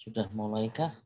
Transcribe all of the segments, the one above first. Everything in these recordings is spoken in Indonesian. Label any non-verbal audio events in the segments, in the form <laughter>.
Sudah mulaikah?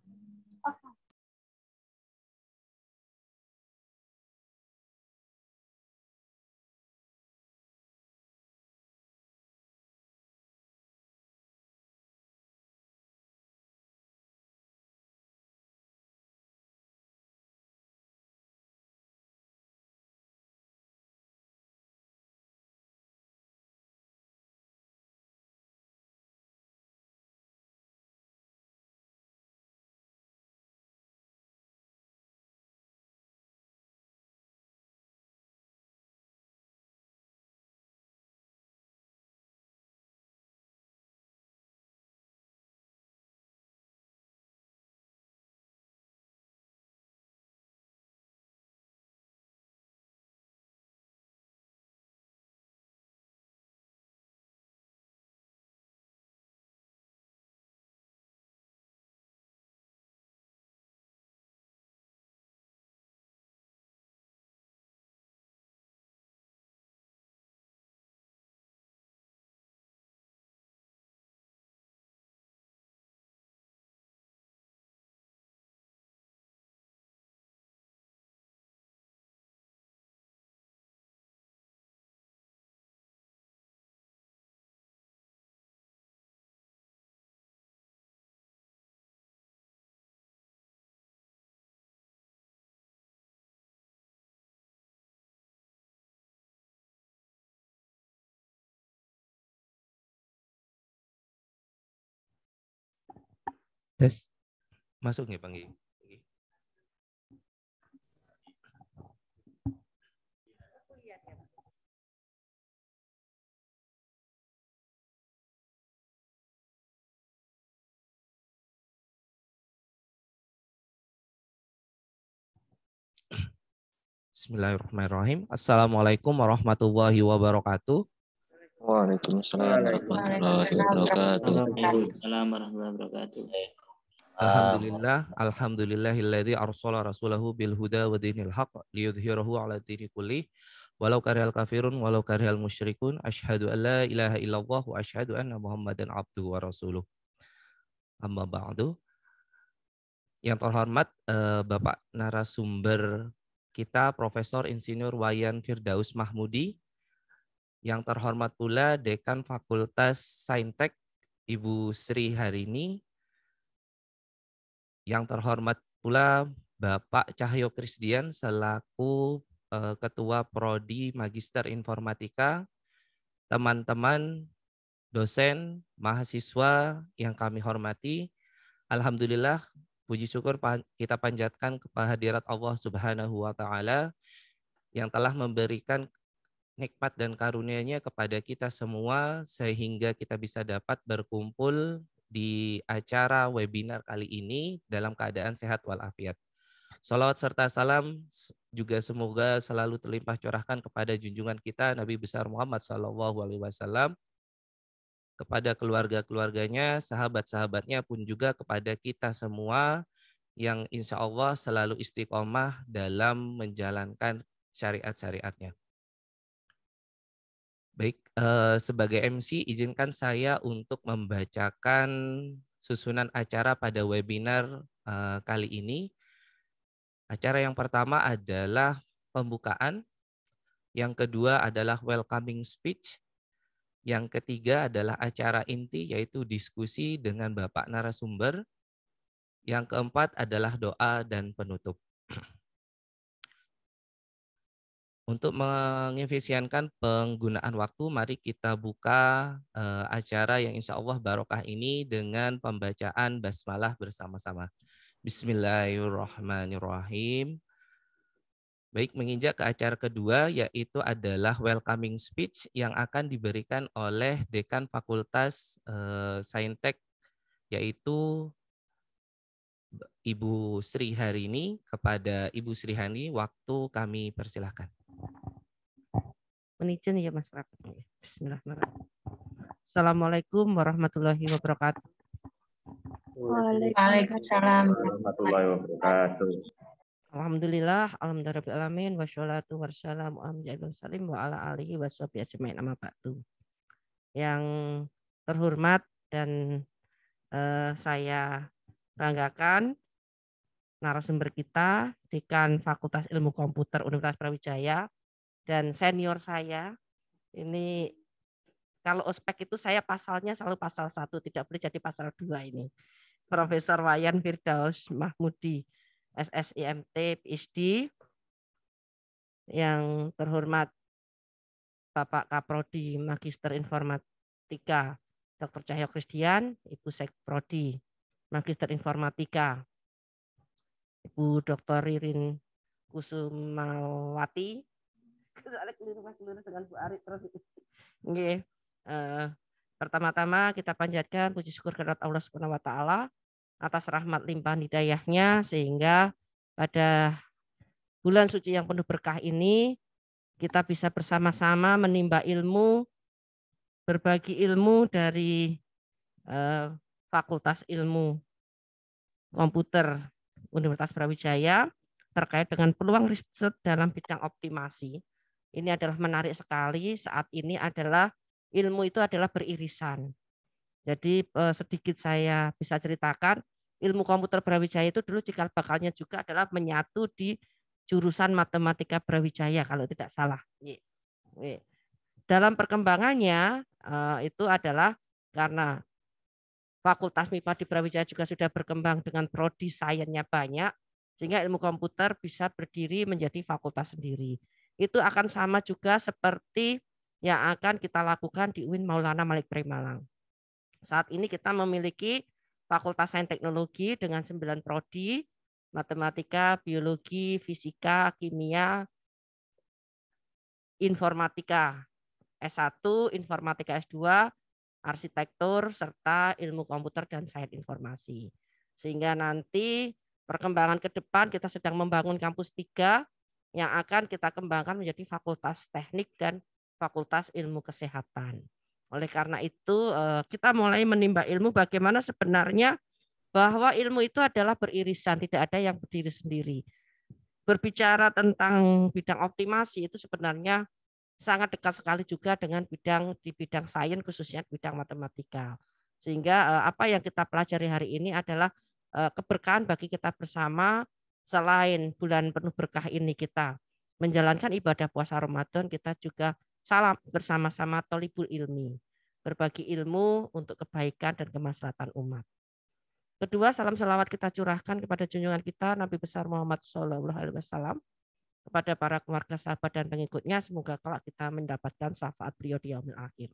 Tes. Masuk nggak, panggil Bismillahirrahmanirrahim. Assalamualaikum warahmatullahi wabarakatuh. Waalaikumsalam warahmatullahi wabarakatuh. Waalaikumsalam warahmatullahi wabarakatuh. Alhamdulillah, uh, alhamdulillahilladzi arsala rasulahu bil huda wa dinil haq liyudhhirahu ala dini kulli walau karihal kafirun walau karihal musyrikun asyhadu alla ilaha illallah wa asyhadu anna muhammadan abduhu wa rasuluh. Amma ba'du. Yang terhormat uh, Bapak narasumber kita Profesor Insinyur Wayan Firdaus Mahmudi. Yang terhormat pula Dekan Fakultas Saintek Ibu Sri Harini yang terhormat pula Bapak Cahyo Krisdian selaku eh, Ketua Prodi Magister Informatika, teman-teman dosen, mahasiswa yang kami hormati. Alhamdulillah, puji syukur kita panjatkan kehadirat Allah Subhanahu wa taala yang telah memberikan nikmat dan karunia-Nya kepada kita semua sehingga kita bisa dapat berkumpul di acara webinar kali ini dalam keadaan sehat walafiat. Salawat serta salam juga semoga selalu terlimpah curahkan kepada junjungan kita Nabi besar Muhammad Sallallahu Alaihi Wasallam, kepada keluarga-keluarganya, sahabat-sahabatnya pun juga kepada kita semua yang insya Allah selalu istiqomah dalam menjalankan syariat-syariatnya. Baik, Eh, sebagai MC, izinkan saya untuk membacakan susunan acara pada webinar eh, kali ini. Acara yang pertama adalah pembukaan, yang kedua adalah welcoming speech, yang ketiga adalah acara inti yaitu diskusi dengan Bapak narasumber, yang keempat adalah doa dan penutup. <clears throat> Untuk mengefisienkan penggunaan waktu, mari kita buka eh, acara yang insya Allah barokah ini dengan pembacaan basmalah bersama-sama. Bismillahirrahmanirrahim. Baik, menginjak ke acara kedua, yaitu adalah welcoming speech yang akan diberikan oleh Dekan Fakultas uh, Saintek, yaitu Ibu Sri Harini kepada Ibu Sri Harini, waktu kami persilahkan penicin ya masyarakat. Bismillahirrahmanirrahim. Assalamualaikum warahmatullahi wabarakatuh. Waalaikumsalam warahmatullahi wabarakatuh. Alhamdulillah, alhamdulillah alamin, wassalatu wassalamu salim wa ala alihi wa ajmain amma ba'du. Yang terhormat dan eh, saya banggakan narasumber kita, dekan Fakultas Ilmu Komputer Universitas Brawijaya, dan senior saya ini kalau ospek itu saya pasalnya selalu pasal satu tidak boleh jadi pasal dua ini Profesor Wayan Firdaus Mahmudi SSIMT PhD yang terhormat Bapak Kaprodi Magister Informatika Dr. Cahyo Kristian Ibu Sekprodi Magister Informatika, Ibu Dr. Ririn Kusumawati, soalnya keliru mas dengan Bu Ari terus Oke. Uh, eh, pertama-tama kita panjatkan puji syukur kepada Allah Subhanahu wa taala atas rahmat limpahan hidayahnya sehingga pada bulan suci yang penuh berkah ini kita bisa bersama-sama menimba ilmu berbagi ilmu dari uh, Fakultas Ilmu Komputer Universitas Brawijaya terkait dengan peluang riset dalam bidang optimasi. Ini adalah menarik sekali saat ini adalah ilmu itu adalah beririsan. Jadi eh, sedikit saya bisa ceritakan, ilmu komputer Brawijaya itu dulu cikal bakalnya juga adalah menyatu di jurusan matematika Brawijaya kalau tidak salah. Dalam perkembangannya eh, itu adalah karena Fakultas MIPA di Brawijaya juga sudah berkembang dengan prodi sainsnya banyak, sehingga ilmu komputer bisa berdiri menjadi fakultas sendiri itu akan sama juga seperti yang akan kita lakukan di UIN Maulana Malik Primalang. Saat ini kita memiliki Fakultas Sains Teknologi dengan 9 prodi, matematika, biologi, fisika, kimia, informatika S1, informatika S2, arsitektur, serta ilmu komputer dan sains informasi. Sehingga nanti perkembangan ke depan kita sedang membangun kampus 3 yang akan kita kembangkan menjadi Fakultas Teknik dan Fakultas Ilmu Kesehatan. Oleh karena itu, eh, kita mulai menimba ilmu bagaimana sebenarnya bahwa ilmu itu adalah beririsan, tidak ada yang berdiri sendiri. Berbicara tentang bidang optimasi itu sebenarnya sangat dekat sekali juga dengan bidang di bidang sains khususnya bidang matematika. Sehingga eh, apa yang kita pelajari hari ini adalah eh, keberkahan bagi kita bersama selain bulan penuh berkah ini kita menjalankan ibadah puasa Ramadan, kita juga salam bersama-sama tolibul ilmi, berbagi ilmu untuk kebaikan dan kemaslahatan umat. Kedua, salam selawat kita curahkan kepada junjungan kita Nabi besar Muhammad saw kepada para keluarga sahabat dan pengikutnya. Semoga kelak kita mendapatkan syafaat beliau di yaumil akhir.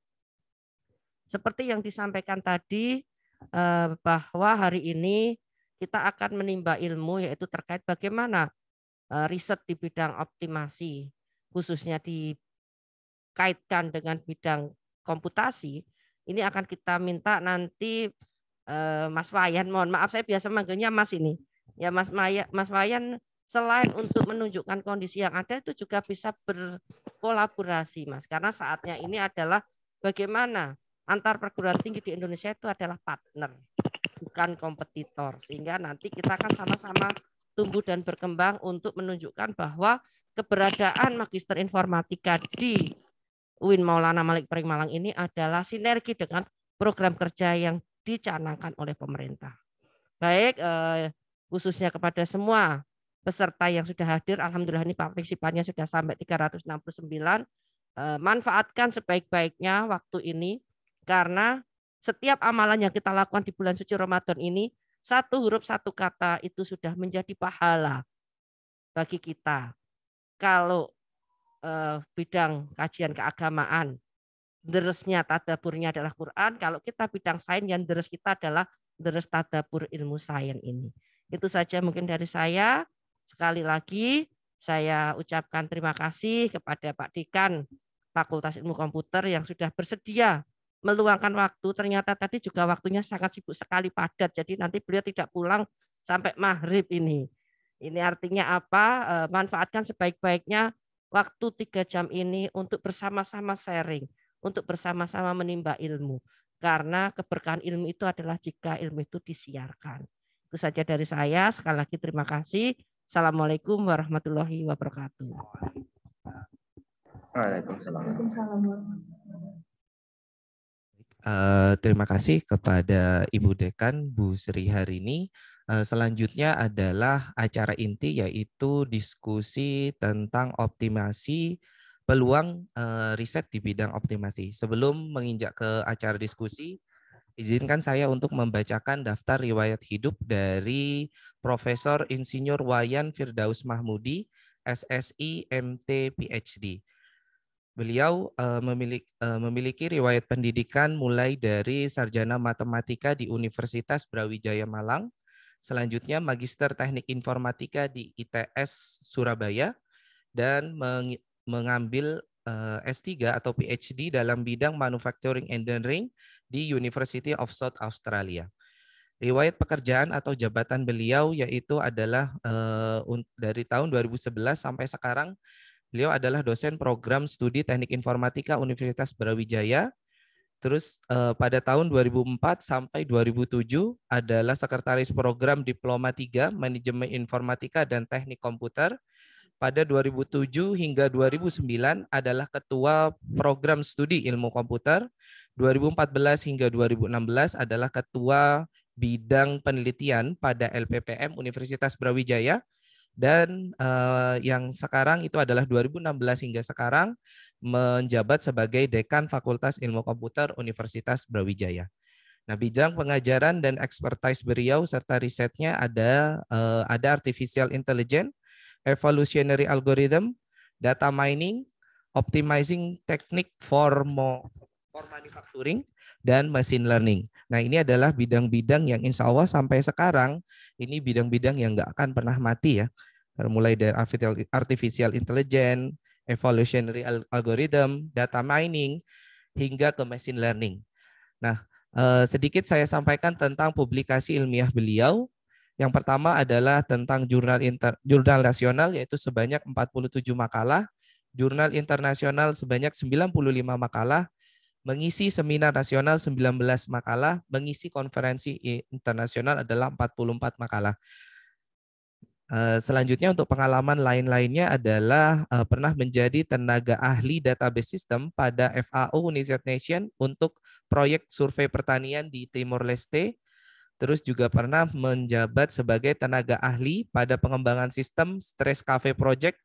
Seperti yang disampaikan tadi eh, bahwa hari ini kita akan menimba ilmu yaitu terkait bagaimana eh, riset di bidang optimasi khususnya dikaitkan dengan bidang komputasi ini akan kita minta nanti eh, Mas Wayan mohon maaf saya biasa manggilnya Mas ini ya Mas Maya, Mas Wayan selain untuk menunjukkan kondisi yang ada itu juga bisa berkolaborasi Mas karena saatnya ini adalah bagaimana antar perguruan tinggi di Indonesia itu adalah partner bukan kompetitor. Sehingga nanti kita akan sama-sama tumbuh dan berkembang untuk menunjukkan bahwa keberadaan magister informatika di UIN Maulana Malik Malang ini adalah sinergi dengan program kerja yang dicanangkan oleh pemerintah. Baik, eh, khususnya kepada semua peserta yang sudah hadir, Alhamdulillah ini partisipannya sudah sampai 369. Eh, manfaatkan sebaik-baiknya waktu ini karena setiap amalan yang kita lakukan di bulan suci Ramadan ini, satu huruf satu kata itu sudah menjadi pahala bagi kita. Kalau eh, bidang kajian keagamaan, deresnya tadaburnya adalah Quran. Kalau kita bidang sains yang deres kita adalah deres tadabur ilmu sains ini. Itu saja mungkin dari saya. Sekali lagi saya ucapkan terima kasih kepada Pak Dekan Fakultas Ilmu Komputer yang sudah bersedia meluangkan waktu. Ternyata tadi juga waktunya sangat sibuk sekali padat. Jadi nanti beliau tidak pulang sampai maghrib ini. Ini artinya apa? E, manfaatkan sebaik-baiknya waktu tiga jam ini untuk bersama-sama sharing, untuk bersama-sama menimba ilmu. Karena keberkahan ilmu itu adalah jika ilmu itu disiarkan. Itu saja dari saya. Sekali lagi terima kasih. Assalamualaikum warahmatullahi wabarakatuh. Waalaikumsalam. Waalaikumsalam. Eh, terima kasih kepada Ibu Dekan Bu Sri Hari ini eh, selanjutnya adalah acara inti yaitu diskusi tentang optimasi peluang eh, riset di bidang optimasi. Sebelum menginjak ke acara diskusi, izinkan saya untuk membacakan daftar riwayat hidup dari Profesor Insinyur Wayan Firdaus Mahmudi, SSI MT PhD. Beliau uh, eh, memiliki, uh, eh, memiliki riwayat pendidikan mulai dari sarjana matematika di Universitas Brawijaya Malang, selanjutnya magister teknik informatika di ITS Surabaya, dan meng mengambil uh, eh, S3 atau PhD dalam bidang manufacturing engineering di University of South Australia. Riwayat pekerjaan atau jabatan beliau yaitu adalah uh, dari tahun 2011 sampai sekarang Beliau adalah dosen program studi Teknik Informatika Universitas Brawijaya. Terus eh, pada tahun 2004 sampai 2007 adalah sekretaris program Diploma 3 Manajemen Informatika dan Teknik Komputer. Pada 2007 hingga 2009 adalah ketua program studi Ilmu Komputer. 2014 hingga 2016 adalah ketua bidang penelitian pada LPPM Universitas Brawijaya dan uh, yang sekarang itu adalah 2016 hingga sekarang menjabat sebagai dekan Fakultas Ilmu Komputer Universitas Brawijaya. Nah, bidang pengajaran dan expertise beliau serta risetnya ada uh, ada artificial intelligence, evolutionary algorithm, data mining, optimizing technique for mo for manufacturing dan machine learning. Nah ini adalah bidang-bidang yang insya Allah sampai sekarang ini bidang-bidang yang nggak akan pernah mati ya mulai dari artificial intelligence, evolutionary algorithm, data mining, hingga ke machine learning. Nah, eh, sedikit saya sampaikan tentang publikasi ilmiah beliau. Yang pertama adalah tentang jurnal inter, jurnal nasional yaitu sebanyak 47 makalah, jurnal internasional sebanyak 95 makalah, mengisi seminar nasional 19 makalah, mengisi konferensi internasional adalah 44 makalah. Eh, selanjutnya untuk pengalaman lain-lainnya adalah eh, pernah menjadi tenaga ahli database system pada FAO United Nation untuk proyek survei pertanian di Timor Leste. Terus juga pernah menjabat sebagai tenaga ahli pada pengembangan sistem Stress Cafe Project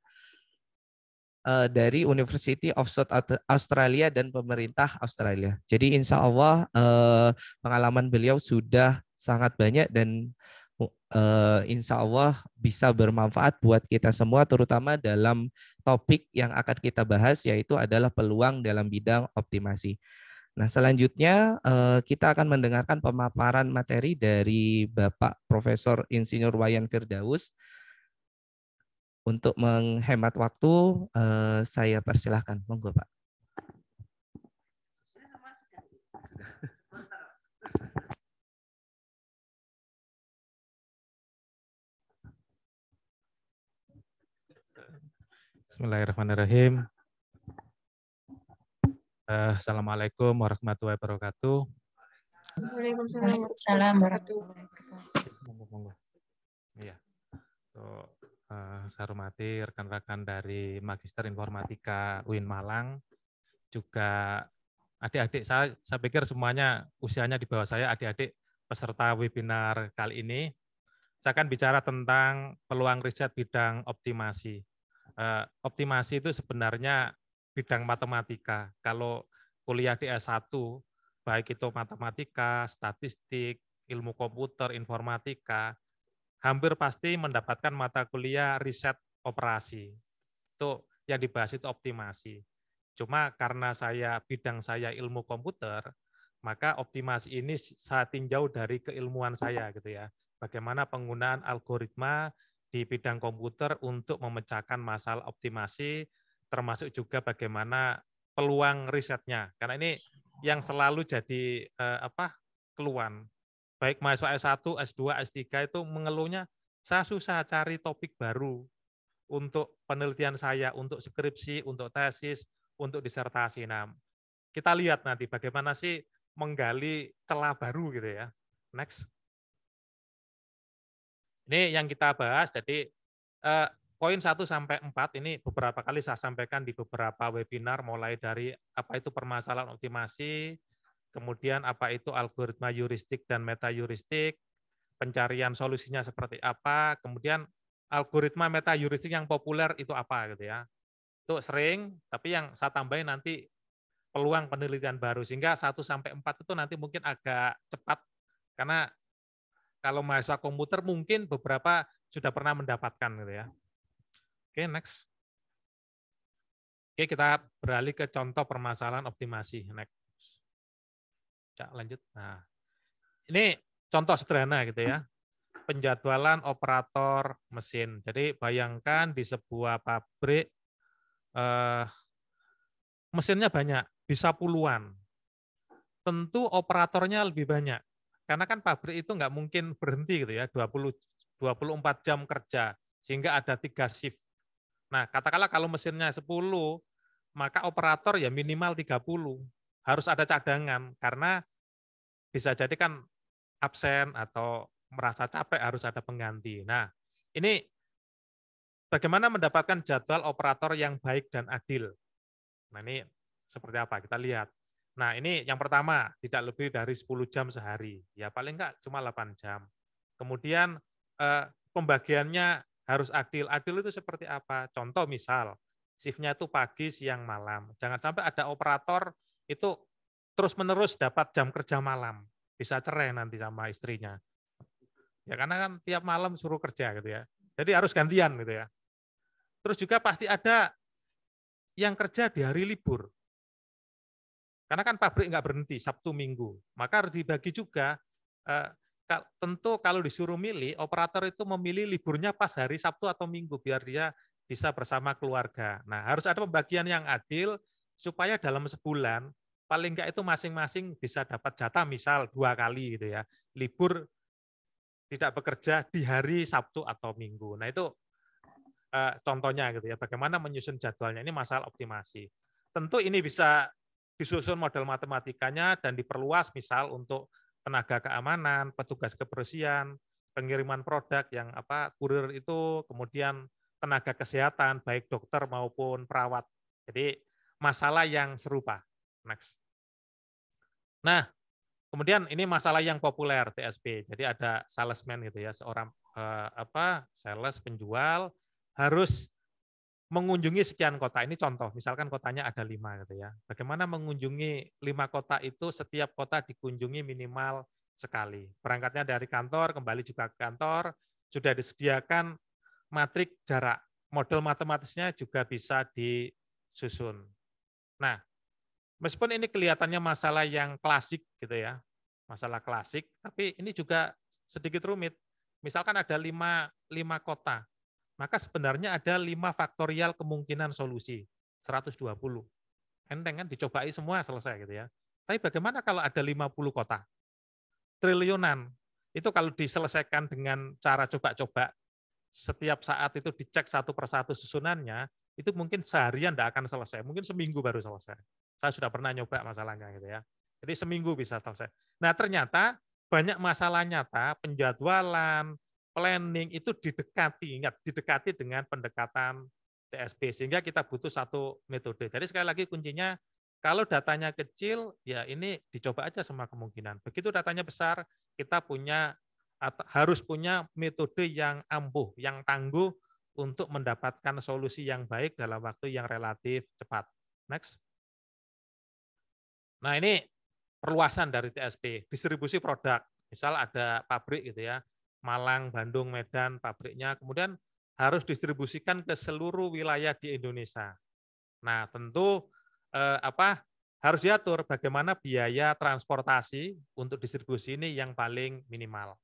eh, dari University of South Australia dan pemerintah Australia. Jadi insya Allah pengalaman beliau sudah sangat banyak dan uh, insya Allah bisa bermanfaat buat kita semua, terutama dalam topik yang akan kita bahas, yaitu adalah peluang dalam bidang optimasi. Nah, selanjutnya eh, kita akan mendengarkan pemaparan materi dari Bapak Profesor Insinyur Wayan Firdaus. Untuk menghemat waktu, eh, saya persilahkan. Monggo, Pak. Bismillahirrahmanirrahim. Uh, Assalamualaikum warahmatullahi wabarakatuh. Waalaikumsalam warahmatullahi wabarakatuh. Iya. So, uh, saya hormati rekan-rekan dari Magister Informatika UIN Malang, juga adik-adik saya, saya pikir semuanya usianya di bawah saya, adik-adik peserta webinar kali ini. Saya akan bicara tentang peluang riset bidang optimasi Eh, optimasi itu sebenarnya bidang matematika. Kalau kuliah di S1, baik itu matematika, statistik, ilmu komputer, informatika, hampir pasti mendapatkan mata kuliah riset operasi. Itu yang dibahas itu optimasi. Cuma karena saya bidang saya ilmu komputer, maka optimasi ini saya tinjau dari keilmuan saya gitu ya. Bagaimana penggunaan algoritma di bidang komputer untuk memecahkan masalah optimasi, termasuk juga bagaimana peluang risetnya. Karena ini yang selalu jadi eh, apa keluhan. Baik mahasiswa S1, S2, S3 itu mengeluhnya, saya susah cari topik baru untuk penelitian saya, untuk skripsi, untuk tesis, untuk disertasi. Nah, kita lihat nanti bagaimana sih menggali celah baru gitu ya. Next. Ini yang kita bahas, jadi eh, poin 1 sampai 4 ini beberapa kali saya sampaikan di beberapa webinar mulai dari apa itu permasalahan optimasi, kemudian apa itu algoritma heuristik dan meta heuristik, pencarian solusinya seperti apa, kemudian algoritma meta heuristik yang populer itu apa gitu ya. Itu sering, tapi yang saya tambahin nanti peluang penelitian baru sehingga 1 sampai 4 itu nanti mungkin agak cepat karena kalau mahasiswa komputer mungkin beberapa sudah pernah mendapatkan gitu ya. Oke, next. Oke, kita beralih ke contoh permasalahan optimasi. Next. Ya, lanjut. Nah, ini contoh sederhana gitu ya. Penjadwalan operator mesin. Jadi bayangkan di sebuah pabrik eh, mesinnya banyak, bisa puluhan. Tentu operatornya lebih banyak. Karena kan pabrik itu nggak mungkin berhenti gitu ya, 20 24 jam kerja, sehingga ada tiga shift. Nah, katakanlah kalau mesinnya 10, maka operator ya minimal 30. Harus ada cadangan, karena bisa jadi kan absen atau merasa capek harus ada pengganti. Nah, ini bagaimana mendapatkan jadwal operator yang baik dan adil. Nah, ini seperti apa? Kita lihat. Nah, ini yang pertama, tidak lebih dari 10 jam sehari. Ya, paling enggak cuma 8 jam. Kemudian eh, pembagiannya harus adil. Adil itu seperti apa? Contoh misal, shiftnya itu pagi, siang, malam. Jangan sampai ada operator itu terus-menerus dapat jam kerja malam. Bisa cerai nanti sama istrinya. Ya karena kan tiap malam suruh kerja gitu ya. Jadi harus gantian gitu ya. Terus juga pasti ada yang kerja di hari libur. Karena kan pabrik nggak berhenti Sabtu Minggu, maka harus dibagi juga. Eh, tentu kalau disuruh milih, operator itu memilih liburnya pas hari Sabtu atau Minggu biar dia bisa bersama keluarga. Nah harus ada pembagian yang adil supaya dalam sebulan paling nggak itu masing-masing bisa dapat jatah misal dua kali gitu ya libur tidak bekerja di hari Sabtu atau Minggu. Nah itu eh, contohnya gitu ya bagaimana menyusun jadwalnya ini masalah optimasi. Tentu ini bisa disusun model matematikanya dan diperluas misal untuk tenaga keamanan, petugas kebersihan, pengiriman produk yang apa kurir itu, kemudian tenaga kesehatan baik dokter maupun perawat. Jadi masalah yang serupa. Next. Nah, kemudian ini masalah yang populer TSP. Jadi ada salesman gitu ya, seorang eh, apa sales penjual harus mengunjungi sekian kota. Ini contoh, misalkan kotanya ada lima gitu ya. Bagaimana mengunjungi lima kota itu setiap kota dikunjungi minimal sekali. perangkatnya dari kantor, kembali juga ke kantor, sudah disediakan matrik jarak. Model matematisnya juga bisa disusun. Nah, meskipun ini kelihatannya masalah yang klasik gitu ya, masalah klasik, tapi ini juga sedikit rumit. Misalkan ada lima, lima kota, maka sebenarnya ada lima faktorial kemungkinan solusi 120. Enteng kan dicobai semua selesai gitu ya. Tapi bagaimana kalau ada 50 kota? Triliunan. Itu kalau diselesaikan dengan cara coba-coba, setiap saat itu dicek satu persatu susunannya, itu mungkin seharian tidak akan selesai. Mungkin seminggu baru selesai. Saya sudah pernah nyoba masalahnya gitu ya. Jadi seminggu bisa selesai. Nah ternyata banyak masalah nyata, penjadwalan, planning itu didekati, ingat, didekati dengan pendekatan TSP. Sehingga kita butuh satu metode. Jadi sekali lagi kuncinya, kalau datanya kecil, ya ini dicoba aja semua kemungkinan. Begitu datanya besar, kita punya harus punya metode yang ampuh, yang tangguh untuk mendapatkan solusi yang baik dalam waktu yang relatif cepat. Next. Nah ini perluasan dari TSP, distribusi produk. Misal ada pabrik gitu ya, Malang, Bandung, Medan, pabriknya, kemudian harus distribusikan ke seluruh wilayah di Indonesia. Nah, tentu eh, apa harus diatur bagaimana biaya transportasi untuk distribusi ini yang paling minimal.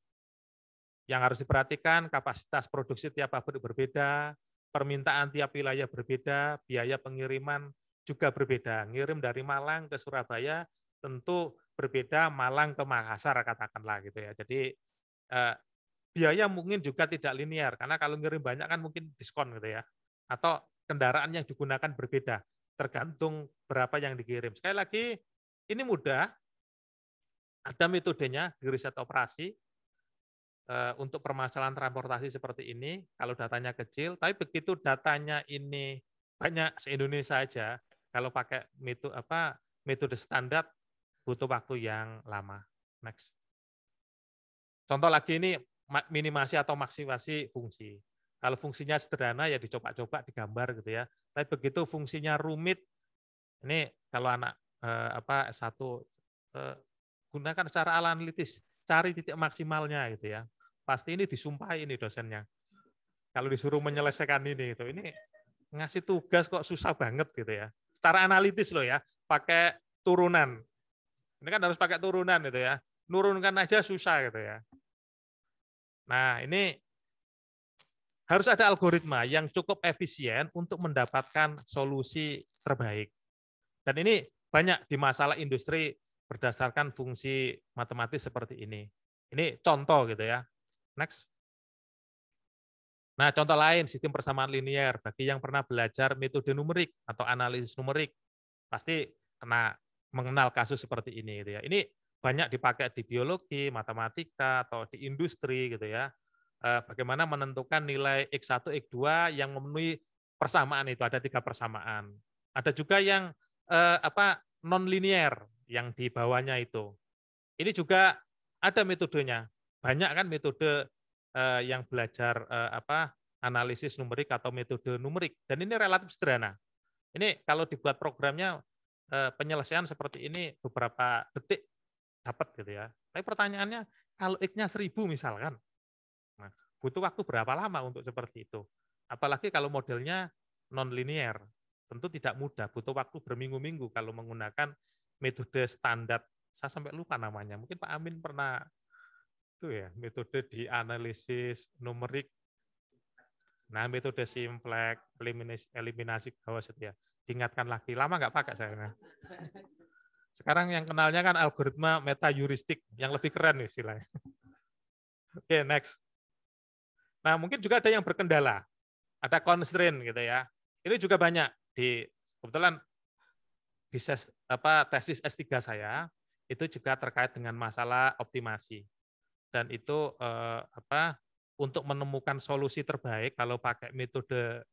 Yang harus diperhatikan kapasitas produksi tiap pabrik berbeda, permintaan tiap wilayah berbeda, biaya pengiriman juga berbeda. Ngirim dari Malang ke Surabaya tentu berbeda Malang ke Makassar katakanlah gitu ya. Jadi eh, biaya mungkin juga tidak linear karena kalau ngirim banyak kan mungkin diskon gitu ya atau kendaraan yang digunakan berbeda tergantung berapa yang dikirim sekali lagi ini mudah ada metodenya di riset operasi eh, untuk permasalahan transportasi seperti ini kalau datanya kecil tapi begitu datanya ini banyak se Indonesia aja kalau pakai metode apa metode standar butuh waktu yang lama next contoh lagi ini minimasi atau maksimasi fungsi. Kalau fungsinya sederhana ya dicoba-coba digambar gitu ya. Tapi begitu fungsinya rumit, ini kalau anak eh, apa satu eh, gunakan secara analitis, cari titik maksimalnya gitu ya. Pasti ini disumpahi ini dosennya. Kalau disuruh menyelesaikan ini gitu, ini ngasih tugas kok susah banget gitu ya. Secara analitis loh ya, pakai turunan. Ini kan harus pakai turunan gitu ya. Nurunkan aja susah gitu ya. Nah, ini harus ada algoritma yang cukup efisien untuk mendapatkan solusi terbaik. Dan ini banyak di masalah industri berdasarkan fungsi matematis seperti ini. Ini contoh gitu ya. Next. Nah, contoh lain sistem persamaan linier bagi yang pernah belajar metode numerik atau analisis numerik pasti kena mengenal kasus seperti ini gitu ya. Ini banyak dipakai di biologi, matematika, atau di industri gitu ya. Eh, bagaimana menentukan nilai X1, X2 yang memenuhi persamaan itu, ada tiga persamaan. Ada juga yang eh, apa non-linear yang di bawahnya itu. Ini juga ada metodenya. Banyak kan metode eh, yang belajar eh, apa analisis numerik atau metode numerik. Dan ini relatif sederhana. Ini kalau dibuat programnya eh, penyelesaian seperti ini beberapa detik dapat gitu ya. Tapi pertanyaannya kalau x-nya seribu misalkan, nah, butuh waktu berapa lama untuk seperti itu? Apalagi kalau modelnya non-linear, tentu tidak mudah, butuh waktu berminggu-minggu kalau menggunakan metode standar. Saya sampai lupa namanya, mungkin Pak Amin pernah itu ya, metode di analisis numerik. Nah, metode simplek, eliminasi, eliminasi gauss ya. Diingatkan lagi, lama nggak pakai saya. Sekarang yang kenalnya kan algoritma meta heuristik yang lebih keren istilahnya. <laughs> Oke, okay, next. Nah, mungkin juga ada yang berkendala. Ada constraint gitu ya. Ini juga banyak di kebetulan di apa tesis S3 saya itu juga terkait dengan masalah optimasi. Dan itu eh, apa untuk menemukan solusi terbaik kalau pakai metode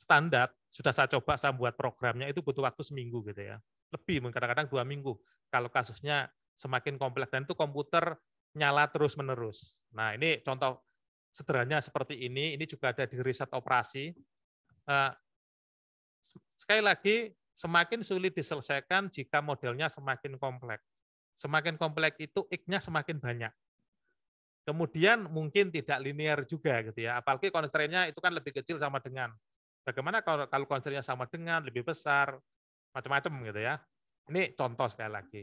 standar sudah saya coba saya buat programnya itu butuh waktu seminggu gitu ya lebih, kadang-kadang dua minggu. Kalau kasusnya semakin kompleks dan itu komputer nyala terus menerus. Nah ini contoh sederhananya seperti ini. Ini juga ada di riset operasi. Eh, sekali lagi semakin sulit diselesaikan jika modelnya semakin kompleks. Semakin kompleks itu ik-nya semakin banyak. Kemudian mungkin tidak linear juga gitu ya. Apalagi konsternya itu kan lebih kecil sama dengan. Bagaimana kalau kalau sama dengan lebih besar, macam-macam gitu ya. Ini contoh sekali lagi.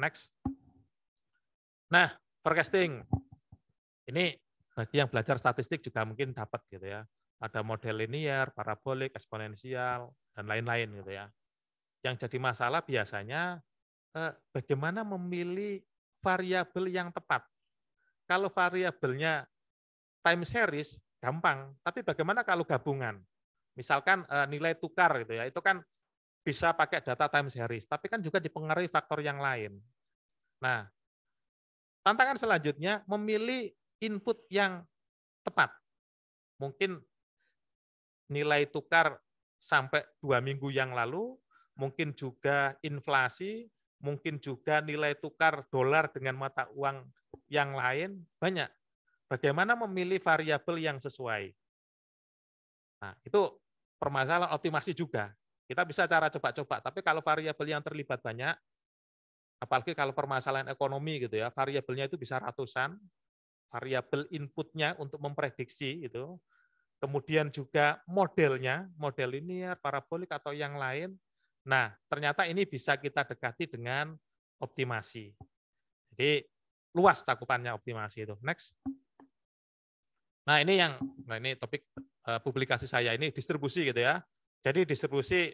Next. Nah, forecasting. Ini bagi yang belajar statistik juga mungkin dapat gitu ya. Ada model linear, parabolik, eksponensial, dan lain-lain gitu ya. Yang jadi masalah biasanya eh, bagaimana memilih variabel yang tepat. Kalau variabelnya time series gampang, tapi bagaimana kalau gabungan? Misalkan eh, nilai tukar gitu ya, itu kan bisa pakai data time series, tapi kan juga dipengaruhi faktor yang lain. Nah, tantangan selanjutnya memilih input yang tepat. Mungkin nilai tukar sampai dua minggu yang lalu, mungkin juga inflasi, mungkin juga nilai tukar dolar dengan mata uang yang lain, banyak. Bagaimana memilih variabel yang sesuai? Nah, itu permasalahan optimasi juga. Kita bisa cara coba-coba, tapi kalau variabel yang terlibat banyak, apalagi kalau permasalahan ekonomi gitu ya, variabelnya itu bisa ratusan, variabel inputnya untuk memprediksi itu, kemudian juga modelnya, model linear, parabolik atau yang lain. Nah, ternyata ini bisa kita dekati dengan optimasi. Jadi luas cakupannya optimasi itu. Next. Nah, ini yang nah ini topik eh, publikasi saya ini distribusi gitu ya. Jadi distribusi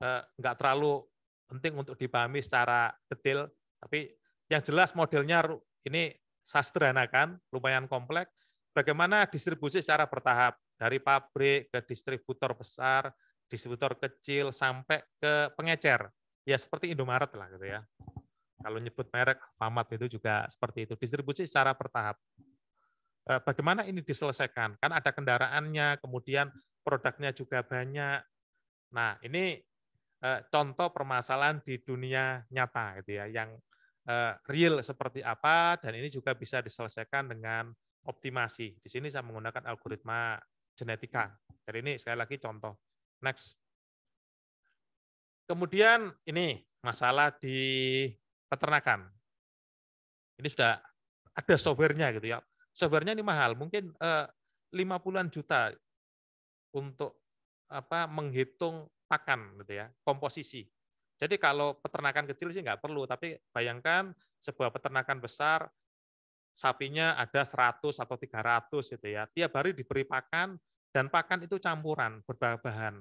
eh, terlalu penting untuk dipahami secara detail, tapi yang jelas modelnya ini sastranakan, lumayan kompleks, bagaimana distribusi secara bertahap dari pabrik ke distributor besar, distributor kecil sampai ke pengecer. Ya seperti Indomaret lah gitu ya. Kalau nyebut merek Famat itu juga seperti itu. Distribusi secara bertahap. Eh, bagaimana ini diselesaikan? Kan ada kendaraannya, kemudian produknya juga banyak, Nah, ini eh, contoh permasalahan di dunia nyata gitu ya, yang eh, real seperti apa dan ini juga bisa diselesaikan dengan optimasi. Di sini saya menggunakan algoritma genetika. Jadi ini sekali lagi contoh. Next. Kemudian ini masalah di peternakan. Ini sudah ada softwarenya gitu ya. Softwarenya ini mahal, mungkin eh, 50-an juta untuk apa menghitung pakan gitu ya, komposisi. Jadi kalau peternakan kecil sih nggak perlu, tapi bayangkan sebuah peternakan besar sapinya ada 100 atau 300 gitu ya. Tiap hari diberi pakan dan pakan itu campuran berbahan.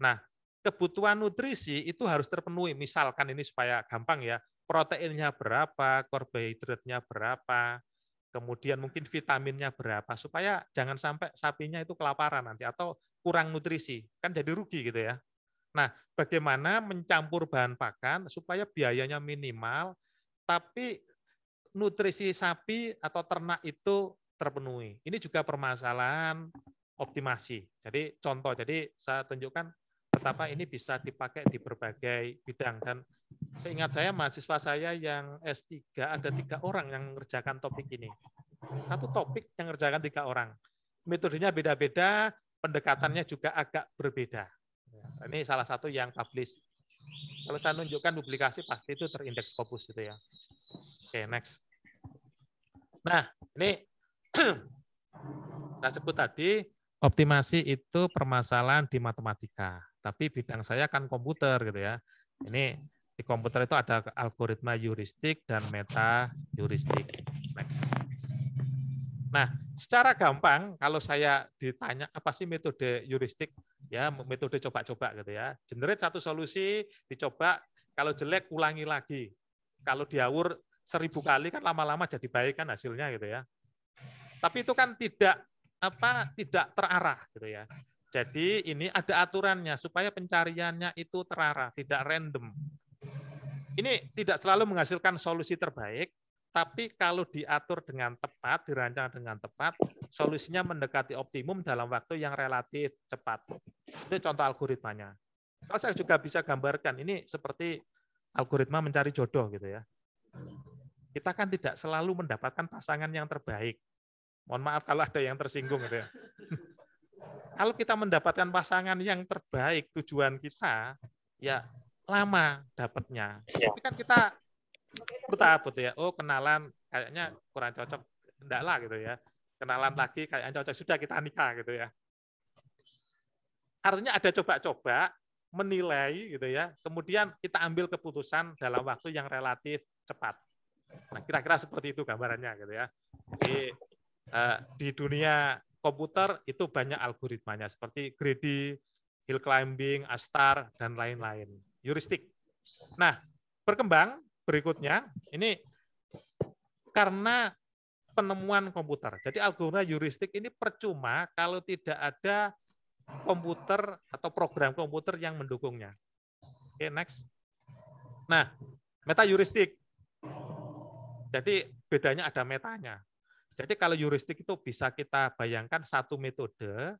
Nah, kebutuhan nutrisi itu harus terpenuhi. Misalkan ini supaya gampang ya, proteinnya berapa, karbohidratnya berapa, kemudian mungkin vitaminnya berapa supaya jangan sampai sapinya itu kelaparan nanti atau kurang nutrisi, kan jadi rugi gitu ya. Nah, bagaimana mencampur bahan pakan supaya biayanya minimal, tapi nutrisi sapi atau ternak itu terpenuhi. Ini juga permasalahan optimasi. Jadi contoh, jadi saya tunjukkan betapa ini bisa dipakai di berbagai bidang. Dan seingat saya, mahasiswa saya yang S3 ada tiga orang yang mengerjakan topik ini. Satu topik yang mengerjakan tiga orang. Metodenya beda-beda, pendekatannya juga agak berbeda. Ya, ini salah satu yang publish. Kalau saya tunjukkan publikasi pasti itu terindeks Scopus gitu ya. Oke, okay, next. Nah, ini <clears throat> saya sebut tadi optimasi itu permasalahan di matematika, tapi bidang saya kan komputer gitu ya. Ini di komputer itu ada algoritma heuristik dan meta heuristik. Next. Nah, secara gampang kalau saya ditanya apa sih metode heuristik ya metode coba-coba gitu ya. Generate satu solusi, dicoba kalau jelek ulangi lagi. Kalau diawur seribu kali kan lama-lama jadi baik kan hasilnya gitu ya. Tapi itu kan tidak apa tidak terarah gitu ya. Jadi ini ada aturannya supaya pencariannya itu terarah, tidak random. Ini tidak selalu menghasilkan solusi terbaik, tapi kalau diatur dengan tepat, dirancang dengan tepat, solusinya mendekati optimum dalam waktu yang relatif cepat. Itu contoh algoritmanya. Kalau saya juga bisa gambarkan, ini seperti algoritma mencari jodoh gitu ya. Kita kan tidak selalu mendapatkan pasangan yang terbaik. Mohon maaf kalau ada yang tersinggung gitu ya. <laughs> kalau kita mendapatkan pasangan yang terbaik tujuan kita, ya lama dapatnya. Iya. Tapi kan kita Lu takut ya, oh kenalan kayaknya kurang cocok, enggak lah gitu ya. Kenalan lagi kayaknya cocok, sudah kita nikah gitu ya. Artinya ada coba-coba menilai gitu ya, kemudian kita ambil keputusan dalam waktu yang relatif cepat. Nah, kira-kira seperti itu gambarannya gitu ya. Jadi eh, di dunia komputer itu banyak algoritmanya seperti greedy, hill climbing, astar dan lain-lain, heuristik. Nah, berkembang berikutnya ini karena penemuan komputer. Jadi algoritma heuristik ini percuma kalau tidak ada komputer atau program komputer yang mendukungnya. Oke, okay, next. Nah, meta heuristik. Jadi bedanya ada metanya. Jadi kalau heuristik itu bisa kita bayangkan satu metode,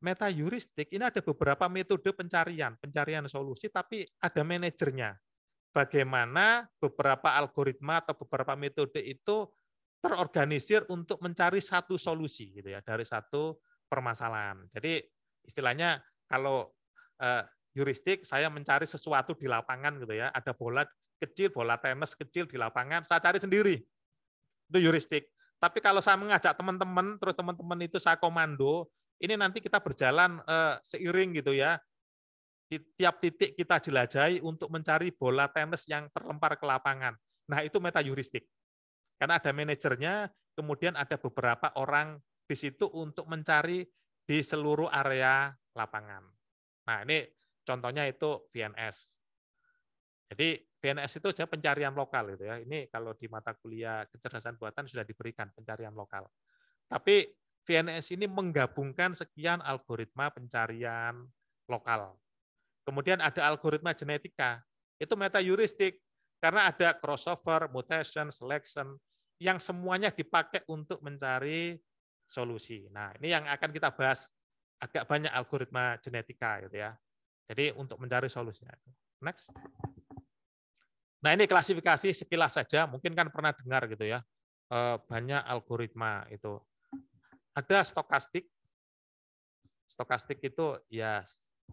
meta heuristik ini ada beberapa metode pencarian, pencarian solusi tapi ada manajernya bagaimana beberapa algoritma atau beberapa metode itu terorganisir untuk mencari satu solusi gitu ya dari satu permasalahan. Jadi istilahnya kalau uh, eh, juristik saya mencari sesuatu di lapangan gitu ya, ada bola kecil, bola tenis kecil di lapangan, saya cari sendiri. Itu juristik. Tapi kalau saya mengajak teman-teman, terus teman-teman itu saya komando, ini nanti kita berjalan uh, seiring gitu ya tiap titik kita jelajahi untuk mencari bola tenis yang terlempar ke lapangan. Nah, itu meta heuristik. Karena ada manajernya, kemudian ada beberapa orang di situ untuk mencari di seluruh area lapangan. Nah, ini contohnya itu VNS. Jadi VNS itu aja pencarian lokal gitu ya. Ini kalau di mata kuliah kecerdasan buatan sudah diberikan pencarian lokal. Tapi VNS ini menggabungkan sekian algoritma pencarian lokal Kemudian ada algoritma genetika. Itu meta heuristik karena ada crossover, mutation, selection yang semuanya dipakai untuk mencari solusi. Nah, ini yang akan kita bahas agak banyak algoritma genetika gitu ya. Jadi untuk mencari solusinya. Next. Nah, ini klasifikasi sekilas saja, mungkin kan pernah dengar gitu ya. Eh, banyak algoritma itu. Ada stokastik. Stokastik itu ya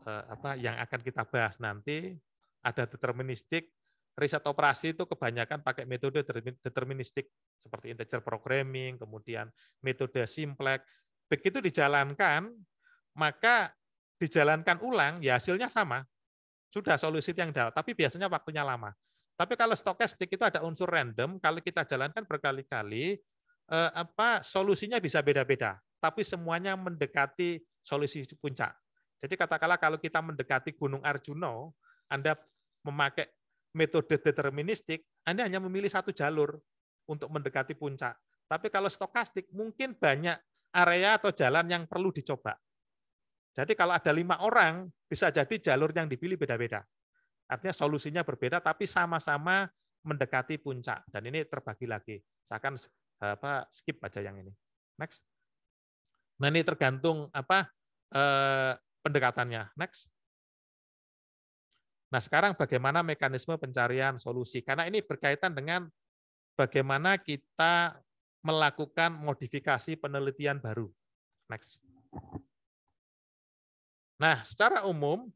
Eh, apa yang akan kita bahas nanti ada deterministik riset operasi itu kebanyakan pakai metode deterministik seperti integer programming, kemudian metode simplex Begitu dijalankan, maka dijalankan ulang, ya hasilnya sama. Sudah solusi yang dalam tapi biasanya waktunya lama. Tapi kalau stokastik itu ada unsur random, kalau kita jalankan berkali-kali, eh, apa solusinya bisa beda-beda, tapi semuanya mendekati solusi puncak. Jadi katakanlah kalau kita mendekati Gunung Arjuna, Anda memakai metode deterministik, Anda hanya memilih satu jalur untuk mendekati puncak. Tapi kalau stokastik, mungkin banyak area atau jalan yang perlu dicoba. Jadi kalau ada lima orang, bisa jadi jalur yang dipilih beda-beda. Artinya solusinya berbeda, tapi sama-sama mendekati puncak. Dan ini terbagi lagi. Saya akan apa, skip aja yang ini. Next. Nah ini tergantung apa eh, pendekatannya. Next. Nah, sekarang bagaimana mekanisme pencarian solusi? Karena ini berkaitan dengan bagaimana kita melakukan modifikasi penelitian baru. Next. Nah, secara umum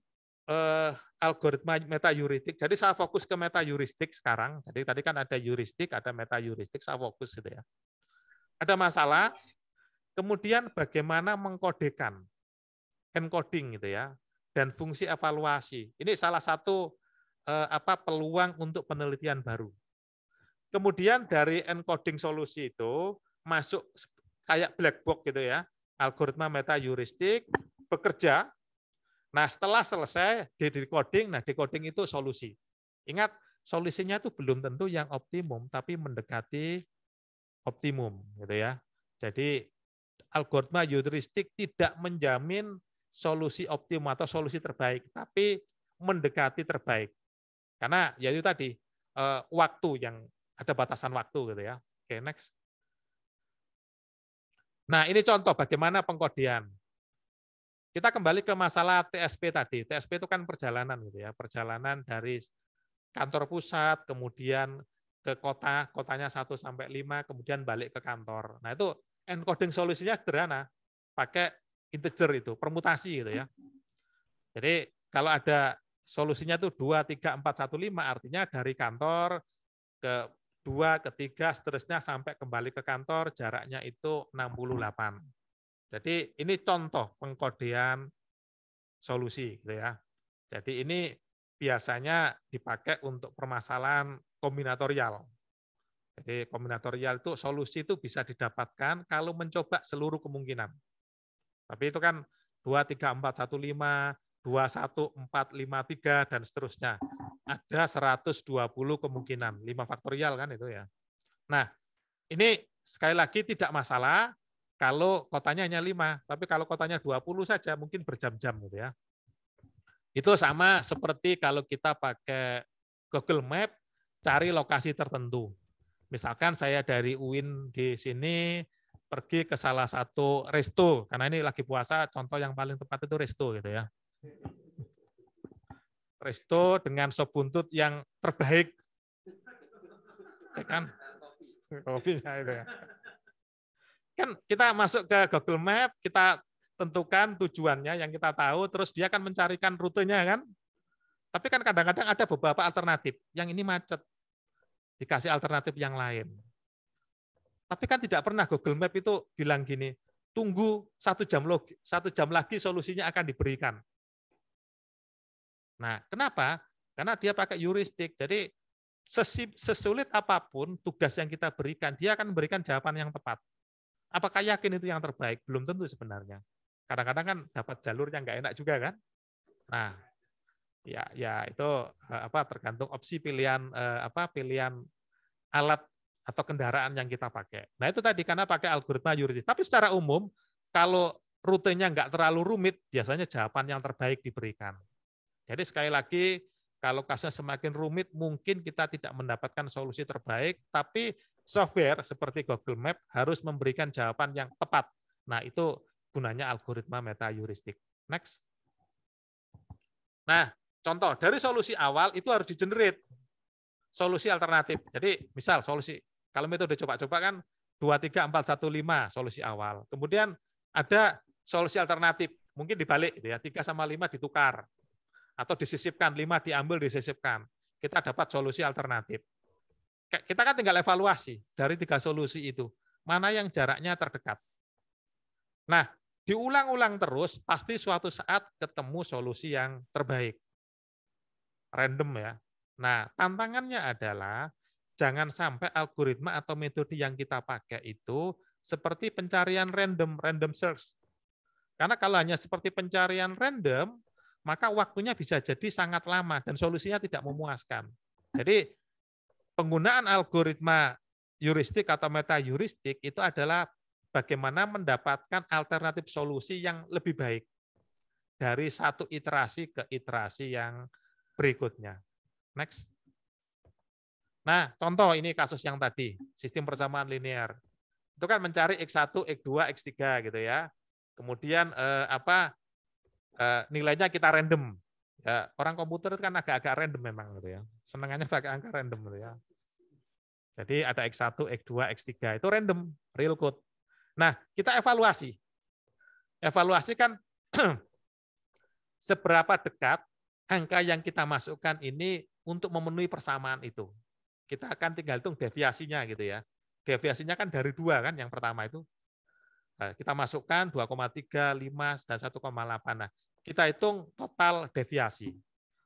eh, algoritma metayuritik. Jadi saya fokus ke meta metayuristik sekarang. Jadi tadi kan ada heuristik, ada meta metayuristik, saya fokus gitu ya. Ada masalah, kemudian bagaimana mengkodekan encoding gitu ya dan fungsi evaluasi. Ini salah satu eh, apa peluang untuk penelitian baru. Kemudian dari encoding solusi itu masuk kayak black box gitu ya, algoritma meta heuristik bekerja. Nah, setelah selesai di decoding, nah decoding itu solusi. Ingat, solusinya itu belum tentu yang optimum tapi mendekati optimum gitu ya. Jadi algoritma heuristik tidak menjamin solusi optimum atau solusi terbaik, tapi mendekati terbaik. Karena ya itu tadi eh, waktu yang ada batasan waktu gitu ya. Oke, okay, next. Nah, ini contoh bagaimana pengkodean. Kita kembali ke masalah TSP tadi. TSP itu kan perjalanan gitu ya, perjalanan dari kantor pusat kemudian ke kota, kotanya 1 sampai 5, kemudian balik ke kantor. Nah, itu encoding solusinya sederhana. Pakai integer itu, permutasi gitu ya. Jadi kalau ada solusinya tuh 2, 3, 4, 1, 5, artinya dari kantor ke 2, ke 3, seterusnya sampai kembali ke kantor, jaraknya itu 68. Jadi ini contoh pengkodean solusi gitu ya. Jadi ini biasanya dipakai untuk permasalahan kombinatorial. Jadi kombinatorial itu solusi itu bisa didapatkan kalau mencoba seluruh kemungkinan. Tapi itu kan 2, 3, 4, 1, 5, 2, 1, 4, 5, 3, dan seterusnya. Ada 120 kemungkinan, 5 faktorial kan itu ya. Nah, ini sekali lagi tidak masalah kalau kotanya hanya 5, tapi kalau kotanya 20 saja mungkin berjam-jam gitu ya. Itu sama seperti kalau kita pakai Google Map cari lokasi tertentu. Misalkan saya dari UIN di sini, pergi ke salah satu resto karena ini lagi puasa contoh yang paling tepat itu resto gitu ya resto dengan sop buntut yang terbaik ya kan kopinya itu ya kan kita masuk ke Google Map kita tentukan tujuannya yang kita tahu terus dia akan mencarikan rutenya kan tapi kan kadang-kadang ada beberapa alternatif yang ini macet dikasih alternatif yang lain tapi kan tidak pernah Google Map itu bilang gini, tunggu satu jam lagi, satu jam lagi solusinya akan diberikan. Nah, kenapa? Karena dia pakai heuristik. Jadi sesulit apapun tugas yang kita berikan, dia akan memberikan jawaban yang tepat. Apakah yakin itu yang terbaik? Belum tentu sebenarnya. Kadang-kadang kan dapat jalur yang nggak enak juga kan. Nah, ya ya itu eh, apa tergantung opsi pilihan eh, apa pilihan alat atau kendaraan yang kita pakai. Nah itu tadi karena pakai algoritma yuridis. Tapi secara umum kalau rutenya nggak terlalu rumit, biasanya jawaban yang terbaik diberikan. Jadi sekali lagi kalau kasusnya semakin rumit, mungkin kita tidak mendapatkan solusi terbaik, tapi software seperti Google Map harus memberikan jawaban yang tepat. Nah, itu gunanya algoritma meta heuristik. Next. Nah, contoh dari solusi awal itu harus di-generate solusi alternatif. Jadi, misal solusi kalau metode coba-coba kan 2, 3, 4, 1, 5 solusi awal. Kemudian ada solusi alternatif, mungkin dibalik gitu ya, 3 sama 5 ditukar. Atau disisipkan, 5 diambil, disisipkan. Kita dapat solusi alternatif. Kita kan tinggal evaluasi dari tiga solusi itu. Mana yang jaraknya terdekat. Nah, diulang-ulang terus, pasti suatu saat ketemu solusi yang terbaik. Random ya. Nah, tantangannya adalah jangan sampai algoritma atau metode yang kita pakai itu seperti pencarian random, random search. Karena kalau hanya seperti pencarian random, maka waktunya bisa jadi sangat lama dan solusinya tidak memuaskan. Jadi penggunaan algoritma heuristik atau meta heuristik itu adalah bagaimana mendapatkan alternatif solusi yang lebih baik dari satu iterasi ke iterasi yang berikutnya. Next. Nah, contoh ini kasus yang tadi, sistem persamaan linear. Itu kan mencari X1, X2, X3 gitu ya. Kemudian eh, apa eh, nilainya kita random. Ya, orang komputer itu kan agak-agak random memang gitu ya. Senangannya pakai <laughs> angka random gitu ya. Jadi ada X1, X2, X3 itu random, real code. Nah, kita evaluasi. Evaluasi kan <clears throat> seberapa dekat angka yang kita masukkan ini untuk memenuhi persamaan itu. Kita akan tinggal hitung deviasinya gitu ya. Deviasinya kan dari dua kan, yang pertama itu nah, kita masukkan 2,3, 5, dan 1,8. Nah, kita hitung total deviasi.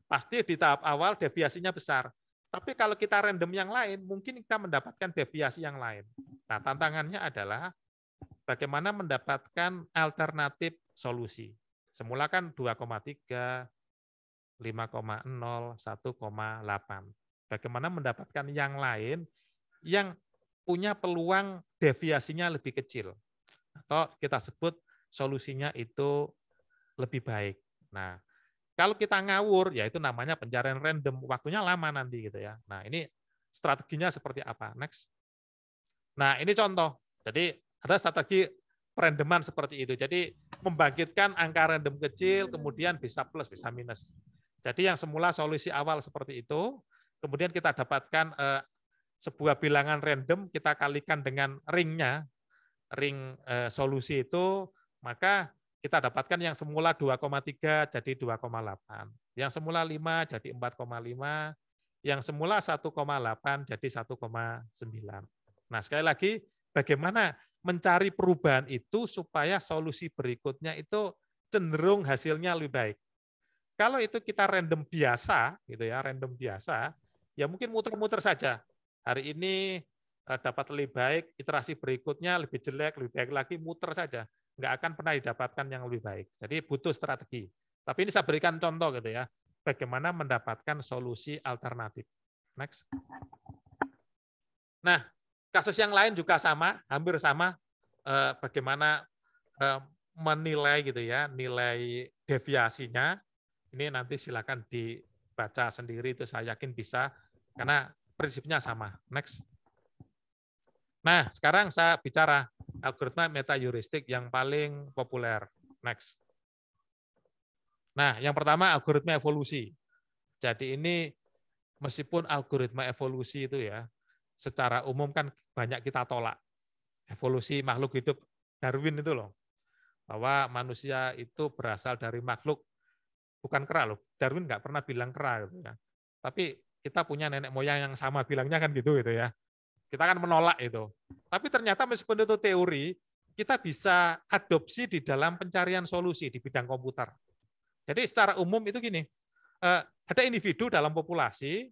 Pasti di tahap awal deviasinya besar. Tapi kalau kita random yang lain, mungkin kita mendapatkan deviasi yang lain. Nah, tantangannya adalah bagaimana mendapatkan alternatif solusi. Semula kan 2,3, 5,0, 1,8. Bagaimana mendapatkan yang lain yang punya peluang deviasinya lebih kecil. Atau kita sebut solusinya itu lebih baik. Nah, kalau kita ngawur, ya itu namanya pencarian random. Waktunya lama nanti gitu ya. Nah, ini strateginya seperti apa? Next. Nah, ini contoh. Jadi ada strategi perendeman seperti itu. Jadi membangkitkan angka random kecil, kemudian bisa plus, bisa minus. Jadi yang semula solusi awal seperti itu, kemudian kita dapatkan eh, sebuah bilangan random, kita kalikan dengan ringnya, ring eh, solusi itu, maka kita dapatkan yang semula 2,3 jadi 2,8. Yang semula 5 jadi 4,5. Yang semula 1,8 jadi 1,9. Nah, sekali lagi, bagaimana mencari perubahan itu supaya solusi berikutnya itu cenderung hasilnya lebih baik. Kalau itu kita random biasa, gitu ya, random biasa, ya mungkin muter-muter saja. Hari ini eh, dapat lebih baik, iterasi berikutnya lebih jelek, lebih baik lagi, muter saja. Nggak akan pernah didapatkan yang lebih baik. Jadi butuh strategi. Tapi ini saya berikan contoh gitu ya, bagaimana mendapatkan solusi alternatif. Next. Nah, kasus yang lain juga sama, hampir sama, eh, bagaimana eh, menilai gitu ya, nilai deviasinya. Ini nanti silakan dibaca sendiri itu saya yakin bisa karena prinsipnya sama. Next. Nah, sekarang saya bicara algoritma meta heuristik yang paling populer. Next. Nah, yang pertama algoritma evolusi. Jadi ini meskipun algoritma evolusi itu ya, secara umum kan banyak kita tolak. Evolusi makhluk hidup Darwin itu loh. Bahwa manusia itu berasal dari makhluk bukan kera loh. Darwin nggak pernah bilang kera gitu ya. Tapi kita punya nenek moyang yang sama bilangnya kan gitu gitu ya. Kita kan menolak itu. Tapi ternyata meskipun itu teori, kita bisa adopsi di dalam pencarian solusi di bidang komputer. Jadi secara umum itu gini, eh, ada individu dalam populasi,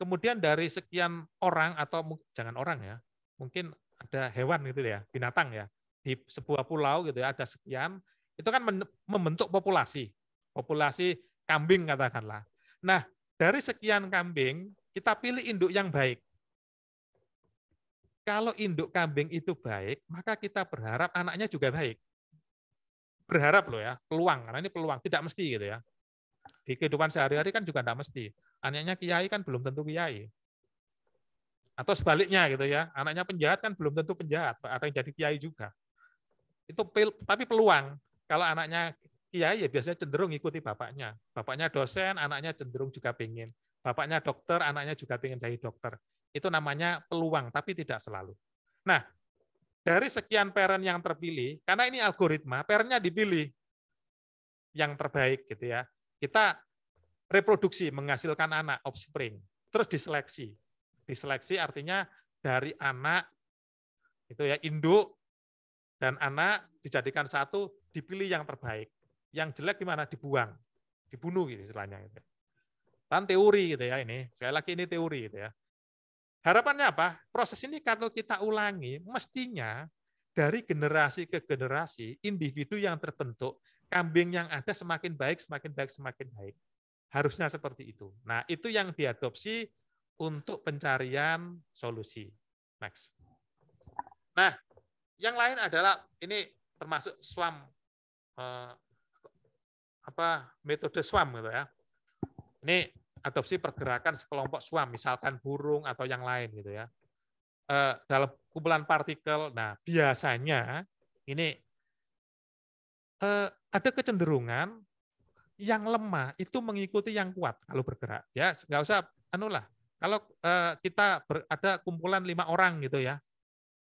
kemudian dari sekian orang atau jangan orang ya, mungkin ada hewan gitu ya, binatang ya, di sebuah pulau gitu ya, ada sekian, itu kan membentuk populasi, populasi kambing katakanlah. Nah, dari sekian kambing, kita pilih induk yang baik. Kalau induk kambing itu baik, maka kita berharap anaknya juga baik. Berharap loh ya, peluang. Karena ini peluang, tidak mesti gitu ya. Di kehidupan sehari-hari kan juga tidak mesti. Anaknya kiai kan belum tentu kiai. Atau sebaliknya gitu ya, anaknya penjahat kan belum tentu penjahat. Ada yang jadi kiai juga. Itu tapi peluang. Kalau anaknya kiai ya iya, biasanya cenderung ikuti bapaknya. Bapaknya dosen, anaknya cenderung juga pengen. Bapaknya dokter, anaknya juga pengen jadi dokter. Itu namanya peluang, tapi tidak selalu. Nah, dari sekian parent yang terpilih, karena ini algoritma, parentnya dipilih yang terbaik gitu ya. Kita reproduksi menghasilkan anak offspring, terus diseleksi. Diseleksi artinya dari anak itu ya induk dan anak dijadikan satu dipilih yang terbaik. Yang jelek gimana? Dibuang, dibunuh gitu istilahnya. Gitu. Ya. Kan teori gitu ya ini. Sekali lagi ini teori gitu ya. Harapannya apa? Proses ini kalau kita ulangi, mestinya dari generasi ke generasi, individu yang terbentuk, kambing yang ada semakin baik, semakin baik, semakin baik. Harusnya seperti itu. Nah, itu yang diadopsi untuk pencarian solusi. Next. Nah, yang lain adalah ini termasuk swam eh, apa metode swam gitu ya. Ini adopsi pergerakan sekelompok swam misalkan burung atau yang lain gitu ya. E, dalam kumpulan partikel, nah biasanya ini e, ada kecenderungan yang lemah itu mengikuti yang kuat kalau bergerak. Ya nggak usah anulah Kalau e, kita ber, ada kumpulan lima orang gitu ya,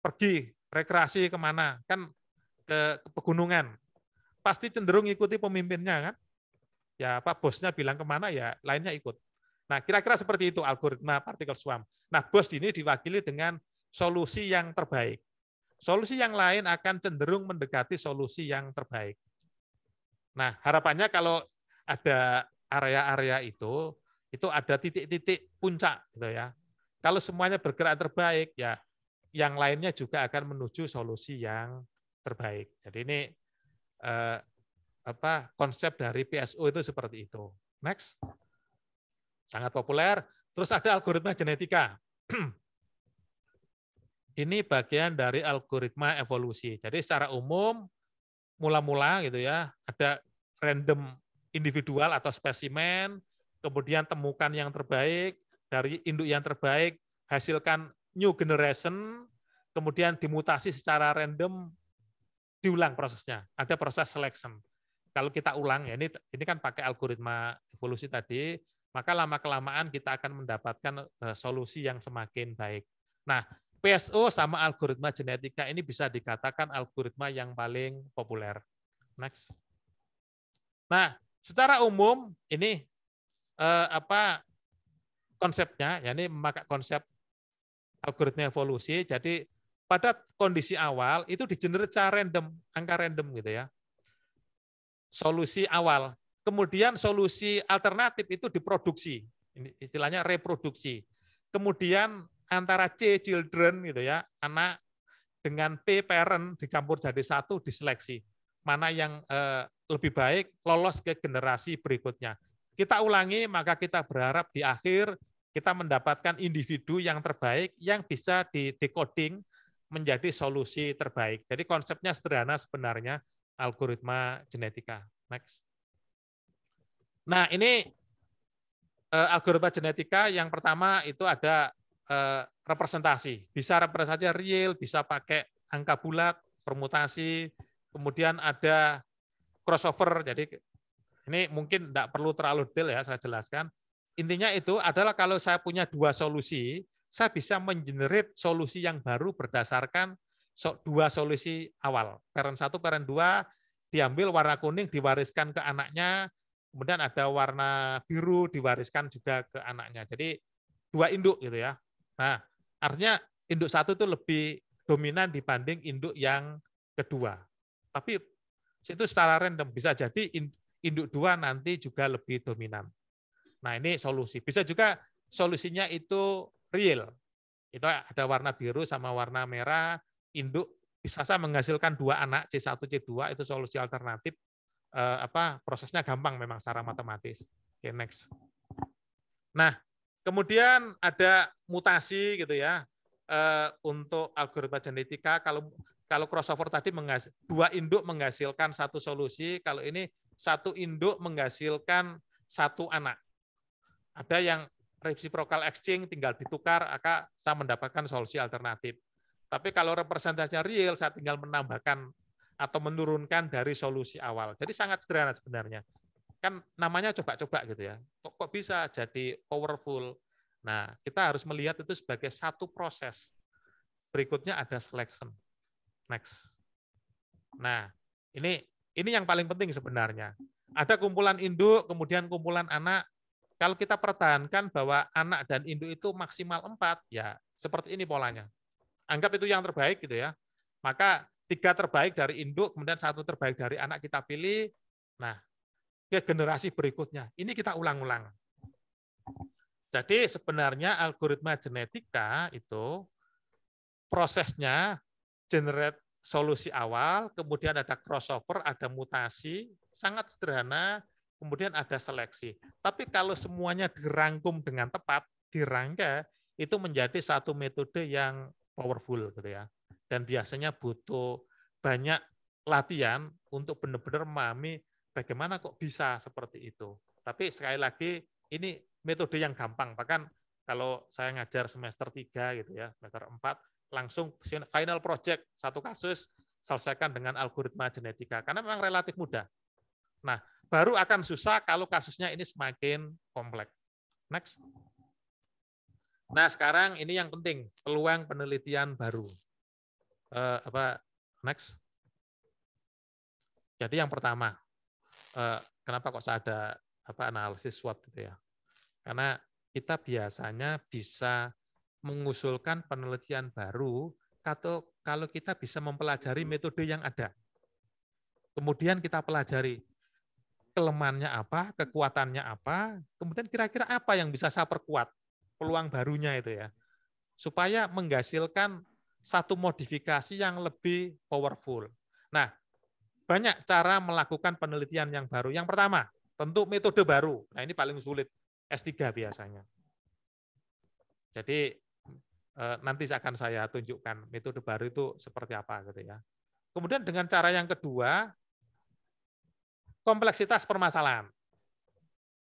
pergi rekreasi kemana kan ke, ke pegunungan pasti cenderung ikuti pemimpinnya kan. Ya apa bosnya bilang kemana ya lainnya ikut. Nah kira-kira seperti itu algoritma partikel swarm. Nah bos ini diwakili dengan solusi yang terbaik. Solusi yang lain akan cenderung mendekati solusi yang terbaik. Nah harapannya kalau ada area-area itu, itu ada titik-titik puncak gitu ya. Kalau semuanya bergerak terbaik ya yang lainnya juga akan menuju solusi yang terbaik. Jadi ini eh, apa konsep dari PSO itu seperti itu. Next. Sangat populer. Terus ada algoritma genetika. <clears throat> Ini bagian dari algoritma evolusi. Jadi secara umum mula-mula gitu ya, ada random individual atau spesimen, kemudian temukan yang terbaik, dari induk yang terbaik, hasilkan new generation, kemudian dimutasi secara random diulang prosesnya. Ada proses selection. Kalau kita ulang ya ini ini kan pakai algoritma evolusi tadi, maka lama kelamaan kita akan mendapatkan eh, solusi yang semakin baik. Nah, PSO sama algoritma genetika ini bisa dikatakan algoritma yang paling populer. Next. Nah, secara umum ini eh, apa konsepnya? Ya ini memakai konsep algoritma evolusi. Jadi pada kondisi awal itu digenerate secara random, angka random gitu ya. Solusi awal. Kemudian solusi alternatif itu diproduksi. Ini istilahnya reproduksi. Kemudian antara C children gitu ya, anak dengan P parent dicampur jadi satu diseleksi. Mana yang eh, lebih baik lolos ke generasi berikutnya. Kita ulangi, maka kita berharap di akhir kita mendapatkan individu yang terbaik yang bisa di decoding menjadi solusi terbaik. Jadi konsepnya sederhana sebenarnya algoritma genetika. Next. Nah, ini eh, algoritma genetika yang pertama itu ada eh, representasi. Bisa representasi real, bisa pakai angka bulat, permutasi, kemudian ada crossover. Jadi ini mungkin tidak perlu terlalu detail ya saya jelaskan. Intinya itu adalah kalau saya punya dua solusi, saya bisa mengenerate solusi yang baru berdasarkan dua solusi awal. Parent satu, parent dua diambil warna kuning diwariskan ke anaknya, kemudian ada warna biru diwariskan juga ke anaknya. Jadi dua induk gitu ya. Nah, artinya induk satu itu lebih dominan dibanding induk yang kedua. Tapi itu secara random bisa jadi induk dua nanti juga lebih dominan. Nah, ini solusi. Bisa juga solusinya itu real. Itu ada warna biru sama warna merah, induk bisa menghasilkan dua anak C1 C2 itu solusi alternatif eh, apa prosesnya gampang memang secara matematis. Oke, okay, next. Nah, kemudian ada mutasi gitu ya. Eh, untuk algoritma genetika kalau kalau crossover tadi menghasil, dua induk menghasilkan satu solusi, kalau ini satu induk menghasilkan satu anak. Ada yang reciprocal exchange tinggal ditukar, maka saya mendapatkan solusi alternatif. Tapi kalau representasinya real, saya tinggal menambahkan atau menurunkan dari solusi awal. Jadi sangat sederhana sebenarnya. Kan namanya coba-coba gitu ya. Kok, kok bisa jadi powerful? Nah, kita harus melihat itu sebagai satu proses. Berikutnya ada selection. Next. Nah, ini ini yang paling penting sebenarnya. Ada kumpulan induk, kemudian kumpulan anak, kalau kita pertahankan bahwa anak dan induk itu maksimal empat, ya seperti ini polanya. Anggap itu yang terbaik gitu ya. Maka tiga terbaik dari induk, kemudian satu terbaik dari anak kita pilih. Nah, ke generasi berikutnya. Ini kita ulang-ulang. Jadi sebenarnya algoritma genetika itu prosesnya generate solusi awal, kemudian ada crossover, ada mutasi, sangat sederhana, kemudian ada seleksi. Tapi kalau semuanya dirangkum dengan tepat, dirangka, itu menjadi satu metode yang powerful gitu ya. Dan biasanya butuh banyak latihan untuk benar-benar memahami bagaimana kok bisa seperti itu. Tapi sekali lagi ini metode yang gampang. Bahkan kalau saya ngajar semester 3 gitu ya, semester 4 langsung final project satu kasus selesaikan dengan algoritma genetika karena memang relatif mudah. Nah, baru akan susah kalau kasusnya ini semakin kompleks. Next. Nah, sekarang ini yang penting, peluang penelitian baru. Eh, apa next? Jadi yang pertama, eh, kenapa kok saya ada apa analisis SWOT gitu ya? Karena kita biasanya bisa mengusulkan penelitian baru atau kalau kita bisa mempelajari metode yang ada. Kemudian kita pelajari kelemahannya apa, kekuatannya apa, kemudian kira-kira apa yang bisa saya perkuat, peluang barunya itu ya. Supaya menghasilkan satu modifikasi yang lebih powerful. Nah, banyak cara melakukan penelitian yang baru. Yang pertama, tentu metode baru. Nah, ini paling sulit, S3 biasanya. Jadi eh, nanti akan saya tunjukkan metode baru itu seperti apa gitu ya. Kemudian dengan cara yang kedua, kompleksitas permasalahan.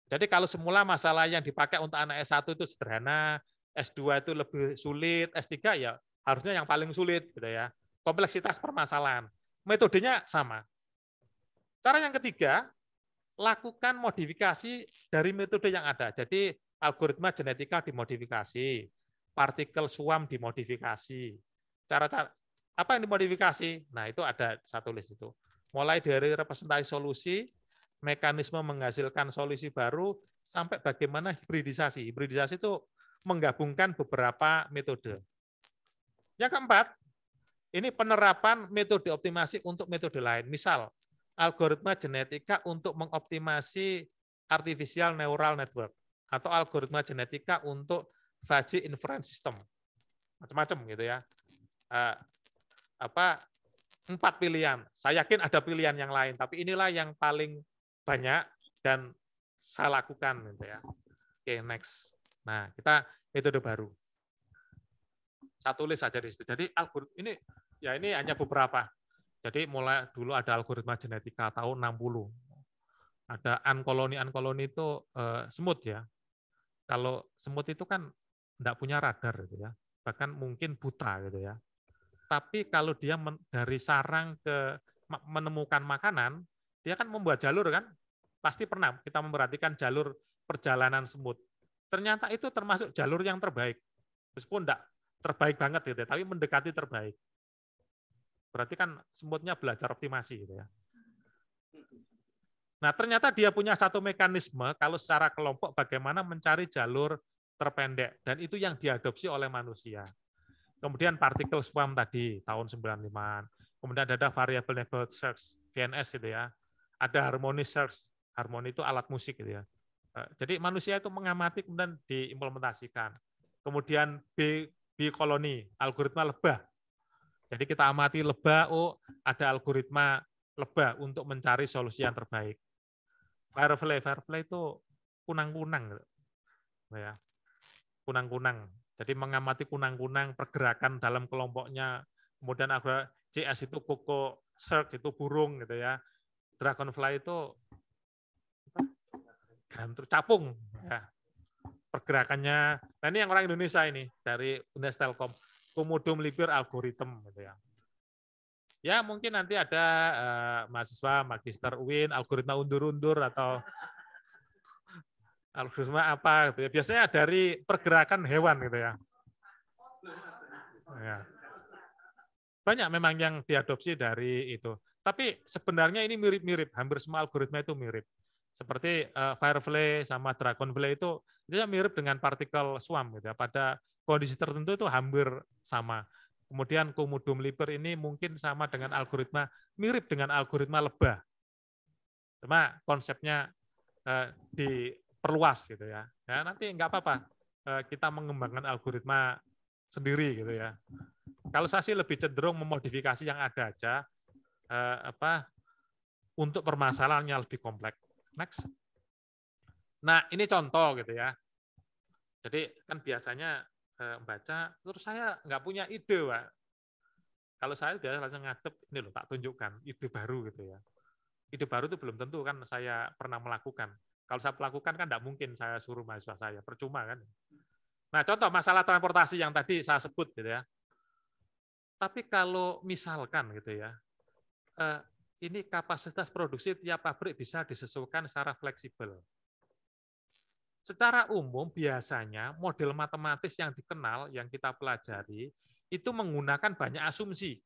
Jadi kalau semula masalah yang dipakai untuk anak S1 itu sederhana, S2 itu lebih sulit, S3 ya harusnya yang paling sulit gitu ya. Kompleksitas permasalahan. Metodenya sama. Cara yang ketiga, lakukan modifikasi dari metode yang ada. Jadi algoritma genetika dimodifikasi, partikel suam dimodifikasi. Cara-cara apa yang dimodifikasi? Nah, itu ada satu list itu. Mulai dari representasi solusi, mekanisme menghasilkan solusi baru, sampai bagaimana hibridisasi. Hibridisasi itu menggabungkan beberapa metode. Yang keempat, ini penerapan metode optimasi untuk metode lain. Misal, algoritma genetika untuk mengoptimasi artificial neural network atau algoritma genetika untuk fuzzy inference system. Macam-macam gitu ya. Eh, apa empat pilihan. Saya yakin ada pilihan yang lain, tapi inilah yang paling banyak dan saya lakukan gitu ya. Oke, next. Nah, kita itu metode baru. Saya tulis saja di situ. Jadi algoritma ini ya ini hanya beberapa. Jadi mulai dulu ada algoritma genetika tahun 60. Ada ankoloni ankoloni itu eh, semut ya. Kalau semut itu kan tidak punya radar gitu ya. Bahkan mungkin buta gitu ya tapi kalau dia men, dari sarang ke menemukan makanan, dia kan membuat jalur kan? Pasti pernah kita memperhatikan jalur perjalanan semut. Ternyata itu termasuk jalur yang terbaik. Meskipun enggak terbaik banget gitu ya, tapi mendekati terbaik. Berarti kan semutnya belajar optimasi gitu ya. Nah, ternyata dia punya satu mekanisme kalau secara kelompok bagaimana mencari jalur terpendek dan itu yang diadopsi oleh manusia. Kemudian partikel swarm tadi tahun 95. Kemudian ada, ada variable neighborhood search, VNS itu ya. Ada harmoni search, harmoni itu alat musik gitu ya. Eh, jadi manusia itu mengamati kemudian diimplementasikan. Kemudian B, B koloni, algoritma lebah. Jadi kita amati lebah, oh ada algoritma lebah untuk mencari solusi yang terbaik. Firefly, firefly itu kunang-kunang. Gitu. Ya. Kunang-kunang. Jadi mengamati kunang-kunang pergerakan dalam kelompoknya. Kemudian ada CS itu koko, shark itu burung gitu ya. Dragonfly itu gantung capung ya. Pergerakannya. Nah ini yang orang Indonesia ini dari Unes Telkom. Komodo melipir algoritm gitu ya. Ya mungkin nanti ada uh, mahasiswa magister UIN algoritma undur-undur atau algoritma apa gitu ya. Biasanya dari pergerakan hewan gitu ya. ya. Banyak memang yang diadopsi dari itu. Tapi sebenarnya ini mirip-mirip, hampir semua algoritma itu mirip. Seperti uh, Firefly sama Dragonfly itu dia mirip dengan partikel suam gitu ya. Pada kondisi tertentu itu hampir sama. Kemudian Komodo Melipir ini mungkin sama dengan algoritma mirip dengan algoritma lebah. Cuma konsepnya eh, di perluas gitu ya. Ya nanti nggak apa-apa eh, kita mengembangkan algoritma sendiri gitu ya. Kalau saya sih lebih cenderung memodifikasi yang ada aja eh, apa untuk permasalahannya lebih kompleks. Next. Nah, ini contoh gitu ya. Jadi kan biasanya eh, baca terus saya nggak punya ide, Pak. Kalau saya biasa langsung ngadep ini loh tak tunjukkan ide baru gitu ya. Ide baru itu belum tentu kan saya pernah melakukan kalau saya pelakukan kan tidak mungkin saya suruh mahasiswa saya, percuma kan. Nah, contoh masalah transportasi yang tadi saya sebut gitu ya. Tapi kalau misalkan gitu ya, eh, ini kapasitas produksi tiap pabrik bisa disesuaikan secara fleksibel. Secara umum biasanya model matematis yang dikenal yang kita pelajari itu menggunakan banyak asumsi.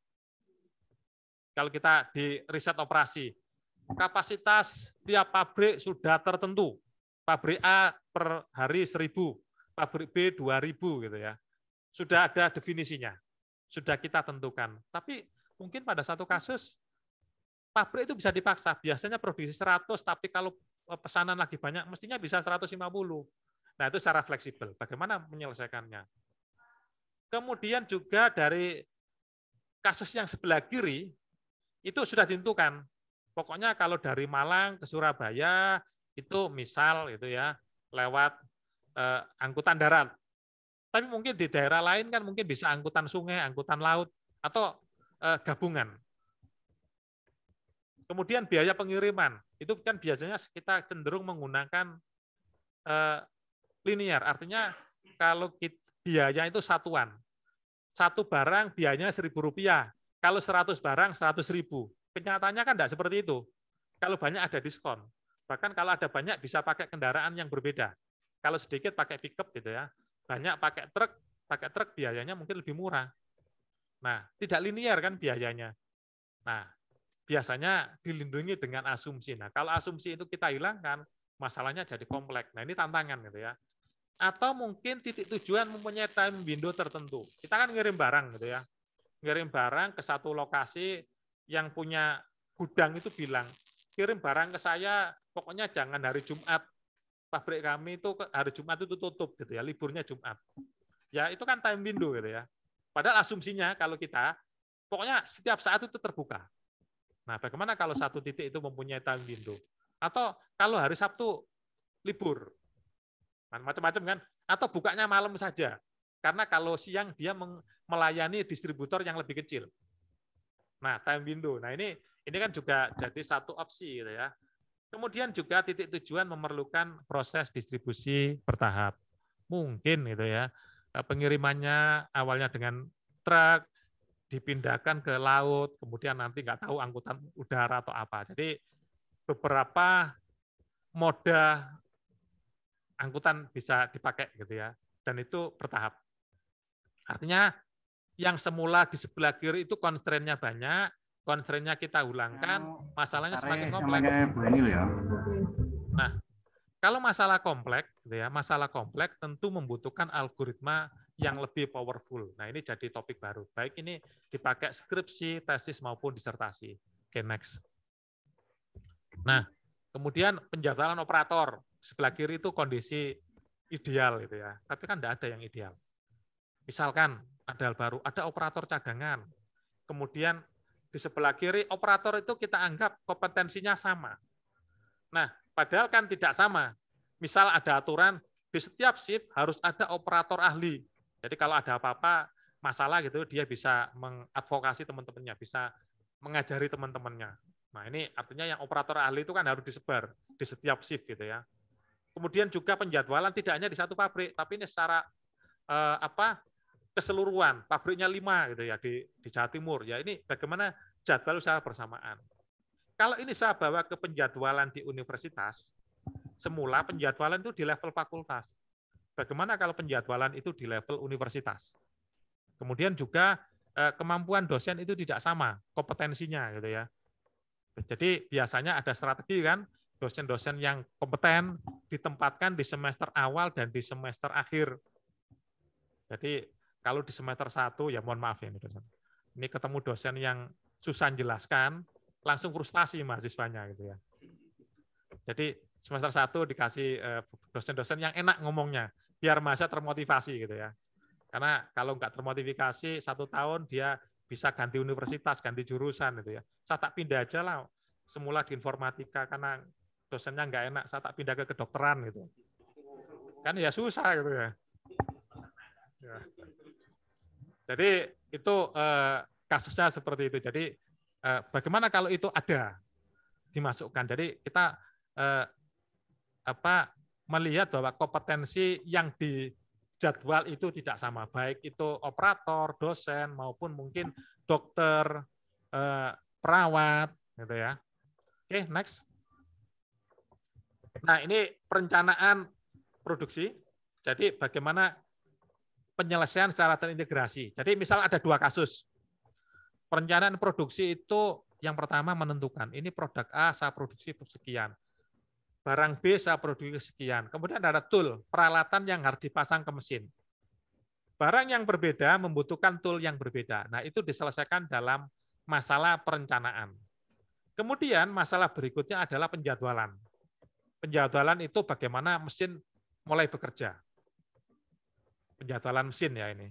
Kalau kita di riset operasi, kapasitas tiap pabrik sudah tertentu. Pabrik A per hari 1000, pabrik B 2000 gitu ya. Sudah ada definisinya. Sudah kita tentukan. Tapi mungkin pada satu kasus pabrik itu bisa dipaksa. Biasanya produksi 100, tapi kalau eh, pesanan lagi banyak mestinya bisa 150. Nah, itu secara fleksibel. Bagaimana menyelesaikannya? Kemudian juga dari kasus yang sebelah kiri itu sudah ditentukan Pokoknya kalau dari Malang ke Surabaya itu misal gitu ya lewat eh, angkutan darat. Tapi mungkin di daerah lain kan mungkin bisa angkutan sungai, angkutan laut atau eh, gabungan. Kemudian biaya pengiriman itu kan biasanya kita cenderung menggunakan eh, linear, artinya kalau kita, biaya itu satuan. Satu barang biayanya seribu rupiah, kalau seratus barang seratus ribu kenyataannya kan tidak seperti itu. Kalau banyak ada diskon. Bahkan kalau ada banyak bisa pakai kendaraan yang berbeda. Kalau sedikit pakai pickup gitu ya. Banyak pakai truk, pakai truk biayanya mungkin lebih murah. Nah, tidak linier kan biayanya. Nah, biasanya dilindungi dengan asumsi. Nah, kalau asumsi itu kita hilangkan, masalahnya jadi kompleks. Nah, ini tantangan gitu ya. Atau mungkin titik tujuan mempunyai time window tertentu. Kita kan ngirim barang gitu ya. Ngirim barang ke satu lokasi yang punya gudang itu bilang, kirim barang ke saya, pokoknya jangan hari Jumat. Pabrik kami itu hari Jumat itu tutup gitu ya, liburnya Jumat. Ya itu kan time window gitu ya. Padahal asumsinya kalau kita, pokoknya setiap saat itu terbuka. Nah bagaimana kalau satu titik itu mempunyai time window? Atau kalau hari Sabtu libur, nah, macam-macam kan? Atau bukanya malam saja. Karena kalau siang dia melayani distributor yang lebih kecil. Nah, time window. Nah, ini ini kan juga jadi satu opsi gitu ya. Kemudian juga titik tujuan memerlukan proses distribusi bertahap. Mungkin gitu ya. Eh, pengirimannya awalnya dengan truk, dipindahkan ke laut, kemudian nanti nggak tahu angkutan udara atau apa. Jadi beberapa moda angkutan bisa dipakai gitu ya. Dan itu bertahap. Artinya yang semula di sebelah kiri itu konstrennya banyak, konstrennya kita ulangkan, masalahnya semakin kompleks. Ya. Nah, kalau masalah kompleks, gitu ya, masalah kompleks tentu membutuhkan algoritma yang lebih powerful. Nah, ini jadi topik baru. Baik ini dipakai skripsi, tesis maupun disertasi. Oke, okay, next. Nah, kemudian penjadwalan operator sebelah kiri itu kondisi ideal gitu ya. Tapi kan tidak ada yang ideal. Misalkan ada hal baru, ada operator cadangan. Kemudian di sebelah kiri operator itu kita anggap kompetensinya sama. Nah, padahal kan tidak sama. Misal ada aturan di setiap shift harus ada operator ahli. Jadi kalau ada apa-apa masalah gitu dia bisa mengadvokasi teman-temannya, bisa mengajari teman-temannya. Nah, ini artinya yang operator ahli itu kan harus disebar di setiap shift gitu ya. Kemudian juga penjadwalan tidak hanya di satu pabrik, tapi ini secara eh, apa keseluruhan pabriknya lima gitu ya di, di Jawa Timur ya ini bagaimana jadwal usaha bersamaan kalau ini saya bawa ke penjadwalan di universitas semula penjadwalan itu di level fakultas bagaimana kalau penjadwalan itu di level universitas kemudian juga eh, kemampuan dosen itu tidak sama kompetensinya gitu ya jadi biasanya ada strategi kan dosen-dosen yang kompeten ditempatkan di semester awal dan di semester akhir. Jadi kalau di semester satu, ya mohon maaf ya ini dosen. Ini ketemu dosen yang susah jelaskan, langsung frustasi mahasiswanya gitu ya. Jadi semester satu dikasih eh, dosen-dosen yang enak ngomongnya, biar masa termotivasi gitu ya. Karena kalau nggak termotivasi satu tahun dia bisa ganti universitas, ganti jurusan gitu ya. Saya tak pindah aja lah semula di informatika karena dosennya nggak enak, saya tak pindah ke kedokteran gitu. Kan ya susah gitu ya. ya. Jadi itu eh, kasusnya seperti itu. Jadi eh, bagaimana kalau itu ada dimasukkan? Jadi kita eh, apa melihat bahwa kompetensi yang dijadwal itu tidak sama, baik itu operator, dosen maupun mungkin dokter, eh, perawat, gitu ya. Oke, okay, next. Nah, ini perencanaan produksi. Jadi bagaimana penyelesaian secara terintegrasi. Jadi misal ada dua kasus. Perencanaan produksi itu yang pertama menentukan, ini produk A saya produksi sekian, barang B saya produksi sekian. Kemudian ada tool, peralatan yang harus dipasang ke mesin. Barang yang berbeda membutuhkan tool yang berbeda. Nah, itu diselesaikan dalam masalah perencanaan. Kemudian masalah berikutnya adalah penjadwalan. Penjadwalan itu bagaimana mesin mulai bekerja penjatalan mesin ya ini.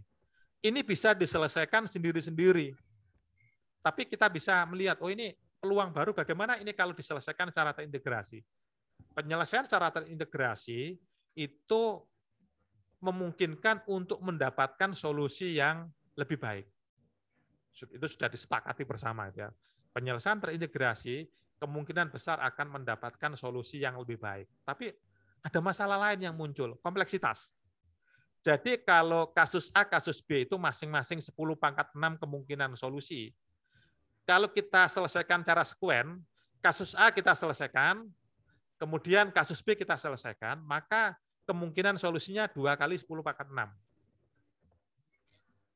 Ini bisa diselesaikan sendiri-sendiri. Tapi kita bisa melihat, oh ini peluang baru bagaimana ini kalau diselesaikan secara terintegrasi. Penyelesaian secara terintegrasi itu memungkinkan untuk mendapatkan solusi yang lebih baik. Itu sudah disepakati bersama. Ya. Penyelesaian terintegrasi kemungkinan besar akan mendapatkan solusi yang lebih baik. Tapi ada masalah lain yang muncul, kompleksitas. Jadi kalau kasus A, kasus B itu masing-masing 10 pangkat 6 kemungkinan solusi. Kalau kita selesaikan cara sekuen, kasus A kita selesaikan, kemudian kasus B kita selesaikan, maka kemungkinan solusinya 2 kali 10 pangkat 6.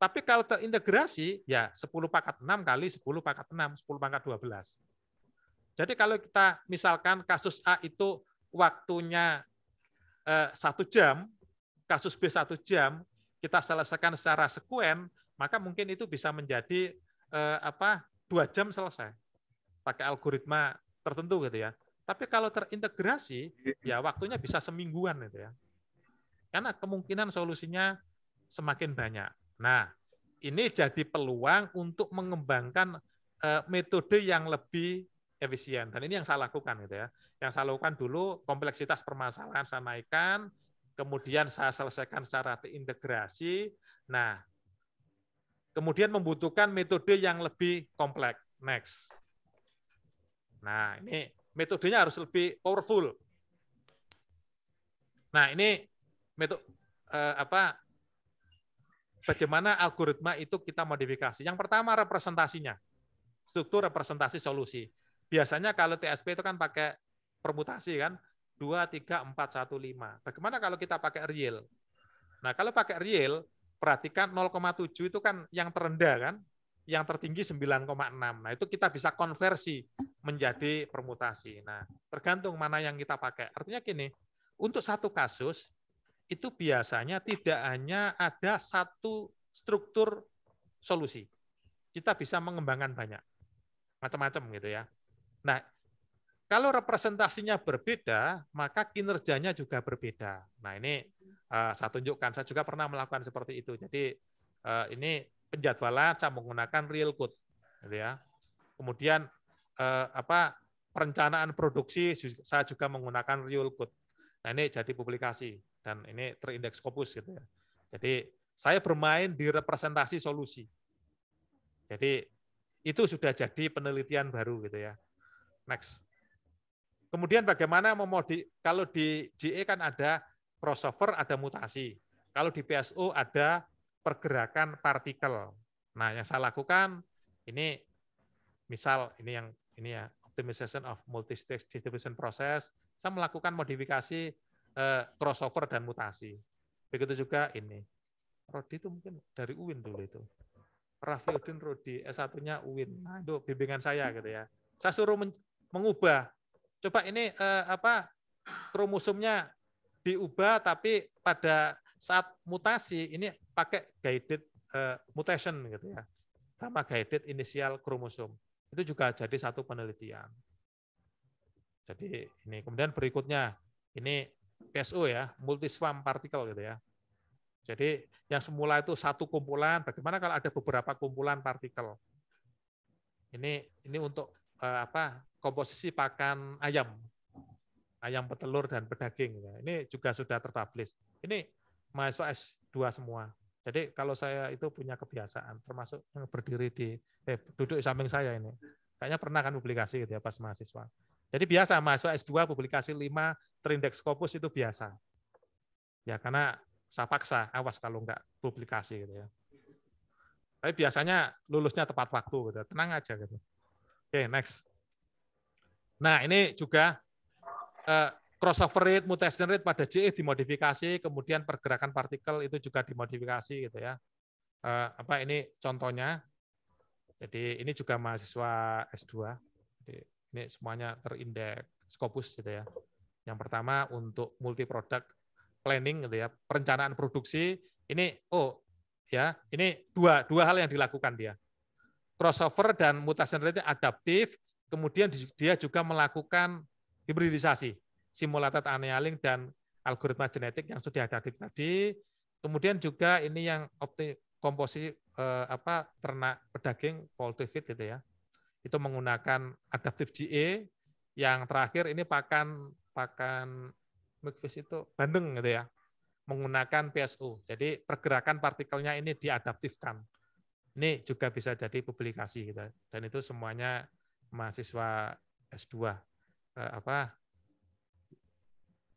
Tapi kalau terintegrasi, ya 10 pangkat 6 kali 10 pangkat 6, 10 pangkat 12. Jadi kalau kita misalkan kasus A itu waktunya eh, satu jam, kasus B satu jam kita selesaikan secara sekuen, maka mungkin itu bisa menjadi eh, apa dua jam selesai pakai algoritma tertentu gitu ya. Tapi kalau terintegrasi, ya waktunya bisa semingguan gitu ya. Karena kemungkinan solusinya semakin banyak. Nah, ini jadi peluang untuk mengembangkan eh, metode yang lebih efisien. Dan ini yang saya lakukan gitu ya. Yang saya lakukan dulu kompleksitas permasalahan saya naikkan, kemudian saya selesaikan secara terintegrasi. Nah, kemudian membutuhkan metode yang lebih kompleks. Next. Nah, ini metodenya harus lebih powerful. Nah, ini metode eh, apa? Bagaimana algoritma itu kita modifikasi? Yang pertama representasinya, struktur representasi solusi. Biasanya kalau TSP itu kan pakai permutasi kan, 2, 3, 4, 1, 5. Bagaimana kalau kita pakai real? Nah, kalau pakai real, perhatikan 0,7 itu kan yang terendah kan, yang tertinggi 9,6. Nah, itu kita bisa konversi menjadi permutasi. Nah, tergantung mana yang kita pakai. Artinya gini, untuk satu kasus, itu biasanya tidak hanya ada satu struktur solusi. Kita bisa mengembangkan banyak. Macam-macam gitu ya. Nah, kalau representasinya berbeda, maka kinerjanya juga berbeda. Nah ini uh, saya tunjukkan, saya juga pernah melakukan seperti itu. Jadi uh, ini penjadwalan saya menggunakan real code, gitu ya. Kemudian uh, apa perencanaan produksi saya juga menggunakan real code. Nah ini jadi publikasi dan ini terindeks kopus gitu ya. Jadi saya bermain di representasi solusi. Jadi itu sudah jadi penelitian baru gitu ya. Next. Kemudian bagaimana memodi kalau di GE kan ada crossover, ada mutasi. Kalau di PSO ada pergerakan partikel. Nah, yang saya lakukan ini misal ini yang ini ya optimization of multi-stage distribution process, saya melakukan modifikasi eh, crossover dan mutasi. Begitu juga ini. Rodi itu mungkin dari UIN dulu itu. Rafiuddin Rodi, eh, S1-nya UIN. Nah, itu bimbingan saya gitu ya. Saya suruh mengubah coba ini eh, apa kromosomnya diubah tapi pada saat mutasi ini pakai guided eh, mutation gitu ya. Sama guided inisial kromosom. Itu juga jadi satu penelitian. Jadi ini kemudian berikutnya ini PSO ya, multiswarm particle gitu ya. Jadi yang semula itu satu kumpulan, bagaimana kalau ada beberapa kumpulan partikel? Ini ini untuk uh, apa komposisi pakan ayam ayam petelur dan pedaging ini juga sudah terpublish ini mahasiswa S2 semua jadi kalau saya itu punya kebiasaan termasuk yang berdiri di eh, duduk samping saya ini kayaknya pernah kan publikasi gitu ya pas mahasiswa jadi biasa mahasiswa S2 publikasi 5 terindeks Scopus itu biasa ya karena saya paksa awas kalau enggak publikasi gitu ya tapi biasanya lulusnya tepat waktu gitu ya. tenang aja gitu Oke, okay, next. Nah, ini juga uh, crossover rate, mutation rate pada GE dimodifikasi, kemudian pergerakan partikel itu juga dimodifikasi gitu ya. Uh, apa ini contohnya? Jadi ini juga mahasiswa S2. Jadi, ini semuanya terindeks Scopus gitu ya. Yang pertama untuk multi product planning gitu ya, perencanaan produksi ini oh ya, ini dua dua hal yang dilakukan dia crossover dan mutasi rate adaptif, kemudian dia juga melakukan hibridisasi, simulated annealing dan algoritma genetik yang sudah ada tadi. Kemudian juga ini yang opti, komposisi eh, apa ternak pedaging poultry feed gitu ya. Itu menggunakan adaptif GE. Yang terakhir ini pakan pakan mixed itu bandeng gitu ya. Menggunakan PSU. Jadi pergerakan partikelnya ini diadaptifkan ini juga bisa jadi publikasi gitu. Dan itu semuanya mahasiswa S2 eh, apa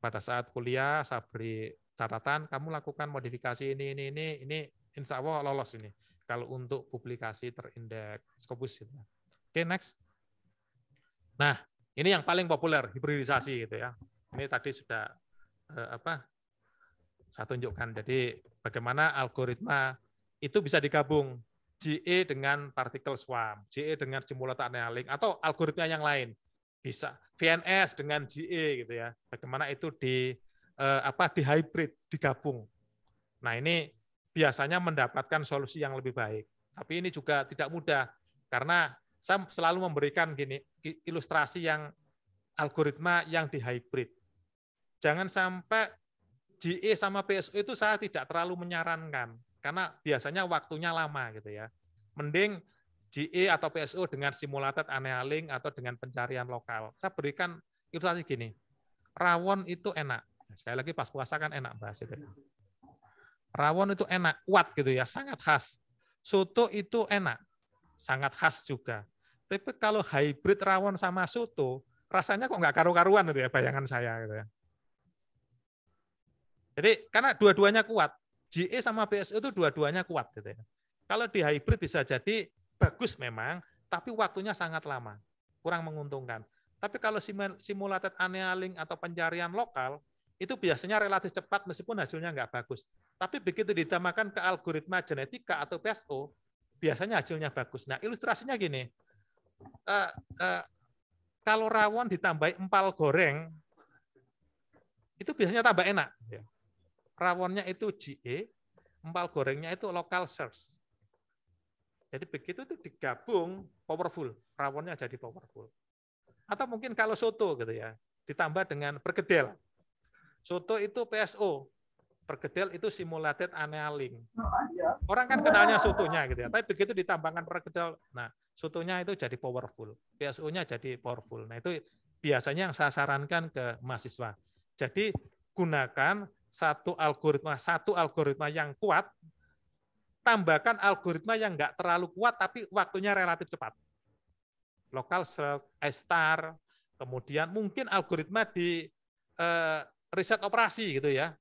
pada saat kuliah saya beri catatan kamu lakukan modifikasi ini ini ini ini insya Allah lolos ini kalau untuk publikasi terindeks Scopus gitu. Oke okay, next. Nah ini yang paling populer hibridisasi gitu ya. Ini tadi sudah eh, apa saya tunjukkan. Jadi bagaimana algoritma itu bisa digabung GE dengan partikel swarm, GE dengan simulator annealing atau algoritma yang lain bisa VNS dengan GE gitu ya. Bagaimana itu di eh, apa di hybrid digabung. Nah ini biasanya mendapatkan solusi yang lebih baik. Tapi ini juga tidak mudah karena saya selalu memberikan gini ilustrasi yang algoritma yang di hybrid. Jangan sampai GE sama PSO itu saya tidak terlalu menyarankan karena biasanya waktunya lama gitu ya. Mending GE atau PSO dengan simulated annealing atau dengan pencarian lokal. Saya berikan ilustrasi gini. Rawon itu enak. Nah, sekali lagi pas puasa kan enak bahas itu. Rawon itu enak, kuat gitu ya, sangat khas. Soto itu enak, sangat khas juga. Tapi kalau hybrid rawon sama soto, rasanya kok nggak karu-karuan gitu ya bayangan saya gitu ya. Jadi karena dua-duanya kuat, GE sama PSO e itu dua-duanya kuat gitu ya. Kalau di hybrid bisa jadi bagus memang, tapi waktunya sangat lama, kurang menguntungkan. Tapi kalau simulated annealing atau pencarian lokal, itu biasanya relatif cepat meskipun hasilnya nggak bagus. Tapi begitu ditambahkan ke algoritma genetika atau PSO, biasanya hasilnya bagus. Nah, ilustrasinya gini. Uh, uh, kalau rawon ditambah empal goreng, itu biasanya tambah enak rawonnya itu GE, empal gorengnya itu local search. Jadi begitu itu digabung powerful, rawonnya jadi powerful. Atau mungkin kalau soto gitu ya, ditambah dengan pergedel. Soto itu PSO, pergedel itu simulated annealing. Orang kan kenalnya sotonya gitu ya, tapi begitu ditambahkan pergedel, nah sotonya itu jadi powerful, PSO-nya jadi powerful. Nah itu biasanya yang saya sarankan ke mahasiswa. Jadi gunakan satu algoritma satu algoritma yang kuat tambahkan algoritma yang enggak terlalu kuat tapi waktunya relatif cepat local self star kemudian mungkin algoritma di eh, riset operasi gitu ya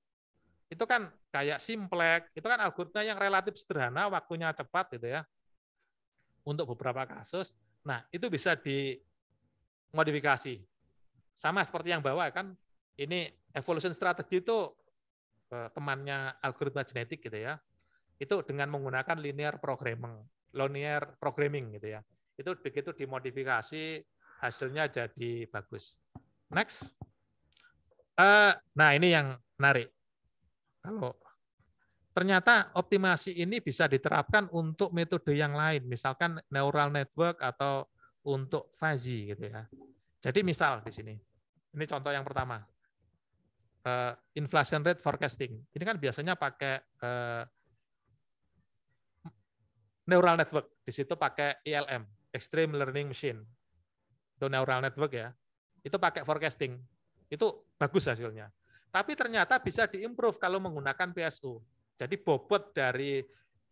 itu kan kayak simplek itu kan algoritma yang relatif sederhana waktunya cepat gitu ya untuk beberapa kasus nah itu bisa dimodifikasi sama seperti yang bawah kan ini evolution strategi itu Eh, temannya algoritma genetik gitu ya itu dengan menggunakan linear programming linear programming gitu ya itu begitu dimodifikasi hasilnya jadi bagus next uh, nah ini yang menarik kalau ternyata optimasi ini bisa diterapkan untuk metode yang lain misalkan neural network atau untuk fuzzy gitu ya jadi misal di sini ini contoh yang pertama Eh, inflation rate forecasting. Ini kan biasanya pakai eh, neural network. Di situ pakai ELM, Extreme Learning Machine. Itu neural network ya. Itu pakai forecasting. Itu bagus hasilnya. Tapi ternyata bisa diimprove kalau menggunakan PSU. Jadi bobot dari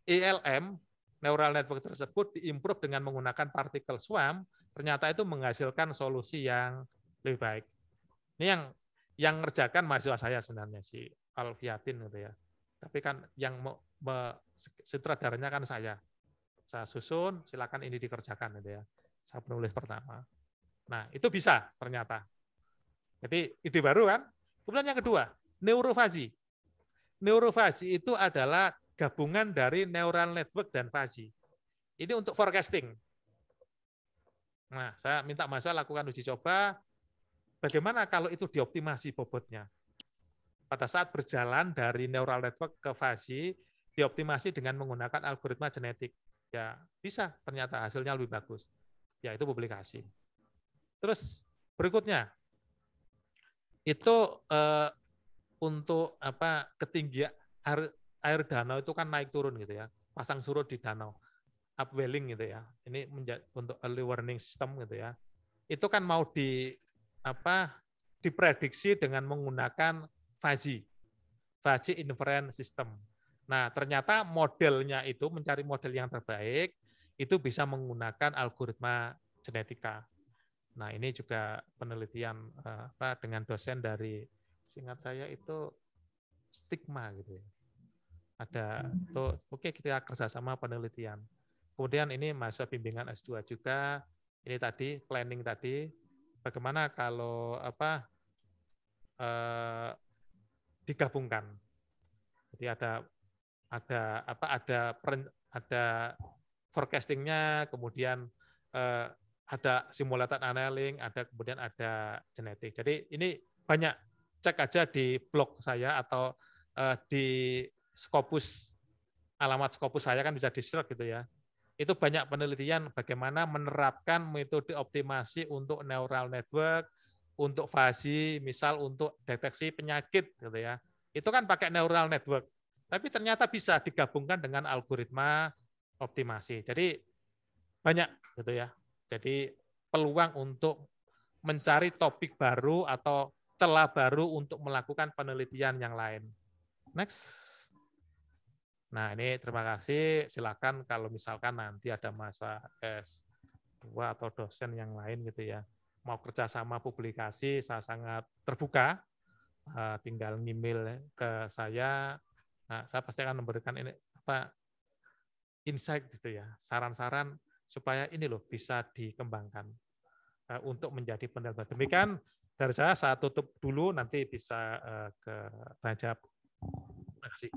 ELM, neural network tersebut diimprove dengan menggunakan partikel swarm, ternyata itu menghasilkan solusi yang lebih baik. Ini yang yang ngerjakan mahasiswa saya sebenarnya si Alfiatin gitu ya. Tapi kan yang me, me, sutradaranya kan saya. Saya susun, silakan ini dikerjakan gitu ya. Saya penulis pertama. Nah, itu bisa ternyata. Jadi ide baru kan. Kemudian yang kedua, neurofasi. Neurofasi itu adalah gabungan dari neural network dan fasi. Ini untuk forecasting. Nah, saya minta mahasiswa lakukan uji coba, Bagaimana kalau itu dioptimasi bobotnya? Pada saat berjalan dari neural network ke fasi, dioptimasi dengan menggunakan algoritma genetik. Ya, bisa ternyata hasilnya lebih bagus. Ya, itu publikasi. Terus berikutnya itu eh, untuk apa ketinggian air, air danau itu kan naik turun gitu ya. Pasang surut di danau upwelling gitu ya. Ini untuk early warning system gitu ya. Itu kan mau di apa diprediksi dengan menggunakan Fuzzy, Fuzzy Inference System. Nah, ternyata modelnya itu mencari model yang terbaik itu bisa menggunakan algoritma genetika. Nah, ini juga penelitian eh, apa dengan dosen dari singkat saya itu stigma gitu ya. Ada tuh oke okay, kita kerjasama penelitian. Kemudian ini masuk bimbingan S2 juga. Ini tadi planning tadi bagaimana kalau apa eh, digabungkan. Jadi ada ada apa ada ada forecastingnya, kemudian eh, ada simulator annealing, ada kemudian ada genetik. Jadi ini banyak cek aja di blog saya atau eh, di Scopus alamat Scopus saya kan bisa di search gitu ya itu banyak penelitian bagaimana menerapkan metode optimasi untuk neural network, untuk fasi, misal untuk deteksi penyakit gitu ya. Itu kan pakai neural network. Tapi ternyata bisa digabungkan dengan algoritma optimasi. Jadi banyak gitu ya. Jadi peluang untuk mencari topik baru atau celah baru untuk melakukan penelitian yang lain. Next. Nah, ini terima kasih. Silakan kalau misalkan nanti ada masa S2 atau dosen yang lain gitu ya, mau kerjasama publikasi, saya sangat terbuka. Ah, tinggal ngimil ke saya, nah, saya pasti akan memberikan ini apa insight gitu ya, saran-saran supaya ini loh bisa dikembangkan ah, untuk menjadi pendapat. Demikian dari saya, saya tutup dulu, nanti bisa eh, ke ke Najab. Terima kasih.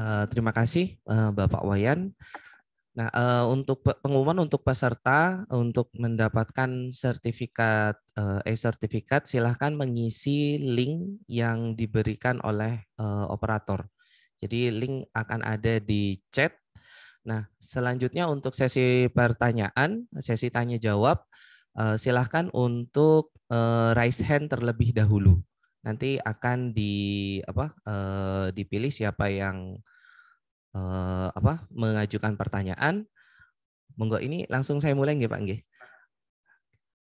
Eh, terima kasih uh, Bapak Wayan. Nah, uh, untuk pengumuman untuk peserta untuk mendapatkan sertifikat uh, e-sertifikat silahkan mengisi link yang diberikan oleh uh, operator. Jadi link akan ada di chat. Nah, selanjutnya untuk sesi pertanyaan, sesi tanya jawab, uh, silahkan untuk uh, raise hand terlebih dahulu nanti akan di apa uh, dipilih siapa yang uh, apa mengajukan pertanyaan. Monggo ini langsung saya mulai nggih Pak nggih.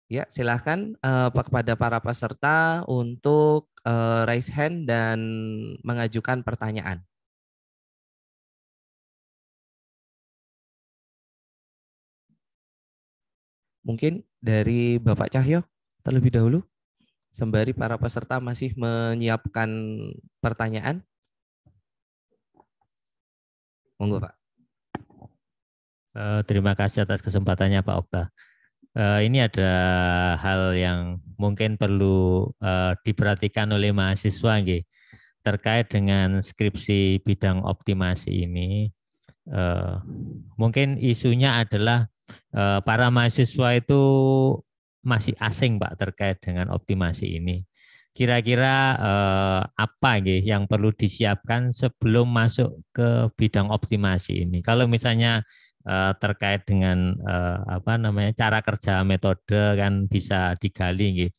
Ya, silahkan uh, kepada para peserta untuk uh, raise hand dan mengajukan pertanyaan. Mungkin dari Bapak Cahyo terlebih dahulu sembari para peserta masih menyiapkan pertanyaan. Monggo Pak. Eh, terima kasih atas kesempatannya Pak Okta. Eh, ini ada hal yang mungkin perlu eh, diperhatikan oleh mahasiswa nggih terkait dengan skripsi bidang optimasi ini. Mungkin isunya adalah para mahasiswa itu masih asing Pak terkait dengan optimasi ini. Kira-kira eh, apa nggih yang perlu disiapkan sebelum masuk ke bidang optimasi ini? Kalau misalnya eh, terkait dengan eh, apa namanya cara kerja metode kan bisa digali nggih.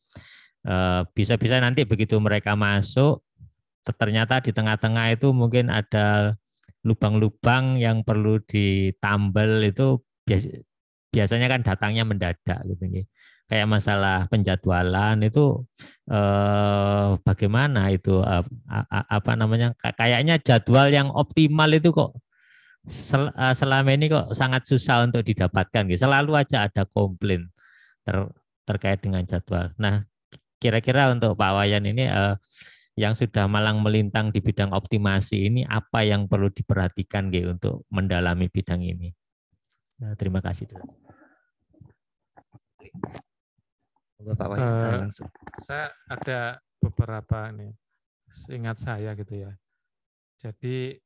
Eh, bisa-bisa nanti begitu mereka masuk ternyata di tengah-tengah itu mungkin ada lubang-lubang yang perlu ditambal itu biasanya kan datangnya mendadak gitu nih kayak masalah penjadwalan itu eh, bagaimana itu eh, apa namanya kayaknya jadwal yang optimal itu kok sel, eh, selama ini kok sangat susah untuk didapatkan gitu. Selalu aja ada komplain ter, terkait dengan jadwal. Nah, kira-kira untuk Pak Wayan ini eh, yang sudah malang melintang di bidang optimasi ini apa yang perlu diperhatikan gitu untuk mendalami bidang ini. Nah, terima kasih. Thank Bapak Wahyu uh, langsung. Saya ada beberapa ini ingat saya gitu ya. Jadi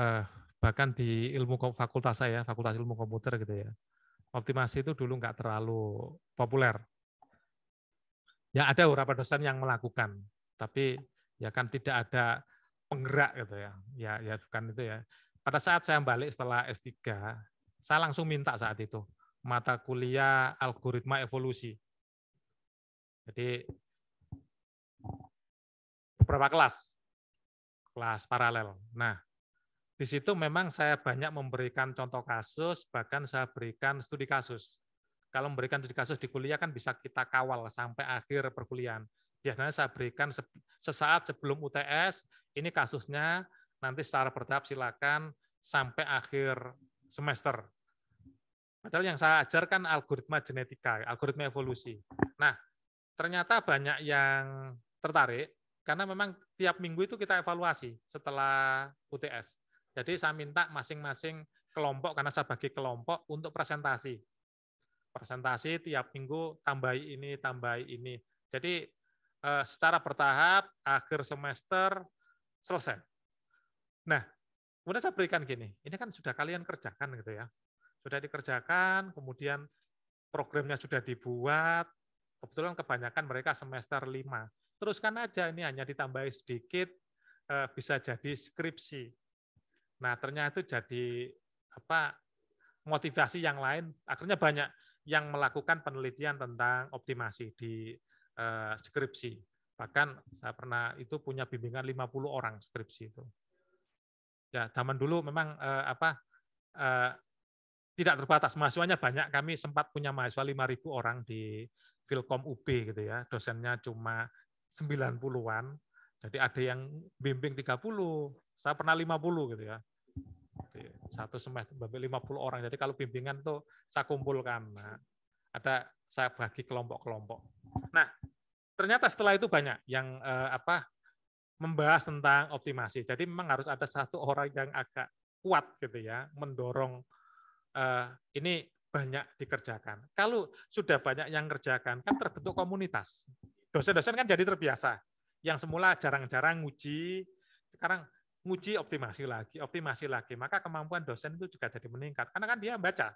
uh, bahkan di ilmu fakultas saya, fakultas ilmu komputer gitu ya, optimasi itu dulu nggak terlalu populer. Ya ada beberapa dosen yang melakukan, tapi ya kan tidak ada penggerak gitu ya. Ya ya bukan itu ya. Pada saat saya balik setelah S3, saya langsung minta saat itu mata kuliah algoritma evolusi. Jadi beberapa kelas, kelas paralel. Nah, di situ memang saya banyak memberikan contoh kasus, bahkan saya berikan studi kasus. Kalau memberikan studi kasus di kuliah kan bisa kita kawal sampai akhir perkuliahan. Biasanya saya berikan sesaat sebelum UTS, ini kasusnya, nanti secara bertahap silakan sampai akhir semester. Padahal yang saya ajarkan algoritma genetika, algoritma evolusi. Nah, ternyata banyak yang tertarik karena memang tiap minggu itu kita evaluasi setelah UTS. Jadi saya minta masing-masing kelompok karena saya bagi kelompok untuk presentasi. Presentasi tiap minggu tambah ini, tambah ini. Jadi eh, secara bertahap akhir semester selesai. Nah, kemudian saya berikan gini, ini kan sudah kalian kerjakan gitu ya. Sudah dikerjakan, kemudian programnya sudah dibuat, Kebetulan kebanyakan mereka semester 5. Teruskan aja, ini hanya ditambah sedikit, eh, bisa jadi skripsi. Nah, ternyata itu jadi apa motivasi yang lain. Akhirnya banyak yang melakukan penelitian tentang optimasi di eh, skripsi. Bahkan saya pernah itu punya bimbingan 50 orang skripsi itu. Ya, zaman dulu memang eh, apa eh, tidak terbatas mahasiswanya banyak. Kami sempat punya mahasiswa 5.000 orang di Filkom UB gitu ya, dosennya cuma 90-an, jadi ada yang bimbing 30, saya pernah 50 gitu ya. Jadi satu semester lima 50 orang. Jadi kalau bimbingan tuh saya kumpulkan. Nah, ada saya bagi kelompok-kelompok. Nah, ternyata setelah itu banyak yang eh, apa membahas tentang optimasi. Jadi memang harus ada satu orang yang agak kuat gitu ya, mendorong eh, ini banyak dikerjakan. Kalau sudah banyak yang kerjakan, kan terbentuk komunitas. Dosen-dosen kan jadi terbiasa. Yang semula jarang-jarang nguji, sekarang nguji optimasi lagi, optimasi lagi. Maka kemampuan dosen itu juga jadi meningkat. Karena kan dia baca.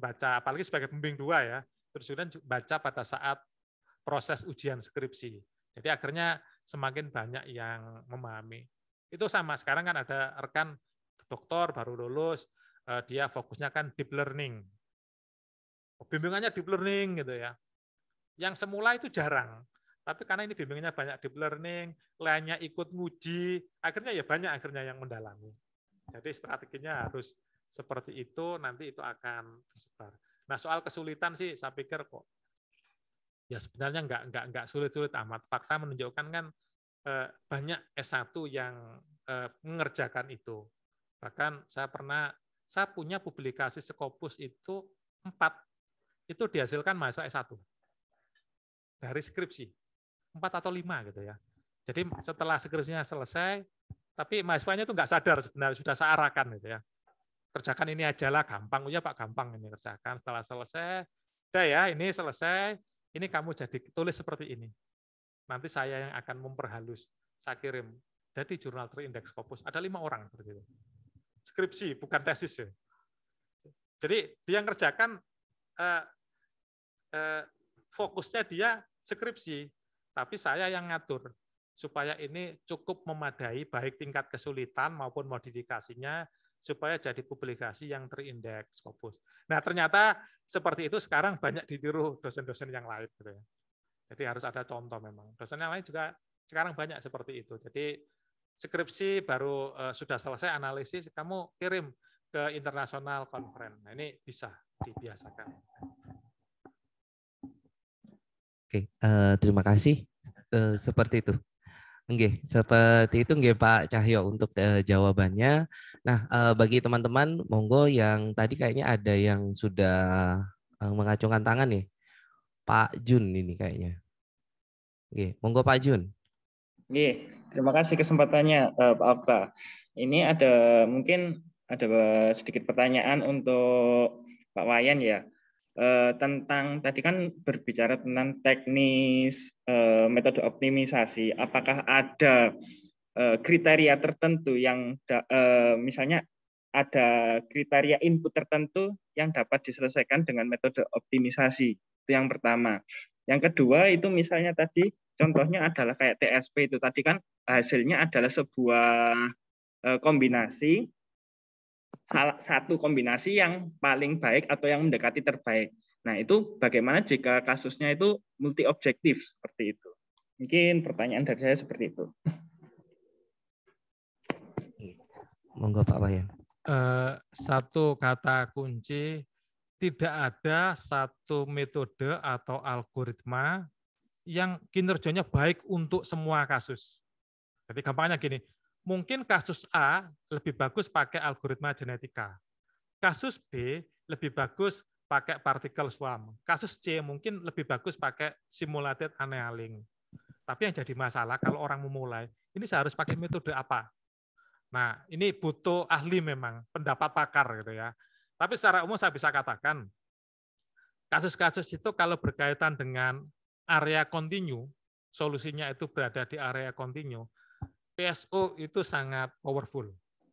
Baca, apalagi sebagai pembimbing dua ya. Terus kemudian baca pada saat proses ujian skripsi. Jadi akhirnya semakin banyak yang memahami. Itu sama, sekarang kan ada rekan doktor baru lulus, eh, dia fokusnya kan deep learning bimbingannya deep learning gitu ya. Yang semula itu jarang, tapi karena ini bimbingannya banyak deep learning, lainnya ikut nguji, akhirnya ya banyak akhirnya yang mendalami. Jadi strateginya harus seperti itu, nanti itu akan tersebar. Nah soal kesulitan sih saya pikir kok ya sebenarnya nggak nggak nggak sulit-sulit amat. Fakta menunjukkan kan eh, banyak S1 yang eh, mengerjakan itu. Bahkan saya pernah saya punya publikasi Sekopus itu empat itu dihasilkan mahasiswa S1 dari skripsi. Empat atau lima gitu ya. Jadi ya. setelah skripsinya selesai, tapi mahasiswanya itu nggak sadar sebenarnya sudah saya arahkan gitu ya. Kerjakan ini aja lah gampang, ya Pak gampang ini kerjakan. Setelah selesai, udah ya ini selesai, ini kamu jadi tulis seperti ini. Nanti saya yang akan memperhalus, saya kirim. Jadi jurnal terindeks Scopus ada lima orang seperti itu. Skripsi bukan tesis ya. Jadi dia yang kerjakan eh, Eh, fokusnya dia skripsi, tapi saya yang ngatur supaya ini cukup memadai baik tingkat kesulitan maupun modifikasinya supaya jadi publikasi yang terindeks Scopus. Nah ternyata seperti itu sekarang banyak ditiru dosen-dosen yang lain. Gitu ya. Jadi harus ada contoh memang. Dosen yang lain juga sekarang banyak seperti itu. Jadi skripsi baru eh, sudah selesai analisis, kamu kirim ke internasional conference. Nah, ini bisa dibiasakan. Oke, uh, terima kasih. Uh, seperti itu. Oke, seperti itu nggih Pak Cahyo untuk uh, jawabannya. Nah, uh, bagi teman-teman monggo yang tadi kayaknya ada yang sudah uh, mengacungkan tangan nih. Pak Jun ini kayaknya. Oke, monggo Pak Jun. Oke, terima kasih kesempatannya uh, Pak Okta. Ini ada mungkin ada sedikit pertanyaan untuk Pak Wayan ya. Eh, tentang tadi kan berbicara tentang teknis uh, metode optimisasi. Apakah ada uh, kriteria tertentu yang uh, misalnya ada kriteria input tertentu yang dapat diselesaikan dengan metode optimisasi. Itu yang pertama. Yang kedua itu misalnya tadi contohnya adalah kayak TSP itu tadi kan hasilnya adalah sebuah kombinasi salah satu kombinasi yang paling baik atau yang mendekati terbaik. Nah, itu bagaimana jika kasusnya itu multi objektif seperti itu? Mungkin pertanyaan dari saya seperti itu. Monggo Pak Wayan. Eh, satu kata kunci tidak ada satu metode atau algoritma yang kinerjanya baik untuk semua kasus. Jadi gampangnya gini, Mungkin kasus A lebih bagus pakai algoritma genetika. Kasus B lebih bagus pakai partikel swarm. Kasus C mungkin lebih bagus pakai simulated annealing. Tapi yang jadi masalah kalau orang memulai, ini saya harus pakai metode apa? Nah, ini butuh ahli memang, pendapat pakar gitu ya. Tapi secara umum saya bisa katakan, kasus-kasus itu kalau berkaitan dengan area kontinu, solusinya itu berada di area kontinu, PSO itu sangat powerful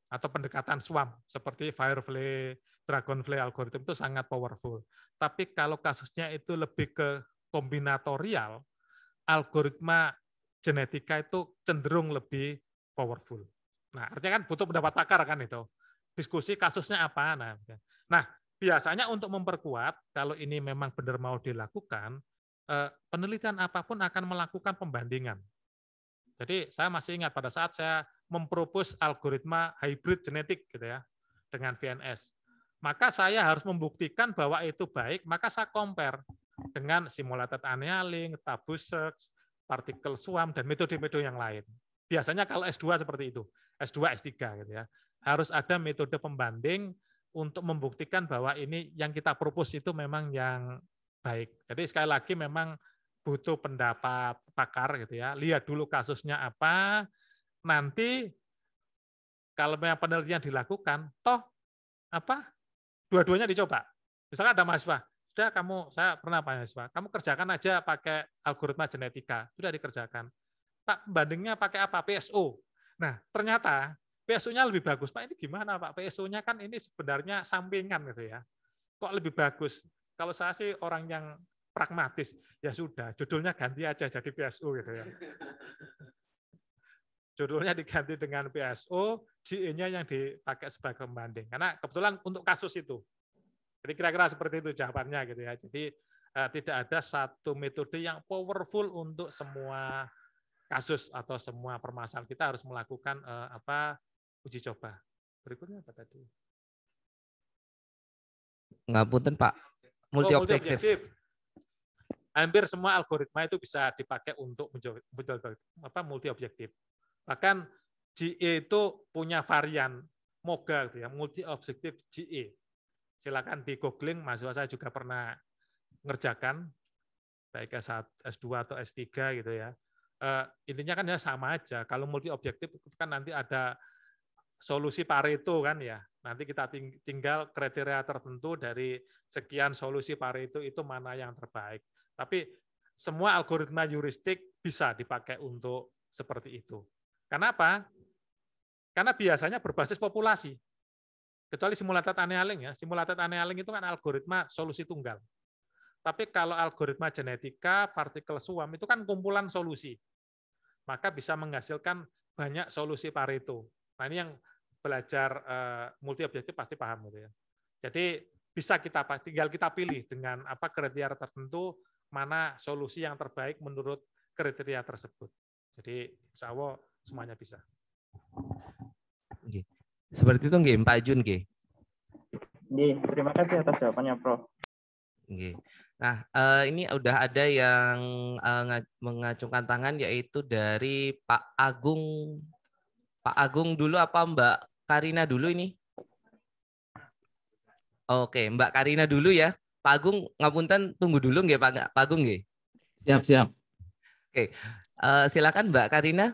atau pendekatan swamp seperti Firefly, Dragonfly algoritma itu sangat powerful. Tapi kalau kasusnya itu lebih ke kombinatorial, algoritma genetika itu cenderung lebih powerful. Nah, artinya kan butuh pendapat pakar kan itu. Diskusi kasusnya apa. Nah, gitu. nah biasanya untuk memperkuat, kalau ini memang benar mau dilakukan, eh, penelitian apapun akan melakukan pembandingan jadi saya masih ingat pada saat saya mempropos algoritma hybrid genetik gitu ya dengan VNS. Maka saya harus membuktikan bahwa itu baik, maka saya compare dengan simulated annealing, tabu search, partikel suam, dan metode-metode yang lain. Biasanya kalau S2 seperti itu, S2, S3 gitu ya. Harus ada metode pembanding untuk membuktikan bahwa ini yang kita propose itu memang yang baik. Jadi sekali lagi memang butuh pendapat pakar gitu ya. Lihat dulu kasusnya apa, nanti kalau yang penelitian dilakukan, toh apa dua-duanya dicoba. Misalkan ada mahasiswa, sudah kamu, saya pernah Pak mahasiswa, kamu kerjakan aja pakai algoritma genetika, sudah dikerjakan. Pak, bandingnya pakai apa? PSO. Nah, ternyata PSO nya lebih bagus. Pak, ini gimana Pak? PSO nya kan ini sebenarnya sampingan gitu ya. Kok lebih bagus? Kalau saya sih orang yang pragmatis. Ya sudah, judulnya ganti aja jadi PSO gitu ya. <laughs> Judulnya diganti dengan PSO GE-nya yang dipakai sebagai pembanding. Karena kebetulan untuk kasus itu. Jadi kira-kira seperti itu jawabannya gitu ya. Jadi eh, tidak ada satu metode yang powerful untuk semua kasus atau semua permasalahan kita harus melakukan eh, apa uji coba. Berikutnya apa tadi? Ngapunten Pak, multi objektif. Oh, hampir semua algoritma itu bisa dipakai untuk apa multi objektif. Bahkan GE itu punya varian MOGA gitu ya, multi objektif GE. Silakan di googling, mahasiswa saya juga pernah ngerjakan baik S2 atau S3 gitu ya. Uh, intinya kan ya sama aja. Kalau multi objektif kan nanti ada solusi Pareto kan ya. Nanti kita tinggal kriteria tertentu dari sekian solusi Pareto itu mana yang terbaik. Tapi semua algoritma heuristik bisa dipakai untuk seperti itu. Kenapa? Karena biasanya berbasis populasi. Kecuali simulator annealing ya. Simulator annealing itu kan algoritma solusi tunggal. Tapi kalau algoritma genetika, partikel suam itu kan kumpulan solusi. Maka bisa menghasilkan banyak solusi Pareto. Nah, ini yang belajar eh, multi objektif pasti paham gitu ya. Jadi bisa kita tinggal kita pilih dengan apa kriteria tertentu mana solusi yang terbaik menurut kriteria tersebut. Jadi insya Allah semuanya bisa. Seperti itu nggih Pak Jun nggih. terima kasih atas jawabannya Prof. Nggih. Nah, eh, ini udah ada yang eh, mengacungkan tangan yaitu dari Pak Agung. Pak Agung dulu apa Mbak Karina dulu ini? Oke, Mbak Karina dulu ya. Pak Agung ngapunten tunggu dulu nggih Pak Pak Agung nggih. Siap siap. Oke, uh, silakan Mbak Karina.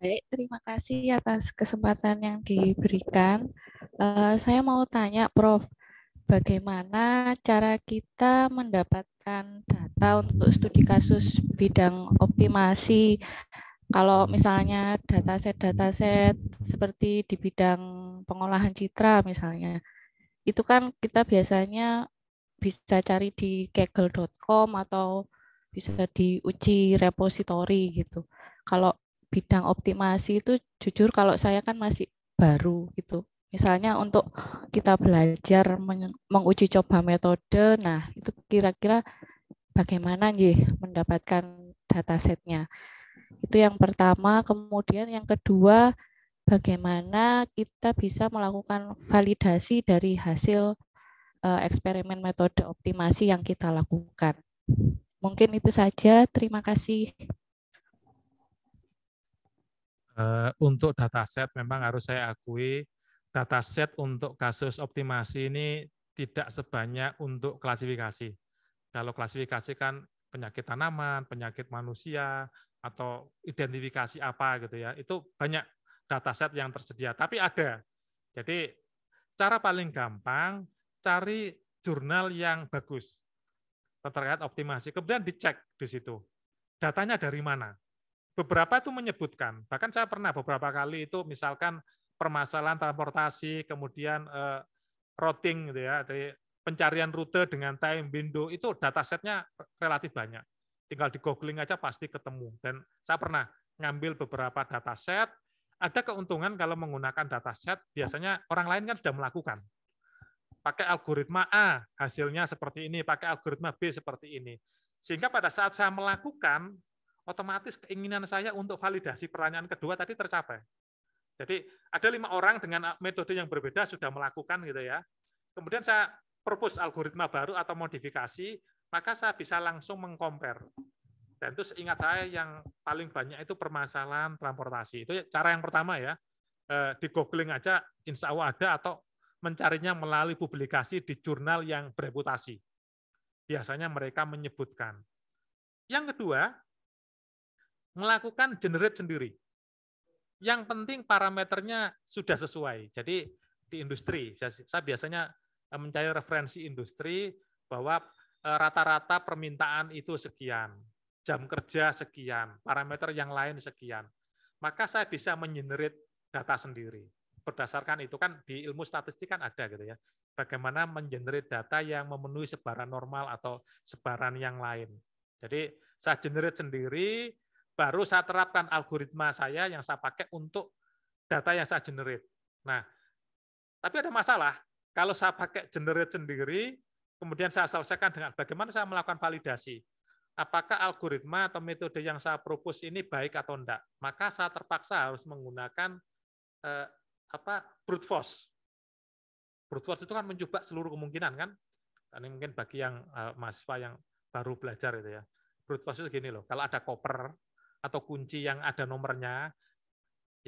Baik, terima kasih atas kesempatan yang diberikan. Uh, saya mau tanya Prof, bagaimana cara kita mendapatkan data untuk studi kasus bidang optimasi kalau misalnya data set data set seperti di bidang pengolahan citra misalnya itu kan kita biasanya bisa cari di kaggle.com atau bisa diuji repository gitu. Kalau bidang optimasi itu jujur kalau saya kan masih baru gitu. Misalnya untuk kita belajar menguji coba metode, nah itu kira-kira bagaimana nih mendapatkan datasetnya. Itu yang pertama. Kemudian yang kedua, bagaimana kita bisa melakukan validasi dari hasil eh, eksperimen metode optimasi yang kita lakukan. Mungkin itu saja. Terima kasih. Eh, untuk dataset memang harus saya akui dataset untuk kasus optimasi ini tidak sebanyak untuk klasifikasi. Kalau klasifikasi kan penyakit tanaman, penyakit manusia, atau identifikasi apa gitu ya. Itu banyak dataset yang tersedia, tapi ada. Jadi cara paling gampang cari jurnal yang bagus terkait optimasi. Kemudian dicek di situ. Datanya dari mana? Beberapa itu menyebutkan, bahkan saya pernah beberapa kali itu misalkan permasalahan transportasi, kemudian eh, routing gitu ya, dari pencarian rute dengan time window itu datasetnya relatif banyak. Tinggal di googling aja pasti ketemu. Dan saya pernah ngambil beberapa dataset, ada keuntungan kalau menggunakan data set biasanya orang lain kan sudah melakukan. Pakai algoritma A, hasilnya seperti ini, pakai algoritma B seperti ini. Sehingga pada saat saya melakukan, otomatis keinginan saya untuk validasi pertanyaan kedua tadi tercapai. Jadi ada lima orang dengan metode yang berbeda sudah melakukan gitu ya. Kemudian saya propose algoritma baru atau modifikasi, maka saya bisa langsung mengkompar dan itu seingat saya yang paling banyak itu permasalahan transportasi. Itu cara yang pertama ya, eh, di googling aja insya Allah ada atau mencarinya melalui publikasi di jurnal yang bereputasi. Biasanya mereka menyebutkan. Yang kedua, melakukan generate sendiri. Yang penting parameternya sudah sesuai. Jadi di industri, saya biasanya eh, mencari referensi industri bahwa eh, rata-rata permintaan itu sekian jam kerja sekian, parameter yang lain sekian. Maka saya bisa menyenerit data sendiri. Berdasarkan itu kan di ilmu statistik kan ada gitu ya. Bagaimana menyenerit data yang memenuhi sebaran normal atau sebaran yang lain. Jadi saya generate sendiri, baru saya terapkan algoritma saya yang saya pakai untuk data yang saya generate. Nah, tapi ada masalah. Kalau saya pakai generate sendiri, kemudian saya selesaikan dengan bagaimana saya melakukan validasi apakah algoritma atau metode yang saya propose ini baik atau enggak. Maka saya terpaksa harus menggunakan eh, apa brute force. Brute force itu kan mencoba seluruh kemungkinan kan. Ini mungkin bagi yang eh, mahasiswa yang baru belajar itu ya. Brute force itu gini loh, kalau ada koper atau kunci yang ada nomornya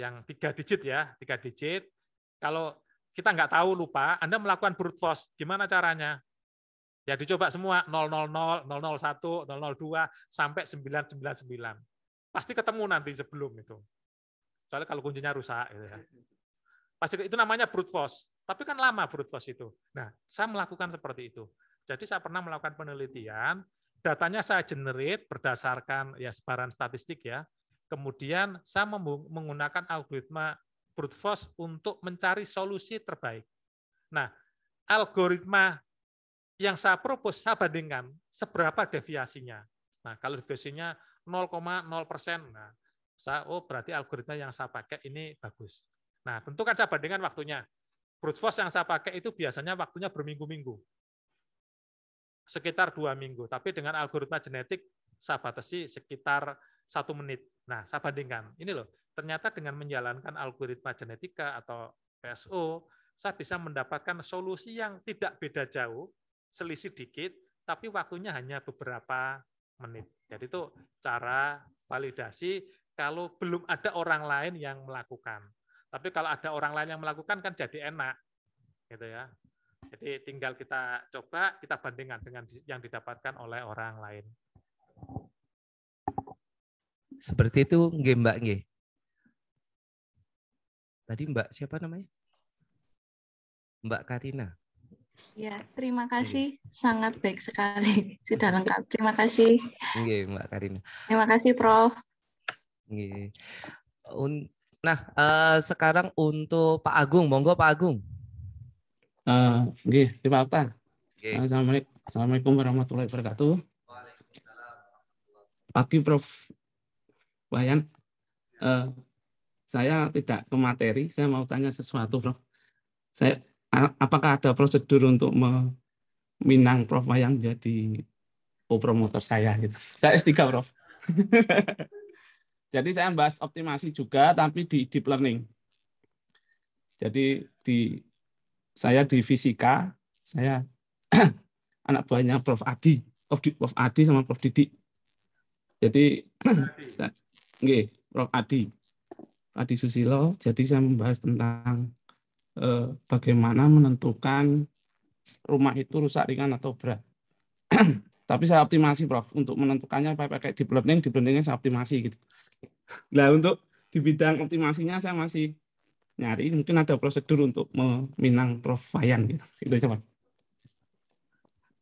yang tiga digit ya, tiga digit. Kalau kita nggak tahu lupa, Anda melakukan brute force. Gimana caranya? Ya dicoba semua 000, 001, 002 sampai 999. Pasti ketemu nanti sebelum itu. Soalnya kalau kuncinya rusak gitu ya. Pasti itu namanya brute force. Tapi kan lama brute force itu. Nah, saya melakukan seperti itu. Jadi saya pernah melakukan penelitian, datanya saya generate berdasarkan ya sebaran statistik ya. Kemudian saya menggunakan algoritma brute force untuk mencari solusi terbaik. Nah, algoritma yang saya propose, saya bandingkan seberapa deviasinya. Nah, kalau deviasinya 0,0 persen, nah, saya, oh berarti algoritma yang saya pakai ini bagus. Nah, tentu kan saya bandingkan waktunya. Brute force yang saya pakai itu biasanya waktunya berminggu-minggu. Sekitar dua minggu. Tapi dengan algoritma genetik, saya batasi sekitar satu menit. Nah, saya bandingkan. Ini loh, ternyata dengan menjalankan algoritma genetika atau PSO, saya bisa mendapatkan solusi yang tidak beda jauh selisih dikit, tapi waktunya hanya beberapa menit. Jadi itu cara validasi kalau belum ada orang lain yang melakukan. Tapi kalau ada orang lain yang melakukan kan jadi enak. Gitu ya. Jadi tinggal kita coba, kita bandingkan dengan yang didapatkan oleh orang lain. Seperti itu nggih Mbak nggih. Tadi Mbak siapa namanya? Mbak Karina. Ya, terima iya. kasih. Oke. Sangat baik sekali. Sudah <laughs> lengkap. Terima kasih. Oke, Mbak Karina. Terima kasih, Prof. Oke. Nah, uh, sekarang untuk Pak Agung. Monggo, Pak Agung. Uh, eh, oke, terima kasih. Eh, assalamualaikum. Assalamualaikum warahmatullahi wabarakatuh. Pagi, Prof. Bayan. Uh, saya tidak ke materi, saya mau tanya sesuatu, Prof. Saya apakah ada prosedur untuk meminang Prof Mayang jadi co-promotor saya gitu. Saya S3 Prof. <laughs> jadi saya membahas optimasi juga tapi di deep learning. Jadi di saya di fisika, saya <clears throat> anak buahnya Prof Adi, Prof, Prof Adi sama Prof Didi. Jadi <clears throat> nggih, Prof Adi. Adi Susilo, jadi saya membahas tentang eh, bagaimana menentukan rumah itu rusak ringan atau berat. <clears throat> Tapi saya optimasi, Prof. Untuk menentukannya pakai deep learning, deep learningnya saya optimasi gitu. Nah, untuk di bidang optimasinya saya masih nyari, mungkin ada prosedur untuk meminang Prof. Fayan gitu. <laughs> Itu aja,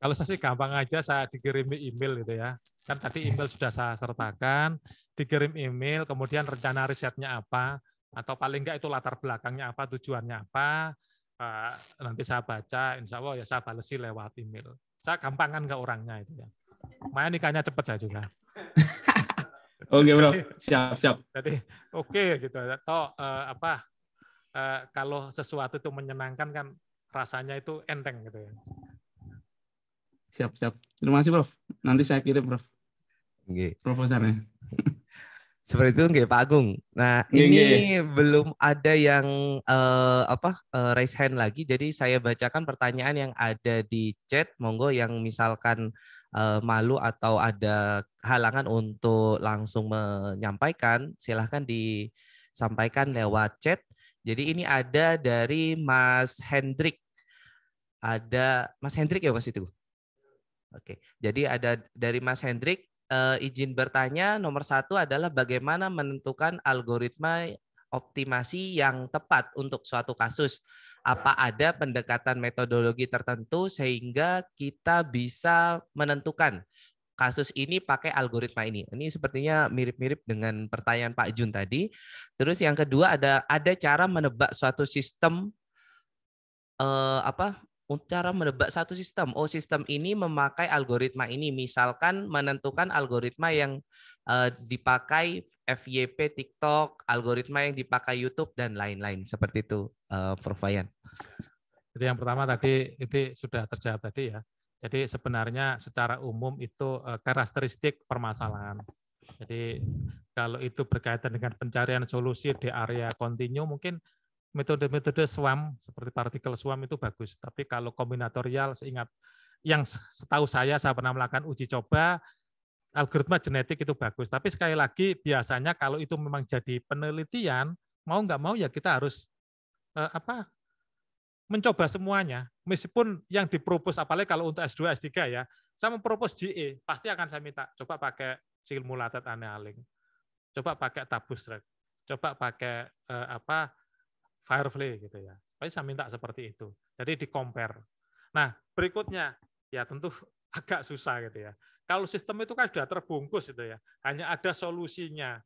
Kalau saya sih gampang aja, saya dikirim email gitu ya. Kan tadi email sudah saya sertakan, dikirim email, kemudian rencana risetnya apa, atau paling enggak itu latar belakangnya apa, tujuannya apa, uh, nanti saya baca, insya Allah ya saya balesi lewat email. Saya gampangan ke orangnya itu ya. Makanya nikahnya cepat saya juga. <laughs> Oke bro, siap siap. Jadi oke okay, gitu. Atau uh, apa? Uh, kalau sesuatu itu menyenangkan kan rasanya itu enteng gitu ya. Siap siap. Terima kasih bro Nanti saya kirim bro Oke profesornya seperti itu nggak kan Pak Agung. Nah, yeah, iya, ini yeah. belum ada yang uh, apa uh, raise hand lagi. Jadi saya bacakan pertanyaan yang ada di chat. Monggo yang misalkan uh, malu atau ada halangan untuk langsung menyampaikan, silahkan disampaikan lewat chat. Jadi ini ada dari Mas Hendrik. Ada Mas Hendrik ya Mas itu. Oke. Jadi ada dari Mas Hendrik uh, izin bertanya nomor satu adalah bagaimana menentukan algoritma optimasi yang tepat untuk suatu kasus. Apa ada pendekatan metodologi tertentu sehingga kita bisa menentukan kasus ini pakai algoritma ini. Ini sepertinya mirip-mirip dengan pertanyaan Pak Jun tadi. Terus yang kedua ada ada cara menebak suatu sistem eh, apa cara menebak satu sistem. Oh, sistem ini memakai algoritma ini. Misalkan menentukan algoritma yang uh, dipakai FYP, TikTok, algoritma yang dipakai YouTube dan lain-lain seperti itu, uh, Prof. Ayan. Jadi yang pertama tadi itu sudah terjawab tadi ya. Jadi sebenarnya secara umum itu eh, karakteristik permasalahan. Jadi kalau itu berkaitan dengan pencarian solusi di area kontinu mungkin metode-metode swam seperti partikel swam itu bagus. Tapi kalau kombinatorial, seingat yang setahu saya saya pernah melakukan uji coba algoritma genetik itu bagus. Tapi sekali lagi biasanya kalau itu memang jadi penelitian mau nggak mau ya kita harus eh, apa mencoba semuanya. Meskipun yang dipropos apalagi kalau untuk S2 S3 ya, saya mempropos GE pasti akan saya minta coba pakai simulatet annealing, coba pakai tabus coba pakai eh, apa Firefly gitu ya. Tapi saya minta seperti itu. Jadi di compare. Nah, berikutnya ya tentu <laughs> agak susah gitu ya. Kalau sistem itu kan sudah terbungkus gitu ya. Hanya ada solusinya.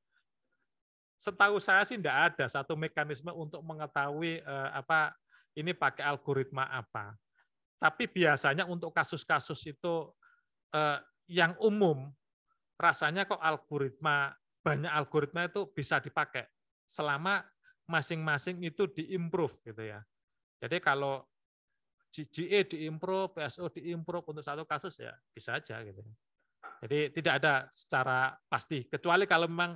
Setahu saya sih tidak ada satu mekanisme untuk mengetahui eh, apa ini pakai algoritma apa. Tapi biasanya untuk kasus-kasus itu eh, yang umum rasanya kok algoritma banyak algoritma itu bisa dipakai selama masing-masing itu diimprove gitu ya. Jadi kalau GE diimprove, PSO diimprove untuk satu kasus ya bisa aja gitu. Jadi tidak ada secara pasti kecuali kalau memang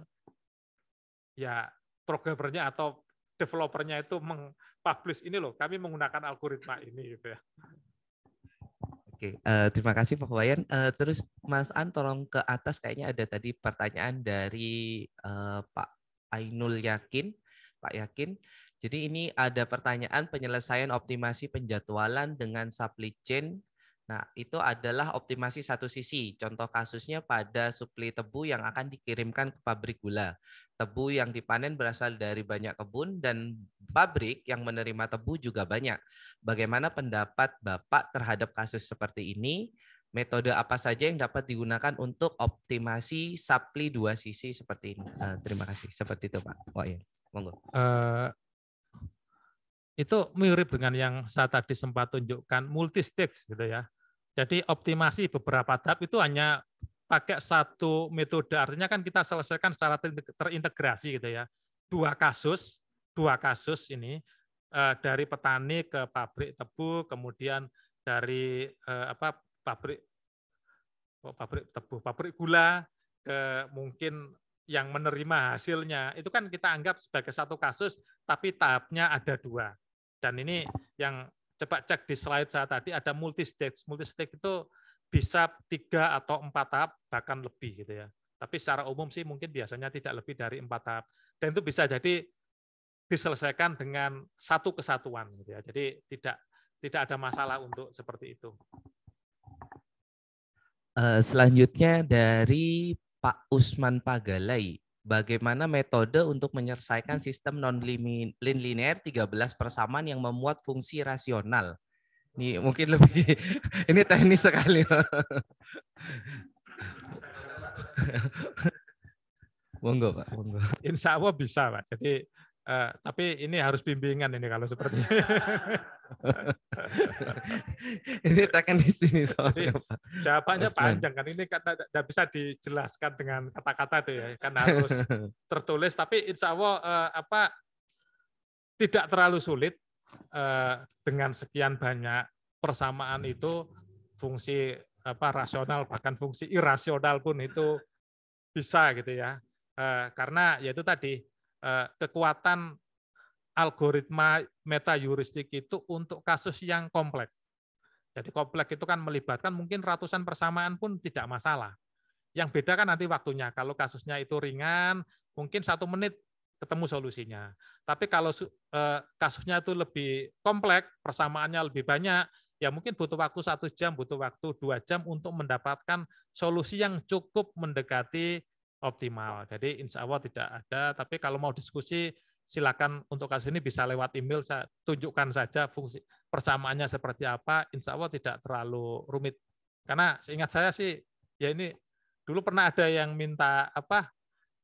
ya programmernya atau developernya itu mengpublish ini loh, kami menggunakan algoritma ini gitu ya. Oke, uh, terima kasih Pak Wayan. Uh, terus Mas An, tolong ke atas kayaknya ada tadi pertanyaan dari uh, Pak Ainul Yakin. Pak Yakin. Jadi ini ada pertanyaan penyelesaian optimasi penjadwalan dengan supply chain. Nah, itu adalah optimasi satu sisi. Contoh kasusnya pada suplai tebu yang akan dikirimkan ke pabrik gula. Tebu yang dipanen berasal dari banyak kebun dan pabrik yang menerima tebu juga banyak. Bagaimana pendapat Bapak terhadap kasus seperti ini? Metode apa saja yang dapat digunakan untuk optimasi supply dua sisi seperti ini? Eh, terima kasih. Seperti itu, Pak. Oh, iya. Monggo. Uh, itu mirip dengan yang saya tadi sempat tunjukkan multi stage gitu ya. Jadi optimasi beberapa tahap itu hanya pakai satu metode. Artinya kan kita selesaikan secara terintegrasi gitu ya. Dua kasus, dua kasus ini uh, dari petani ke pabrik tebu, kemudian dari uh, apa pabrik oh, pabrik tebu, pabrik gula ke mungkin yang menerima hasilnya itu kan kita anggap sebagai satu kasus tapi tahapnya ada dua dan ini yang coba cek di slide saya tadi ada multi stage multi stage itu bisa tiga atau empat tahap bahkan lebih gitu ya tapi secara umum sih mungkin biasanya tidak lebih dari empat tahap dan itu bisa jadi diselesaikan dengan satu kesatuan gitu ya jadi tidak tidak ada masalah untuk seperti itu eh, selanjutnya dari Pak Usman Pagalai, bagaimana metode untuk menyelesaikan sistem non-linear 13 persamaan yang memuat fungsi rasional? Ini mungkin lebih <laughs> ini teknis sekali. <laughs> Monggo Pak, Insya Allah bisa Pak. Jadi Uh, tapi ini harus bimbingan ini kalau seperti iya. <laughs> ini teknis ini soalnya Pak. Jawabannya panjang kan ini kan tidak bisa dijelaskan dengan kata-kata itu ya kan harus <laughs> tertulis tapi insya Allah uh, apa tidak terlalu sulit uh, dengan sekian banyak persamaan itu fungsi apa rasional bahkan fungsi irasional pun itu bisa gitu ya uh, karena yaitu tadi Eh, kekuatan algoritma meta heuristik itu untuk kasus yang kompleks. Jadi kompleks itu kan melibatkan mungkin ratusan persamaan pun tidak masalah. Yang beda kan nanti waktunya. Kalau kasusnya itu ringan, mungkin satu menit ketemu solusinya. Tapi kalau eh, kasusnya itu lebih kompleks, persamaannya lebih banyak, ya mungkin butuh waktu satu jam, butuh waktu dua jam untuk mendapatkan solusi yang cukup mendekati optimal. Jadi insya Allah tidak ada. Tapi kalau mau diskusi silakan untuk kasus ini bisa lewat email saya tunjukkan saja fungsi persamaannya seperti apa. Insya Allah tidak terlalu rumit. Karena seingat saya sih ya ini dulu pernah ada yang minta apa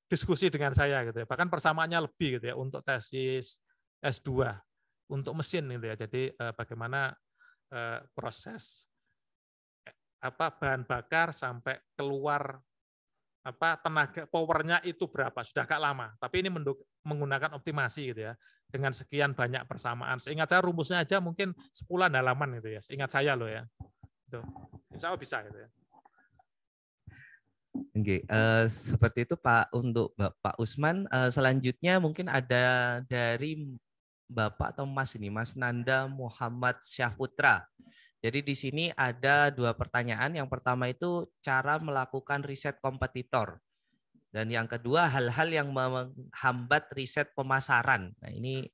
diskusi dengan saya gitu ya. Bahkan persamaannya lebih gitu ya untuk tesis S2 untuk mesin gitu ya. Jadi eh, bagaimana eh, proses eh, apa bahan bakar sampai keluar apa tenaga powernya itu berapa sudah agak lama tapi ini menduk, menggunakan optimasi gitu ya dengan sekian banyak persamaan seingat saya rumusnya aja mungkin 10 halaman gitu ya seingat saya loh ya itu insya Allah bisa gitu ya Oke, okay. uh, eh, seperti itu Pak untuk Bapak Usman. Uh, selanjutnya mungkin ada dari Bapak atau Mas ini, Mas Nanda Muhammad Syahputra. Jadi di sini ada dua pertanyaan. Yang pertama itu cara melakukan riset kompetitor. Dan yang kedua hal-hal yang menghambat riset pemasaran. Nah ini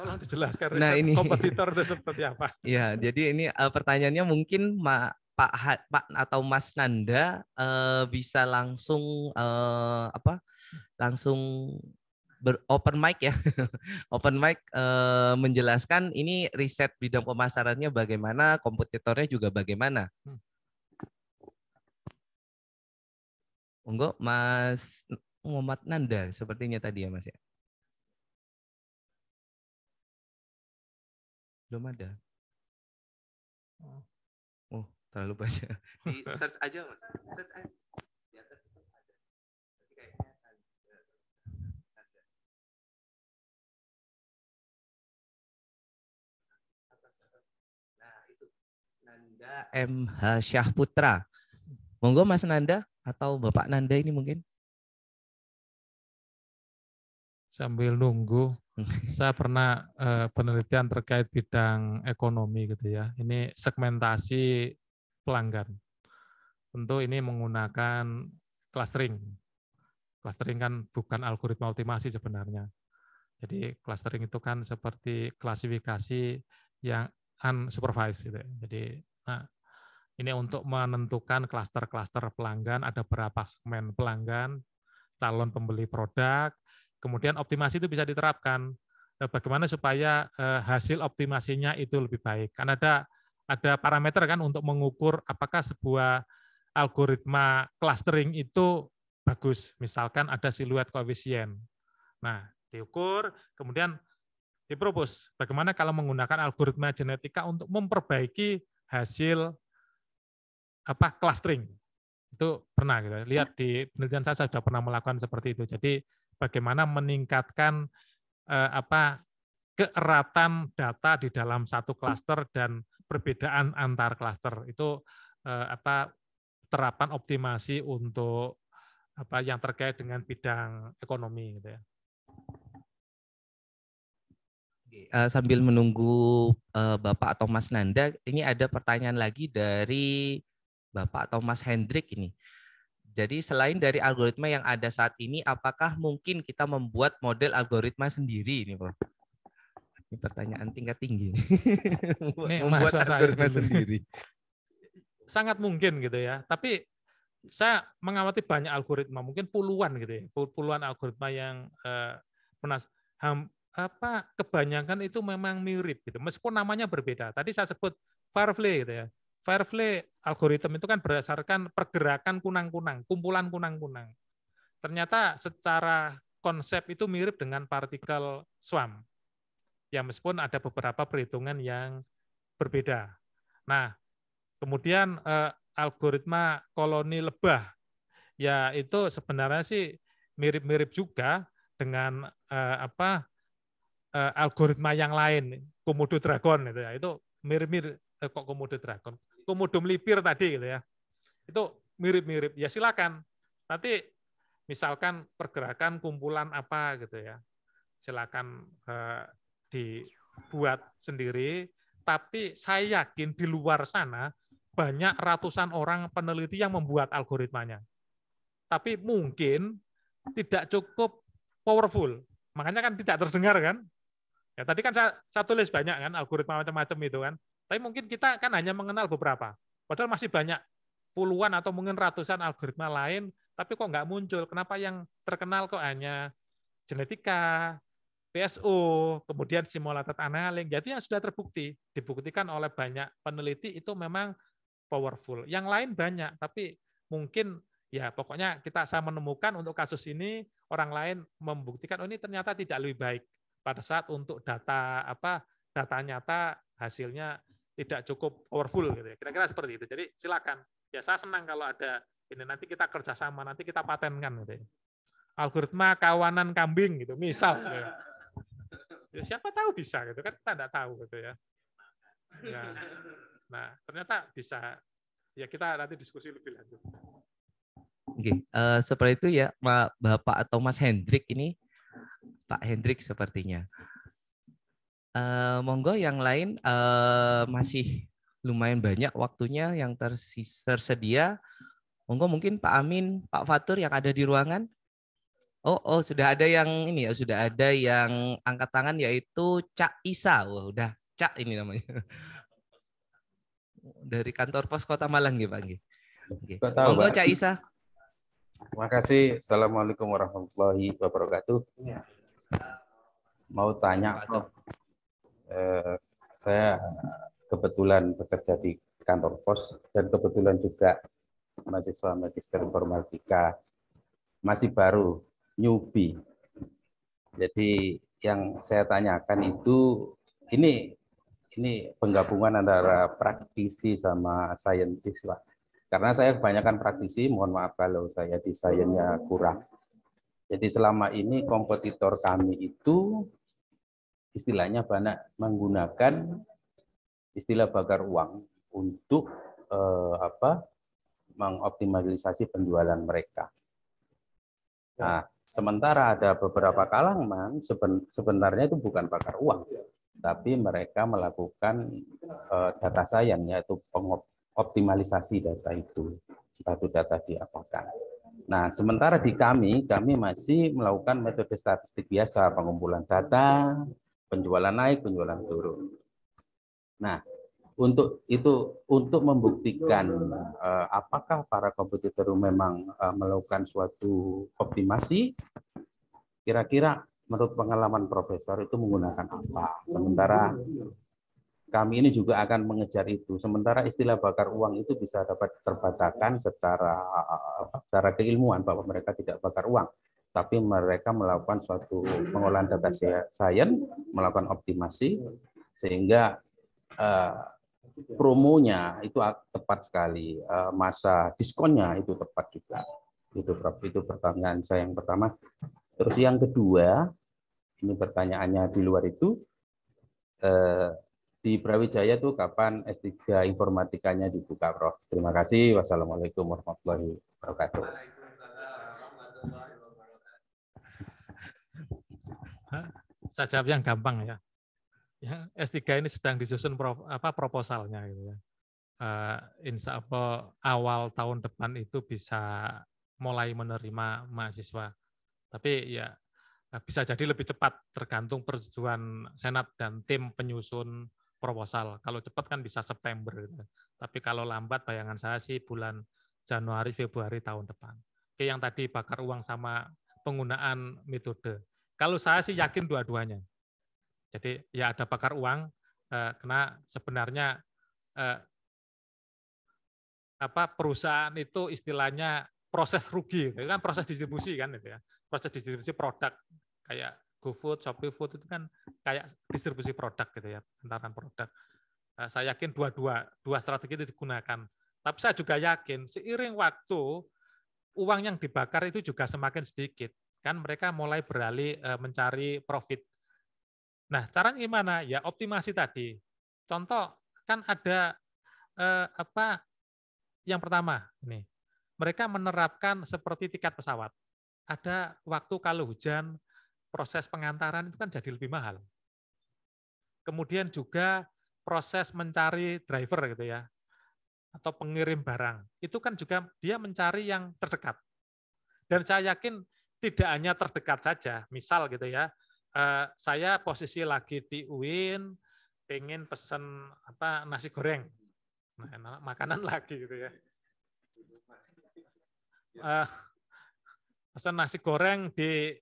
Tolong dijelaskan nah, ini, kompetitor itu seperti apa. <laughs> Ya, jadi ini eh, pertanyaannya mungkin Pak ha, Pak atau Mas Nanda eh, bisa langsung eh, apa? Langsung ber open mic ya. <laughs> open mic uh, menjelaskan ini riset bidang pemasarannya bagaimana, kompetitornya juga bagaimana. Hmm. Mas Muhammad Nanda sepertinya tadi ya Mas ya. Belum ada. Oh, oh terlalu banyak. <laughs> Di search aja Mas. Search aja. MH Syahputra. Monggo Mas Nanda atau Bapak Nanda ini mungkin. Sambil nunggu, <laughs> saya pernah eh, penelitian terkait bidang ekonomi gitu ya. Ini segmentasi pelanggan. Tentu ini menggunakan clustering. Clustering kan bukan algoritma optimasi sebenarnya. Jadi clustering itu kan seperti klasifikasi yang unsupervised gitu. Ya. Jadi Nah, ini untuk menentukan klaster-klaster pelanggan, ada berapa segmen pelanggan, calon pembeli produk, kemudian optimasi itu bisa diterapkan. Eh, bagaimana supaya eh, hasil optimasinya itu lebih baik. Karena ada ada parameter kan untuk mengukur apakah sebuah algoritma clustering itu bagus. Misalkan ada siluet koefisien. Nah, diukur, kemudian dipropos. Bagaimana kalau menggunakan algoritma genetika untuk memperbaiki hasil apa clustering itu pernah gitu. lihat hmm. di penelitian saya saya sudah pernah melakukan seperti itu jadi bagaimana meningkatkan eh, apa keeratan data di dalam satu klaster dan perbedaan antar klaster itu eh, apa terapan optimasi untuk apa yang terkait dengan bidang ekonomi gitu ya uh, sambil menunggu uh, Bapak Thomas Nanda, ini ada pertanyaan lagi dari Bapak Thomas Hendrik ini. Jadi selain dari algoritma yang ada saat ini, apakah mungkin kita membuat model algoritma sendiri ini, bro Ini pertanyaan tingkat tinggi. <laughs> membuat algoritma sendiri. Sangat mungkin gitu ya. Tapi saya mengamati banyak algoritma, mungkin puluhan gitu ya, puluhan algoritma yang uh, eh, pernah apa kebanyakan itu memang mirip gitu meskipun namanya berbeda tadi saya sebut Firefly gitu ya Firefly algoritma itu kan berdasarkan pergerakan kunang-kunang kumpulan kunang-kunang ternyata secara konsep itu mirip dengan partikel swarm ya meskipun ada beberapa perhitungan yang berbeda nah kemudian eh, algoritma koloni lebah ya itu sebenarnya sih mirip-mirip juga dengan eh, apa Eh, algoritma yang lain, komodo dragon gitu ya. Itu mirip-mirip eh, kok komodo dragon. Komodo melipir tadi gitu ya. Itu mirip-mirip. Ya silakan. Nanti misalkan pergerakan kumpulan apa gitu ya. Silakan eh, dibuat sendiri, tapi saya yakin di luar sana banyak ratusan orang peneliti yang membuat algoritmanya. Tapi mungkin tidak cukup powerful. Makanya kan tidak terdengar kan? Ya, tadi kan saya, saya tulis banyak kan algoritma macam-macam itu kan. Tapi mungkin kita kan hanya mengenal beberapa. Padahal masih banyak puluhan atau mungkin ratusan algoritma lain, tapi kok nggak muncul? Kenapa yang terkenal kok hanya genetika, PSO, kemudian simulated analing. Jadi yang sudah terbukti, dibuktikan oleh banyak peneliti itu memang powerful. Yang lain banyak, tapi mungkin ya pokoknya kita saya menemukan untuk kasus ini orang lain membuktikan oh ini ternyata tidak lebih baik pada saat untuk data apa data nyata hasilnya tidak cukup powerful gitu ya. Kira-kira seperti itu. Jadi silakan. Ya saya senang kalau ada ini nanti kita kerjasama, nanti kita patenkan gitu ya. Algoritma kawanan kambing gitu, misal. Gitu ya. ya siapa tahu bisa gitu kan kita tidak tahu gitu ya. ya. Nah ternyata bisa. Ya kita nanti diskusi lebih lanjut. Oke, okay. uh, eh, seperti itu ya, Pak Bapak atau Mas Hendrik ini Pak Hendrik sepertinya. Uh, monggo yang lain uh, masih lumayan banyak waktunya yang tersis, tersedia. Monggo mungkin Pak Amin, Pak Fatur yang ada di ruangan. Oh, oh sudah ada yang ini ya, sudah ada yang angkat tangan yaitu Cak Isa. Wah, udah Cak ini namanya. Dari kantor pos Kota Malang ya Pak. Oke. Tahu, Monggo Cak Isa. Terima kasih. Assalamualaikum warahmatullahi wabarakatuh. Ya. Mau tanya, Prof. Eh, saya kebetulan bekerja di kantor pos dan kebetulan juga mahasiswa magister informatika masih baru, newbie. Jadi yang saya tanyakan itu ini ini penggabungan antara praktisi sama saintis, Pak. Karena saya kebanyakan praktisi, mohon maaf kalau saya desainnya kurang. Jadi selama ini kompetitor kami itu istilahnya banyak menggunakan istilah bakar uang untuk eh, apa mengoptimalisasi penjualan mereka. Ya. Nah, sementara ada beberapa kalangan sebenarnya itu bukan bakar uang, tapi mereka melakukan eh, data sayang yaitu pengoptimalisasi data itu, batu data diapakan. Nah, sementara di kami, kami masih melakukan metode statistik biasa, pengumpulan data, penjualan naik, penjualan turun. Nah, untuk itu untuk membuktikan eh, apakah para kompetitor memang eh, melakukan suatu optimasi, kira-kira menurut pengalaman profesor itu menggunakan apa? Sementara kami ini juga akan mengejar itu. Sementara istilah bakar uang itu bisa dapat terbatakan secara secara keilmuan bahwa mereka tidak bakar uang, tapi mereka melakukan suatu pengolahan data science, melakukan optimasi sehingga eh, promonya itu tepat sekali, eh, masa diskonnya itu tepat juga. Itu itu pertanyaan saya yang pertama. Terus yang kedua, ini pertanyaannya di luar itu eh, di Brawijaya tuh kapan S3 informatikanya dibuka, Prof. Terima kasih. Wassalamualaikum warahmatullahi wabarakatuh. Saya jawab yang gampang ya. ya S3 ini sedang disusun prof, apa proposalnya gitu ya. Uh, insya Allah awal tahun depan itu bisa mulai menerima mahasiswa. Tapi ya eh, bisa jadi lebih cepat tergantung persetujuan Senat dan tim penyusun proposal. Kalau cepat kan bisa September. Gitu. Tapi kalau lambat, bayangan saya sih bulan Januari, Februari tahun depan. Oke, yang tadi bakar uang sama penggunaan metode. Kalau saya sih yakin dua-duanya. Jadi ya ada bakar uang, eh, karena sebenarnya eh, apa perusahaan itu istilahnya proses rugi, kan proses distribusi kan, itu ya. proses distribusi produk kayak GoFood, ShopeeFood itu kan kayak distribusi produk gitu ya, antaran produk. Nah, saya yakin dua-dua dua strategi itu digunakan. Tapi saya juga yakin seiring waktu uang yang dibakar itu juga semakin sedikit. Kan mereka mulai beralih eh, mencari profit. Nah, caranya gimana? Ya optimasi tadi. Contoh kan ada eh, apa? Yang pertama ini. Mereka menerapkan seperti tiket pesawat. Ada waktu kalau hujan, proses pengantaran itu kan jadi lebih mahal. Kemudian juga proses mencari driver gitu ya, atau pengirim barang, itu kan juga dia mencari yang terdekat. Dan saya yakin tidak hanya terdekat saja, misal gitu ya, eh, saya posisi lagi di UIN, pengen pesen apa nasi goreng, nah, makanan lagi gitu ya. Uh, eh, pesan nasi goreng di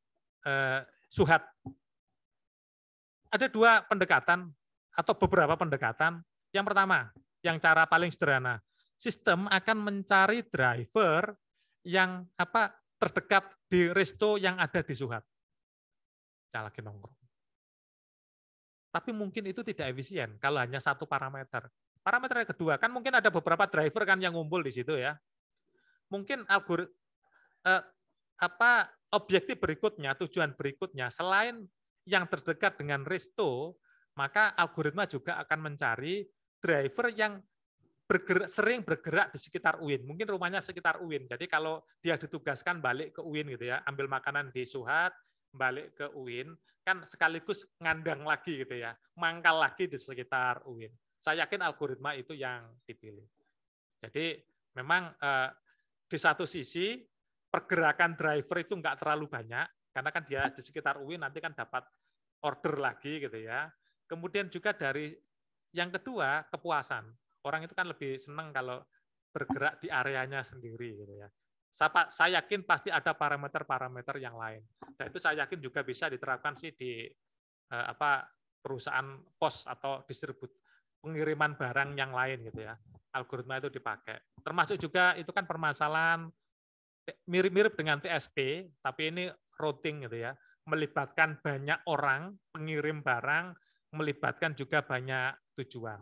eh, Suhat. Ada dua pendekatan atau beberapa pendekatan. Yang pertama, yang cara paling sederhana, sistem akan mencari driver yang apa terdekat di resto yang ada di Suhat. Jangan lagi nongkrong. Tapi mungkin itu tidak efisien kalau hanya satu parameter. Parameter yang kedua, kan mungkin ada beberapa driver kan yang ngumpul di situ ya. Mungkin algoritma eh, apa objektif berikutnya, tujuan berikutnya, selain yang terdekat dengan resto, maka algoritma juga akan mencari driver yang bergerak, sering bergerak di sekitar UIN. Mungkin rumahnya sekitar UIN. Jadi kalau dia ditugaskan balik ke UIN gitu ya, ambil makanan di Suhat, balik ke UIN, kan sekaligus ngandang lagi gitu ya, mangkal lagi di sekitar UIN. Saya yakin algoritma itu yang dipilih. Jadi memang eh, di satu sisi pergerakan driver itu enggak terlalu banyak karena kan dia di sekitar UI nanti kan dapat order lagi gitu ya. Kemudian juga dari yang kedua kepuasan orang itu kan lebih senang kalau bergerak di areanya sendiri gitu ya. Saya, saya yakin pasti ada parameter-parameter yang lain. Dan itu saya yakin juga bisa diterapkan sih di eh, apa perusahaan pos atau distribut pengiriman barang yang lain gitu ya. Algoritma itu dipakai. Termasuk juga itu kan permasalahan mirip-mirip dengan TSP, tapi ini routing gitu ya, melibatkan banyak orang, pengirim barang, melibatkan juga banyak tujuan.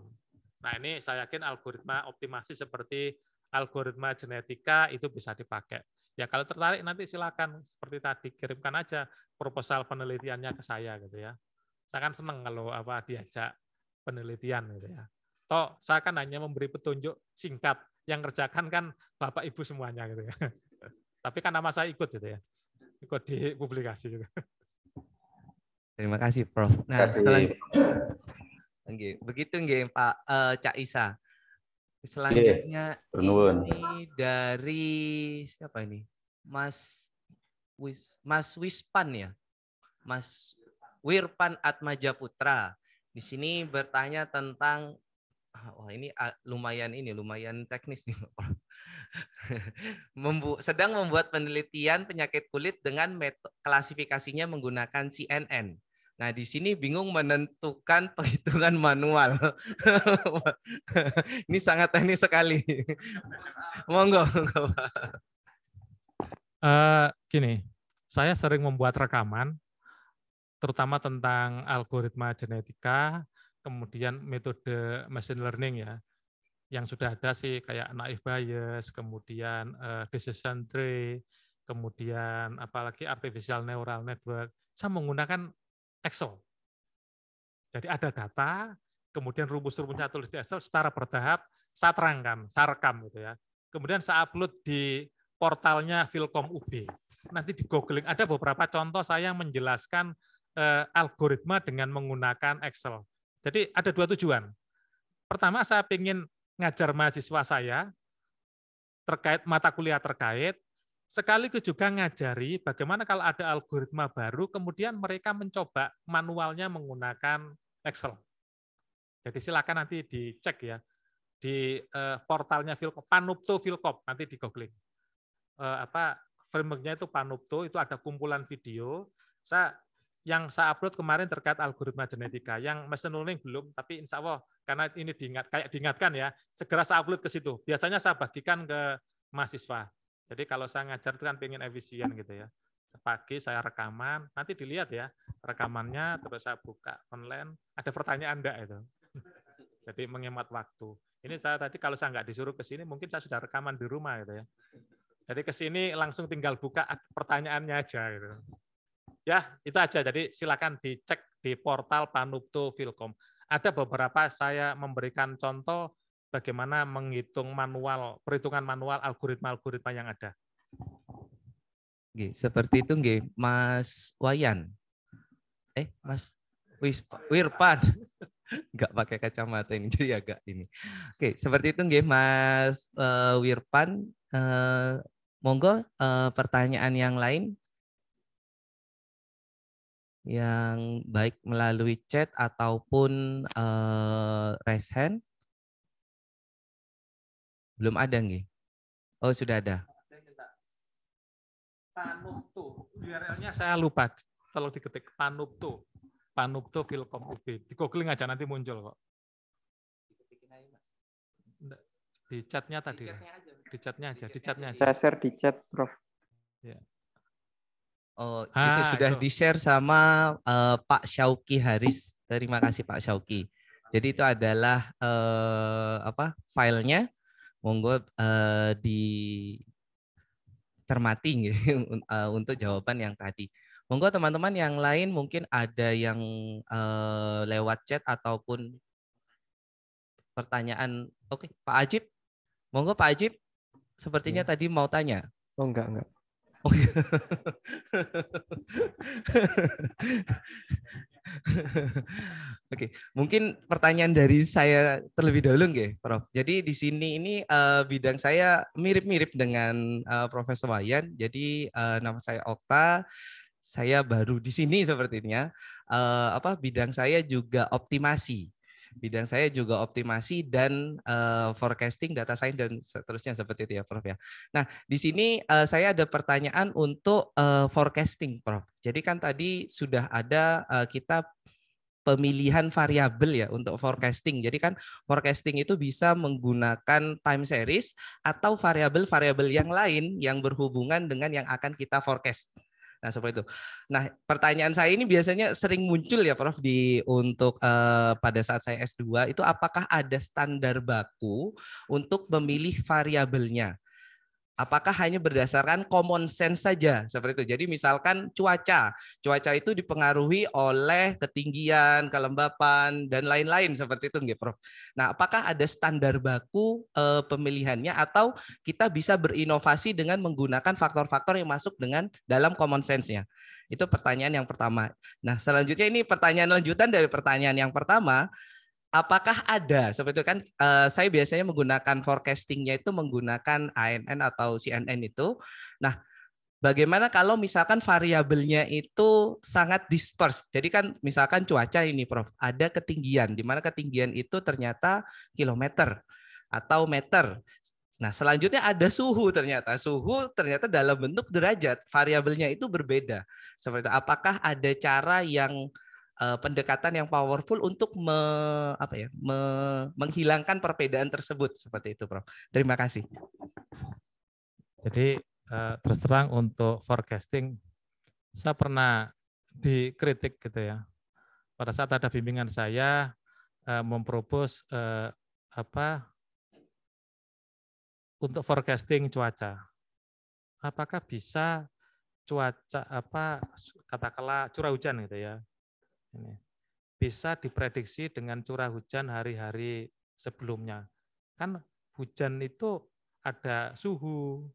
Nah ini saya yakin algoritma optimasi seperti algoritma genetika itu bisa dipakai. Ya kalau tertarik nanti silakan seperti tadi kirimkan aja proposal penelitiannya ke saya gitu ya. Saya kan senang kalau apa diajak penelitian gitu ya. Toh saya kan hanya memberi petunjuk singkat yang kerjakan kan Bapak Ibu semuanya gitu ya. Tapi kan nama saya ikut gitu ya. Ikut di publikasi gitu. Terima kasih, Prof. Nah, selanjutnya okay. begitu nggih Pak uh, Cak Isa. Selanjutnya yeah. ini dari siapa ini? Mas Wis Mas Wispan ya. Mas Wirpan Atmaja Putra. Di sini bertanya tentang ah, wah ini ah, lumayan ini lumayan teknis nih Pak. <laughs> Membu sedang membuat penelitian penyakit kulit dengan klasifikasinya menggunakan CNN. Nah, di sini bingung menentukan <laughs> perhitungan manual. <laughs> Ini sangat teknis sekali. Monggo. Uh, gini, saya sering membuat rekaman, terutama tentang algoritma genetika, kemudian metode machine learning ya yang sudah ada sih kayak naif bias, kemudian uh, eh, decision tree, kemudian apalagi artificial neural network. Saya menggunakan Excel. Jadi ada data, kemudian rumus-rumusnya tulis di Excel secara bertahap, saya terangkan, saya rekam gitu ya. Kemudian saya upload di portalnya filkom UB. Nanti di Google ada beberapa contoh saya menjelaskan uh, algoritma dengan menggunakan Excel. Jadi ada dua tujuan. Pertama saya ingin ngajar mahasiswa saya terkait mata kuliah terkait, sekaligus juga ngajari bagaimana kalau ada algoritma baru, kemudian mereka mencoba manualnya menggunakan Excel. Jadi silakan nanti dicek ya di uh, portalnya Vilkop, Panupto Vilkop nanti di Google Uh, apa frameworknya itu Panupto itu ada kumpulan video. Saya yang saya upload kemarin terkait algoritma genetika yang mesin learning belum tapi insya Allah karena ini diingat kayak diingatkan ya segera saya upload ke situ biasanya saya bagikan ke mahasiswa jadi kalau saya ngajar itu kan pengen efisien gitu ya pagi saya rekaman nanti dilihat ya rekamannya terus saya buka online ada pertanyaan enggak itu <laughs> jadi menghemat waktu ini saya tadi kalau saya nggak disuruh ke sini mungkin saya sudah rekaman di rumah gitu ya jadi ke sini langsung tinggal buka pertanyaannya aja gitu Ya, itu aja. Jadi silakan dicek di portal Panupto Filkom. Ada beberapa saya memberikan contoh bagaimana menghitung manual, perhitungan manual algoritma-algoritma yang ada. Oke, seperti itu nggih, Mas Wayan. Eh, Mas Wirpan. Enggak <laughs> pakai kacamata ini <laughs> jadi agak ini. Oke, seperti itu nggih, Mas eh, Wirpan. Eh, monggo eh, pertanyaan yang lain yang baik melalui chat ataupun uh, raise hand? Belum ada nggih? Oh, sudah ada. Panupto. URL-nya saya lupa. Tolong diketik Panupto. Panupto filkom UB. Di googling aja nanti muncul kok. Di chatnya tadi. Di chatnya aja. Di chatnya aja. Di Saya share di chat, Prof. Ya. Oh, ah, itu sudah di-share sama uh, Pak Syauki Haris. Terima kasih Pak Syauki. Jadi itu adalah uh, apa filenya, monggo uh, eh, di cermati gitu, <laughs> untuk jawaban yang tadi. Monggo teman-teman yang lain mungkin ada yang uh, lewat chat ataupun pertanyaan. Oke, okay, Pak Ajib, monggo Pak Ajib, sepertinya ya. tadi mau tanya. Oh enggak enggak. Oh iya. Oke, okay. mungkin pertanyaan dari saya terlebih dahulu nggih, Prof. Jadi di sini ini uh, bidang saya mirip-mirip dengan uh, Profesor Wayan. Jadi uh, nama saya Okta. Saya baru di sini sepertinya. Uh, apa bidang saya juga optimasi. Bidang saya juga optimasi dan uh, forecasting, data science dan seterusnya seperti itu ya, Prof ya. Nah, di sini uh, saya ada pertanyaan untuk uh, forecasting, Prof. Jadi kan tadi sudah ada uh, kita pemilihan variabel ya untuk forecasting. Jadi kan forecasting itu bisa menggunakan time series atau variabel-variabel yang lain yang berhubungan dengan yang akan kita forecast Nah, seperti itu. Nah, pertanyaan saya ini biasanya sering muncul ya Prof di untuk uh, pada saat saya S2 itu apakah ada standar baku untuk memilih variabelnya? apakah hanya berdasarkan common sense saja seperti itu. Jadi misalkan cuaca, cuaca itu dipengaruhi oleh ketinggian, kelembapan dan lain-lain seperti itu nggih, Prof. Nah, apakah ada standar baku e, pemilihannya atau kita bisa berinovasi dengan menggunakan faktor-faktor yang masuk dengan dalam common sense-nya? Itu pertanyaan yang pertama. Nah, selanjutnya ini pertanyaan lanjutan dari pertanyaan yang pertama apakah ada seperti itu kan uh, saya biasanya menggunakan forecastingnya itu menggunakan ANN atau CNN itu nah bagaimana kalau misalkan variabelnya itu sangat disperse jadi kan misalkan cuaca ini prof ada ketinggian di mana ketinggian itu ternyata kilometer atau meter Nah, selanjutnya ada suhu ternyata. Suhu ternyata dalam bentuk derajat. Variabelnya itu berbeda. Seperti itu. Apakah ada cara yang uh, pendekatan yang powerful untuk me, apa ya, me, menghilangkan perbedaan tersebut seperti itu, Prof. Terima kasih. Jadi uh, terus terang untuk forecasting, saya pernah dikritik gitu ya. Pada saat ada bimbingan saya uh, mempropos uh, apa untuk forecasting cuaca. Apakah bisa cuaca apa katakanlah curah hujan gitu ya ini bisa diprediksi dengan curah hujan hari-hari sebelumnya. Kan hujan itu ada suhu,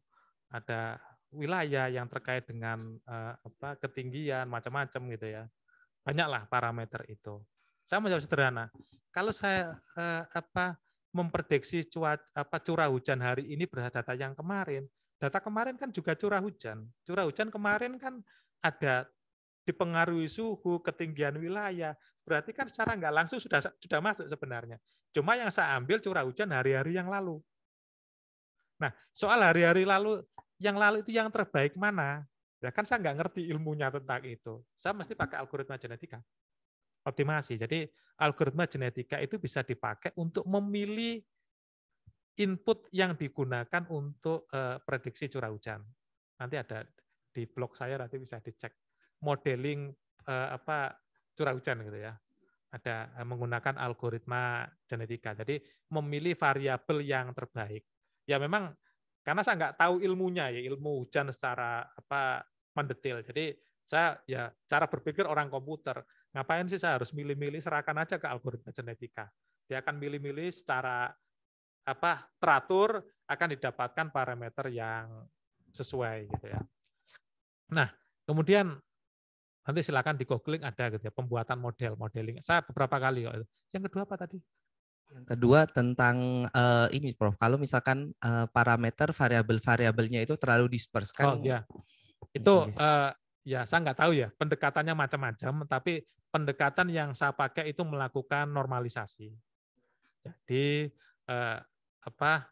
ada wilayah yang terkait dengan uh, apa ketinggian macam-macam gitu ya. Banyaklah parameter itu. Saya menjawab sederhana. Kalau saya uh, apa memprediksi cuaca apa curah hujan hari ini berdasar data yang kemarin, data kemarin kan juga curah hujan. Curah hujan kemarin kan ada dipengaruhi suhu, ketinggian wilayah. Berarti kan secara nggak langsung sudah sudah masuk sebenarnya. Cuma yang saya ambil curah hujan hari-hari yang lalu. Nah, soal hari-hari lalu yang lalu itu yang terbaik mana? Ya kan saya nggak ngerti ilmunya tentang itu. Saya mesti pakai algoritma genetika. Optimasi. Jadi algoritma genetika itu bisa dipakai untuk memilih input yang digunakan untuk eh, prediksi curah hujan. Nanti ada di blog saya nanti bisa dicek modeling uh, apa curah hujan gitu ya. Ada eh, menggunakan algoritma genetika. Jadi memilih variabel yang terbaik. Ya memang karena saya nggak tahu ilmunya ya ilmu hujan secara apa mendetail. Jadi saya ya cara berpikir orang komputer ngapain sih saya harus milih-milih serahkan aja ke algoritma genetika. Dia akan milih-milih secara apa teratur akan didapatkan parameter yang sesuai gitu ya. Nah, kemudian Nanti silakan di googling ada gitu ya, pembuatan model, modeling. Saya beberapa kali kok. Yang kedua apa tadi? Yang kedua tentang uh, ini Prof, kalau misalkan uh, parameter variabel-variabelnya itu terlalu disperse kan? Oh ya. Itu uh, ya saya nggak tahu ya, pendekatannya macam-macam, tapi pendekatan yang saya pakai itu melakukan normalisasi. Jadi eh, apa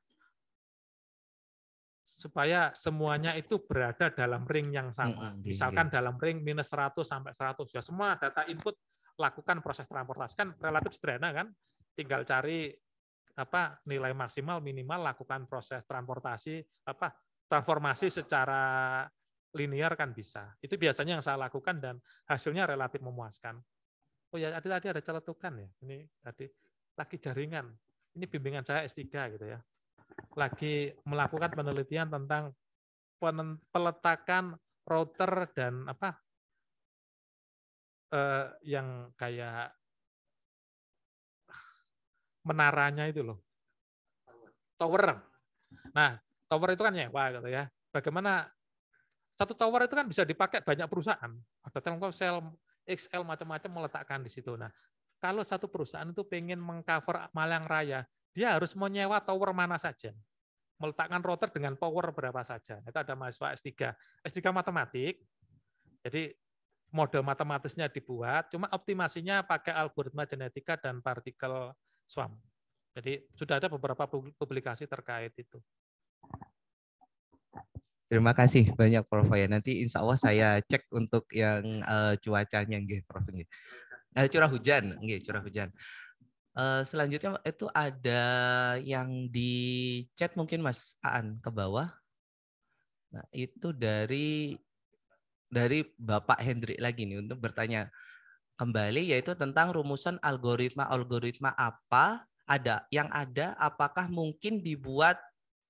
supaya semuanya itu berada dalam ring yang sama. Misalkan dalam ring minus 100 sampai 100. Ya, semua data input lakukan proses transportasi. Kan relatif sederhana kan? Tinggal cari apa nilai maksimal minimal lakukan proses transportasi apa transformasi secara linear kan bisa. Itu biasanya yang saya lakukan dan hasilnya relatif memuaskan. Oh ya, tadi tadi ada celetukan ya. Ini tadi lagi jaringan. Ini bimbingan saya S3 gitu ya lagi melakukan penelitian tentang peletakan router dan apa eh, yang kayak menaranya itu loh tower nah tower itu kan nyewa gitu ya bagaimana satu tower itu kan bisa dipakai banyak perusahaan ada Telkomsel XL macam-macam meletakkan di situ nah kalau satu perusahaan itu pengen mengcover Malang Raya dia harus menyewa tower mana saja. Meletakkan router dengan power berapa saja. Itu ada mahasiswa S3. S3 matematik. Jadi model matematisnya dibuat, cuma optimasinya pakai algoritma genetika dan partikel swam. Jadi sudah ada beberapa publikasi terkait itu. Terima kasih banyak Prof ya. Nanti insya Allah saya cek untuk yang uh, cuacanya nggih Prof nggih. Uh, curah hujan, nggih curah hujan. Eh, selanjutnya itu ada yang di chat mungkin Mas Aan ke bawah. Nah, itu dari dari Bapak Hendrik lagi nih untuk bertanya kembali yaitu tentang rumusan algoritma-algoritma apa ada yang ada apakah mungkin dibuat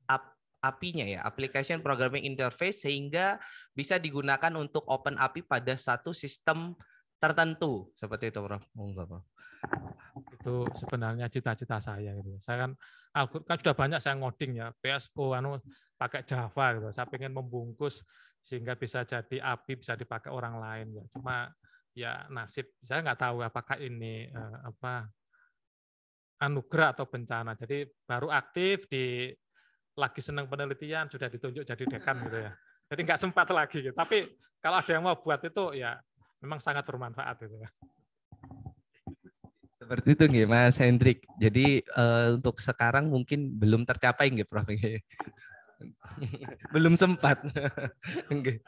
ap, apinya ya, application programming interface sehingga bisa digunakan untuk open API pada satu sistem tertentu seperti itu Prof. Monggo Prof itu sebenarnya cita-cita saya gitu. Saya kan kan sudah banyak saya ngoding ya, PSO anu pakai Java gitu. Saya pengen membungkus sehingga bisa jadi API bisa dipakai orang lain ya. Cuma ya nasib saya nggak tahu apakah ini eh, apa anugerah atau bencana. Jadi baru aktif di lagi senang penelitian sudah ditunjuk jadi dekan gitu ya. Jadi nggak sempat lagi. Gitu. Tapi kalau ada yang mau buat itu ya memang sangat bermanfaat gitu ya seperti itu nggih Mas Hendrik. Jadi uh, untuk sekarang mungkin belum tercapai nggih Prof. <laughs> belum sempat. <laughs> <laughs> Oke.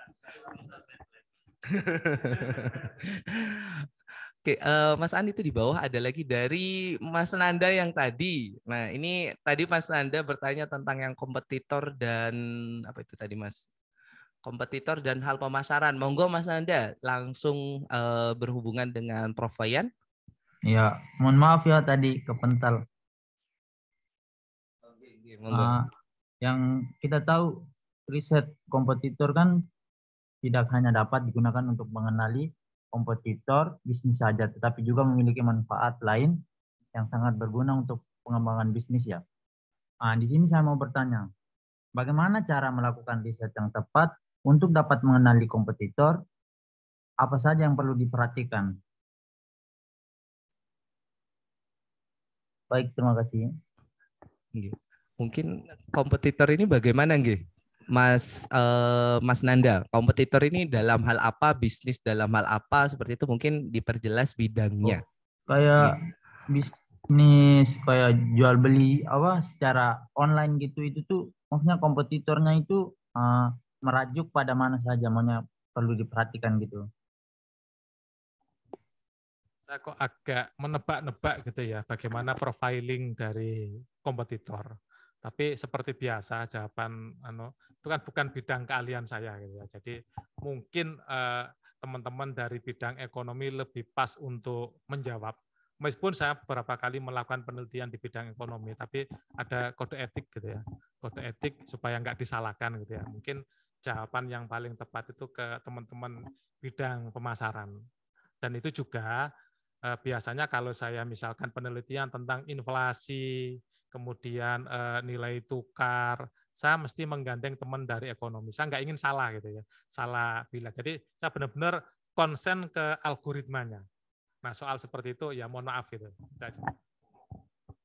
Oke, uh, Mas Andi itu di bawah ada lagi dari Mas Nanda yang tadi. Nah, ini tadi Mas Nanda bertanya tentang yang kompetitor dan apa itu tadi Mas? Kompetitor dan hal pemasaran. Monggo Mas Nanda langsung uh, berhubungan dengan Prof Wayan Ya, mohon maaf ya tadi kepental. uh, yang kita tahu riset kompetitor kan tidak hanya dapat digunakan untuk mengenali kompetitor bisnis saja, tetapi juga memiliki manfaat lain yang sangat berguna untuk pengembangan bisnis ya. Nah, di sini saya mau bertanya, bagaimana cara melakukan riset yang tepat untuk dapat mengenali kompetitor? Apa saja yang perlu diperhatikan? Baik, terima kasih. Iya. Mungkin kompetitor ini bagaimana, Nggih? Mas uh, Mas Nanda, kompetitor ini dalam hal apa, bisnis dalam hal apa, seperti itu mungkin diperjelas bidangnya. Oh, kayak yeah. bisnis kayak jual beli apa secara online gitu itu tuh maksudnya kompetitornya itu uh, merajuk pada mana saja, maunya perlu diperhatikan gitu kita kok agak menebak-nebak gitu ya bagaimana profiling dari kompetitor. Tapi seperti biasa jawaban ano, itu kan bukan bidang keahlian saya gitu ya. Jadi mungkin eh, teman-teman dari bidang ekonomi lebih pas untuk menjawab. Meskipun saya beberapa kali melakukan penelitian di bidang ekonomi, tapi ada kode etik gitu ya. Kode etik supaya nggak disalahkan gitu ya. Mungkin jawaban yang paling tepat itu ke teman-teman bidang pemasaran. Dan itu juga Eh, biasanya kalau saya misalkan penelitian tentang inflasi, kemudian eh, nilai tukar, saya mesti menggandeng teman dari ekonomi. Saya nggak ingin salah gitu ya, salah bila. Jadi saya benar-benar konsen ke algoritmanya. Nah soal seperti itu ya mohon maaf gitu.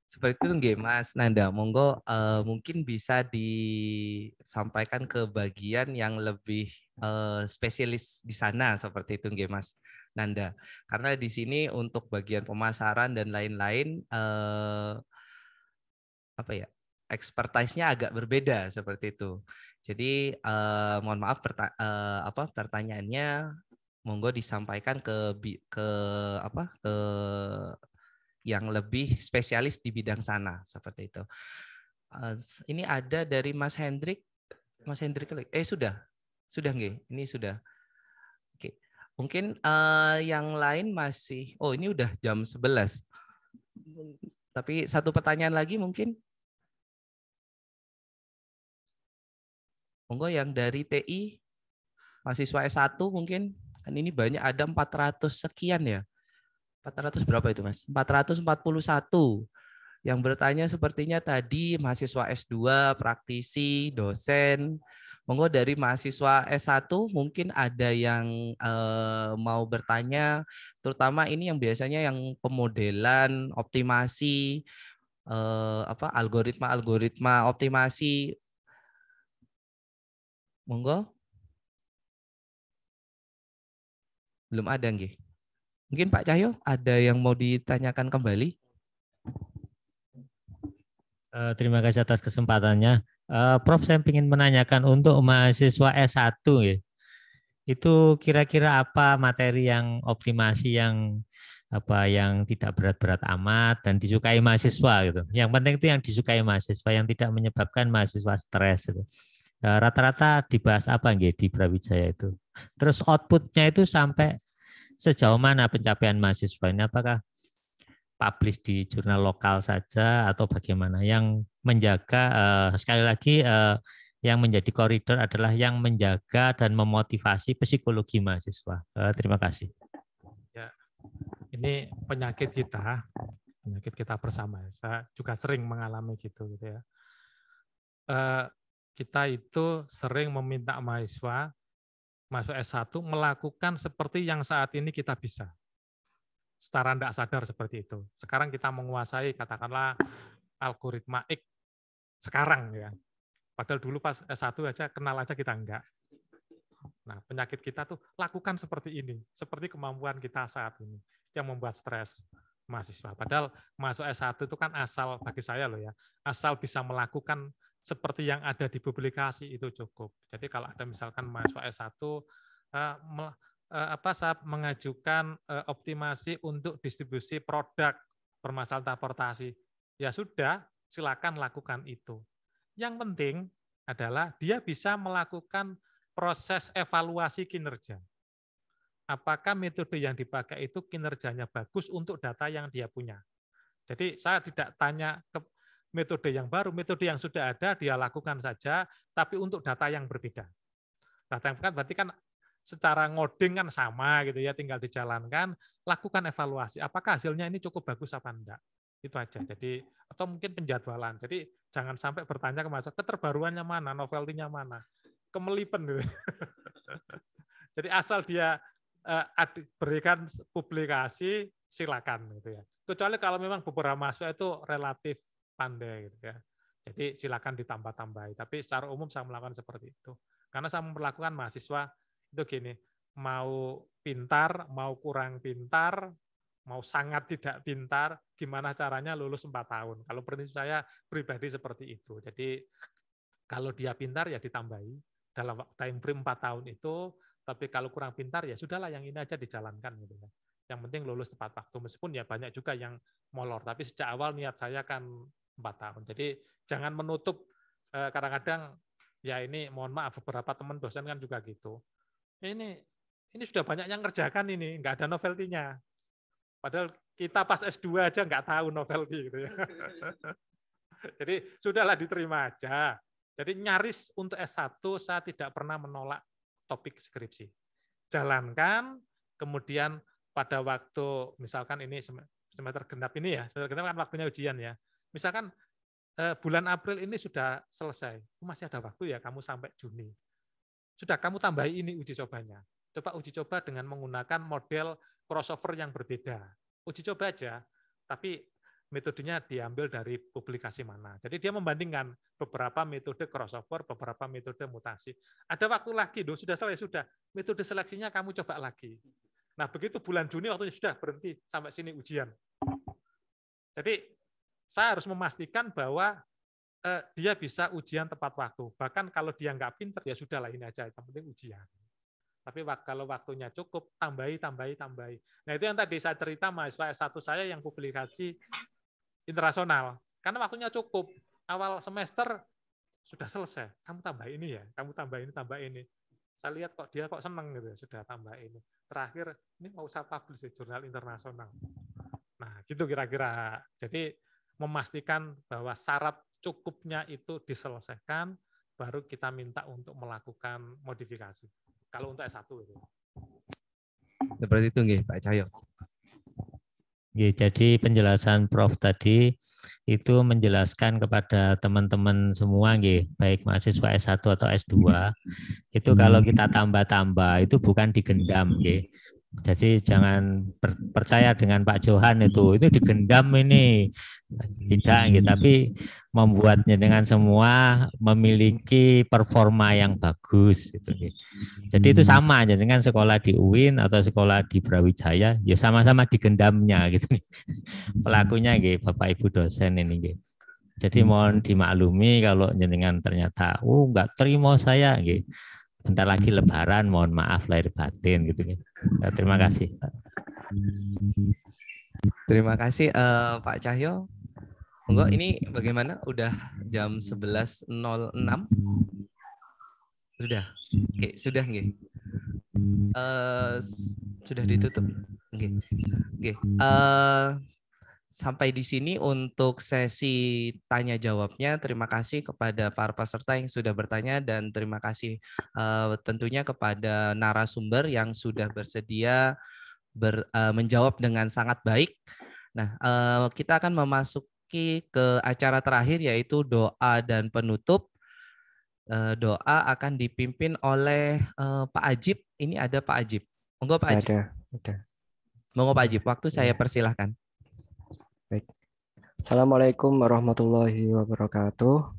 Seperti itu nggih Mas Nanda, monggo uh, mungkin bisa disampaikan ke bagian yang lebih uh, spesialis di sana seperti itu nggih Mas. Nanda. Karena di sini untuk bagian pemasaran dan lain-lain eh, apa ya? expertise-nya agak berbeda seperti itu. Jadi eh, mohon maaf perta eh, apa pertanyaannya monggo disampaikan ke ke apa ke yang lebih spesialis di bidang sana seperti itu. Eh, ini ada dari Mas Hendrik, Mas Hendrik, eh sudah, sudah nggih, ini sudah. Mungkin uh, yang lain masih, oh ini udah jam 11. Tapi satu pertanyaan lagi mungkin. Monggo yang dari TI, mahasiswa S1 mungkin, kan ini banyak ada 400 sekian ya. 400 berapa itu mas? 441 yang bertanya sepertinya tadi mahasiswa S2, praktisi, dosen, Monggo dari mahasiswa S1 mungkin ada yang eh, mau bertanya, terutama ini yang biasanya yang pemodelan, optimasi, eh, apa algoritma-algoritma optimasi. Monggo. Belum ada nggih. Mungkin Pak Cahyo ada yang mau ditanyakan kembali? Eh, terima kasih atas kesempatannya. Eh, Prof, saya ingin menanyakan untuk mahasiswa S1 ya, itu kira-kira apa materi yang optimasi yang apa yang tidak berat-berat amat dan disukai mahasiswa gitu. Yang penting itu yang disukai mahasiswa yang tidak menyebabkan mahasiswa stres gitu. Eh, rata-rata dibahas apa nggih di Brawijaya itu. Terus outputnya itu sampai sejauh mana pencapaian mahasiswa ini? Apakah publish di jurnal lokal saja atau bagaimana? Yang menjaga uh, sekali lagi uh, yang menjadi koridor adalah yang menjaga dan memotivasi psikologi mahasiswa. Uh, terima kasih. Ya, ini penyakit kita, penyakit kita bersama. Ya. Saya juga sering mengalami gitu, gitu ya. Uh, kita itu sering meminta mahasiswa masuk S1 melakukan seperti yang saat ini kita bisa. Secara tidak sadar seperti itu. Sekarang kita menguasai katakanlah algoritma X sekarang ya. Padahal dulu pas S1 aja kenal aja kita enggak. Nah, penyakit kita tuh lakukan seperti ini, seperti kemampuan kita saat ini yang membuat stres mahasiswa. Padahal masuk S1 itu kan asal bagi saya loh ya, asal bisa melakukan seperti yang ada di publikasi itu cukup. Jadi kalau ada misalkan mahasiswa S1 eh, eh, apa saya mengajukan eh, optimasi untuk distribusi produk permasalahan transportasi. Ya sudah, silakan lakukan itu. Yang penting adalah dia bisa melakukan proses evaluasi kinerja. Apakah metode yang dipakai itu kinerjanya bagus untuk data yang dia punya. Jadi saya tidak tanya ke metode yang baru, metode yang sudah ada dia lakukan saja, tapi untuk data yang berbeda. Data yang berbeda berarti kan secara ngoding kan sama gitu ya, tinggal dijalankan, lakukan evaluasi. Apakah hasilnya ini cukup bagus apa enggak? itu aja hmm. jadi atau mungkin penjadwalan jadi jangan sampai bertanya ke mahasiswa keterbaruannya mana novelty-nya mana kemelipen gitu <laughs> jadi asal dia eh, berikan publikasi silakan gitu ya kecuali kalau memang beberapa mahasiswa itu relatif pandai gitu ya jadi silakan ditambah-tambahi. Tapi secara umum saya melakukan seperti itu. Karena saya memperlakukan mahasiswa itu gini, mau pintar, mau kurang pintar, mau sangat tidak pintar, gimana caranya lulus 4 tahun. Kalau prinsip saya pribadi seperti itu. Jadi kalau dia pintar ya ditambahi dalam time frame 4 tahun itu, tapi kalau kurang pintar ya sudahlah yang ini aja dijalankan gitu kan. Yang penting lulus tepat waktu meskipun ya banyak juga yang molor, tapi sejak awal niat saya kan 4 tahun. Jadi jangan menutup eh, kadang-kadang ya ini mohon maaf beberapa teman dosen kan juga gitu. Ini ini sudah banyak yang kerjakan ini, enggak ada novelty-nya Padahal kita pas S2 aja nggak tahu novelty gitu ya. <laughs> Jadi sudahlah diterima aja. Jadi nyaris untuk S1 saya tidak pernah menolak topik skripsi. Jalankan, kemudian pada waktu misalkan ini semester genap ini ya, semester genap kan waktunya ujian ya. Misalkan eh, bulan April ini sudah selesai, oh, masih ada waktu ya kamu sampai Juni. Sudah kamu tambahi ini uji cobanya. Coba uji coba dengan menggunakan model crossover yang berbeda. Uji coba aja, tapi metodenya diambil dari publikasi mana. Jadi dia membandingkan beberapa metode crossover, beberapa metode mutasi. Ada waktu lagi, dong, sudah selesai, sudah. Metode seleksinya kamu coba lagi. Nah, begitu bulan Juni waktunya sudah berhenti sampai sini ujian. Jadi saya harus memastikan bahwa eh, dia bisa ujian tepat waktu. Bahkan kalau dia nggak pinter, ya sudah lah ini aja, yang penting ujian. Tapi kalau waktunya cukup, tambahi, tambahi, tambahi. Nah itu yang tadi saya cerita mas. s satu saya yang publikasi internasional. Karena waktunya cukup. Awal semester sudah selesai. Kamu tambah ini ya, kamu tambah ini, tambah ini. Saya lihat kok dia kok seneng gitu ya, sudah tambah ini. Terakhir, ini mau saya publish di jurnal internasional. Nah gitu kira-kira. Jadi memastikan bahwa syarat cukupnya itu diselesaikan, baru kita minta untuk melakukan modifikasi kalau untuk S1 itu. Seperti itu nggih Pak Cahyo. Nggih, jadi penjelasan Prof tadi itu menjelaskan kepada teman-teman semua nggih, baik mahasiswa S1 atau S2, itu kalau hmm. kita tambah-tambah itu bukan digendam nggih jadi jangan percaya dengan Pak Johan itu, hmm. itu digendam ini tidak gitu. Hmm. Tapi membuatnya dengan semua memiliki performa yang bagus gitu. Jadi itu hmm. sama aja dengan sekolah di UIN atau sekolah di Brawijaya, ya sama-sama digendamnya gitu. Pelakunya gitu, Bapak Ibu dosen ini gitu. Jadi mohon dimaklumi kalau jenengan ternyata, oh nggak terima saya gitu bentar lagi lebaran mohon maaf lahir batin gitu ya, ya terima kasih terima kasih uh, Pak Cahyo Monggo hmm. ini bagaimana udah jam 11.06 sudah oke sudah nggih uh, sudah ditutup nggih nggih uh, sampai di sini untuk sesi tanya jawabnya. Terima kasih kepada para peserta yang sudah bertanya dan terima kasih eh, tentunya kepada narasumber yang sudah bersedia ber, eh, menjawab dengan sangat baik. Nah, eh, kita akan memasuki ke acara terakhir yaitu doa dan penutup. doa akan dipimpin oleh Pak Ajib. Ini ada Pak Ajib. Monggo Pak Ajib. Ada, Monggo Pak Ajib, waktu saya iya. persilahkan. Baik. Assalamualaikum warahmatullahi wabarakatuh.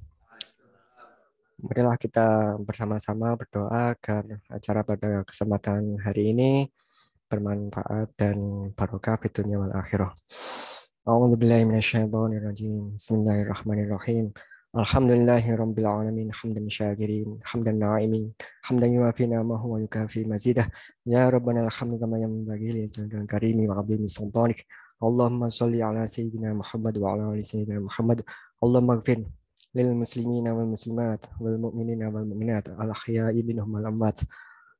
Marilah kita bersama-sama berdoa agar acara pada kesempatan hari ini bermanfaat dan barokah di dunia wal akhirah. A'udzubillahi minasyaitonirrajim. Bismillahirrahmanirrahim. Alhamdulillahi rabbil alamin hamdan syakirin hamdan na'imin hamdan yuafi namahu wa yukafi mazidah ya rabbana alhamdu kama yanbaghi li karimi wa 'azimi sultanik اللهم صل على سيدنا محمد وعلى آل سيدنا محمد اللهم اغفر للمسلمين والمسلمات والمؤمنين والمؤمنات الأحياء منهم والأموات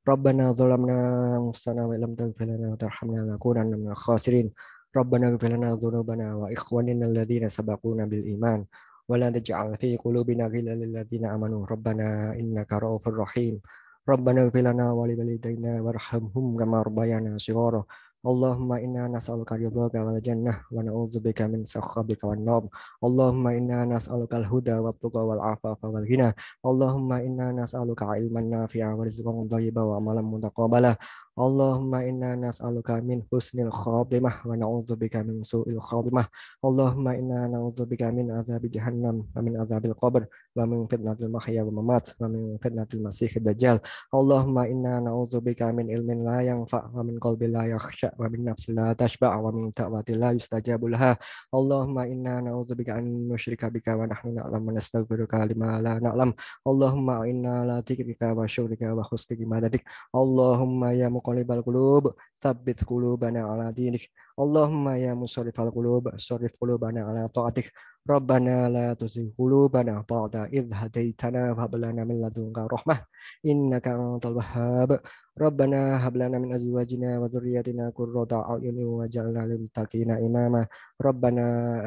ربنا ظلمنا أنفسنا وإن لم تغفر لنا وترحمنا لنكونن من الخاسرين ربنا اغفر لنا ذنوبنا وإخواننا الذين سبقونا بالإيمان ولا تجعل في قلوبنا غلا للذين آمنوا ربنا إنك رؤوف رحيم ربنا اغفر لنا ولوالدينا وارحمهم كما ربيانا صغارا Allahumma inna nas'aluka ridhaka wal jannah wa na'udzubika min sakhabika wan nar. Allahumma inna nas'aluka al-huda wa tuqa wal afafa wal ghina. Allahumma inna nas'aluka ilman nafi'a wa rizqan thayyiban wa amalan mutaqabbala. Allahumma inna nas'aluka min husnil khatimah wa na'udzubika min su'il khatimah. Allahumma inna na'udzubika min adzab jahannam wa min adzabil qabr wa min fitnatil mahya wa mamat wa min fitnatil masiihid dajjal Allahumma inna na'udzubika min ilmin la yanfa wa min qalbin la yakhsha wa min nafsin la tashba' wa min da'watin la yustajabu laha Allahumma inna na'udzubika an nusyrika bika wa nahnu na'lamu nastaghfiruka lima la na'lam Allahumma inna la tikrika wa syurika wa husni ibadatik Allahumma ya muqallibal qulub kulu qulubana ala dinik. Allahumma ya musarrifal qulub, sarrif qulubana ala ta'atik. Rabbana la tuzigh qulubana ba'da idh hadaitana wa hab lana min ladunka rahmah innaka antal wahhab. Rabbana hablana min azwajina wa dhurriyyatina qurrata a'yunin waj'alna lil muttaqina imama. Rabbana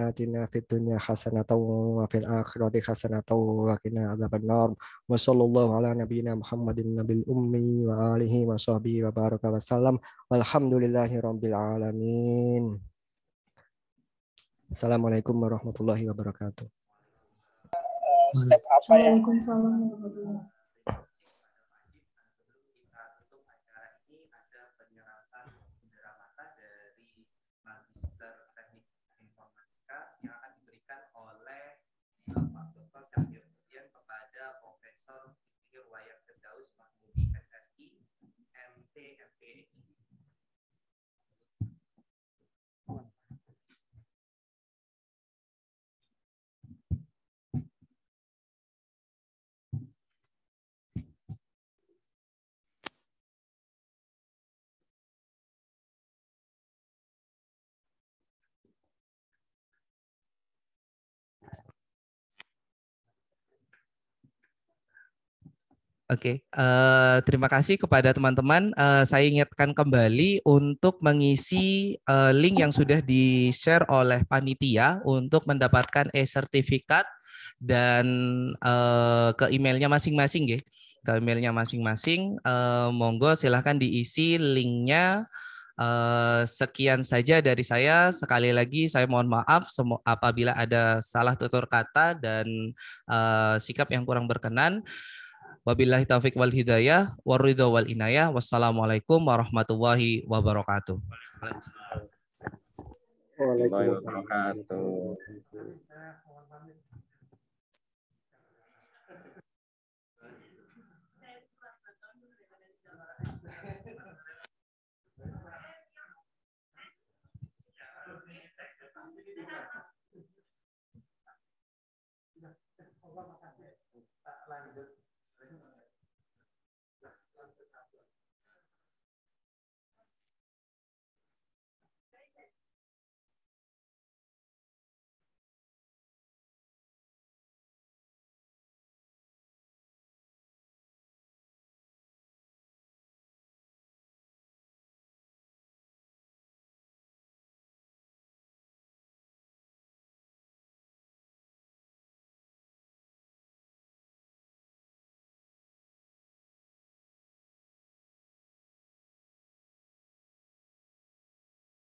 atina fid dunya hasanatan wa fil akhirati hasanatan wa qina adzabannar. Wa sallallahu ala nabiyyina Muhammadin nabil ummi wa alihi wa sahbihi wa baraka wa sallam. Walhamdulillahi rabbil alamin. Assalamualaikum warahmatullahi wabarakatuh. Step apa ya? Waalaikumsalam warahmatullahi wabarakatuh. Oke, okay. uh, eh, terima kasih kepada teman-teman. Uh, saya ingatkan kembali untuk mengisi uh, link yang sudah di-share oleh panitia untuk mendapatkan e-sertifikat dan uh, ke emailnya masing-masing, ya. Ke emailnya masing-masing. Uh, monggo silahkan diisi linknya. Uh, sekian saja dari saya. Sekali lagi saya mohon maaf apabila ada salah tutur kata dan uh, sikap yang kurang berkenan. Wabillahi taufik wal hidayah, waridho wal inayah. Wassalamualaikum warahmatullahi wabarakatuh. Waalaikumsalam wabarakatuh. lanjut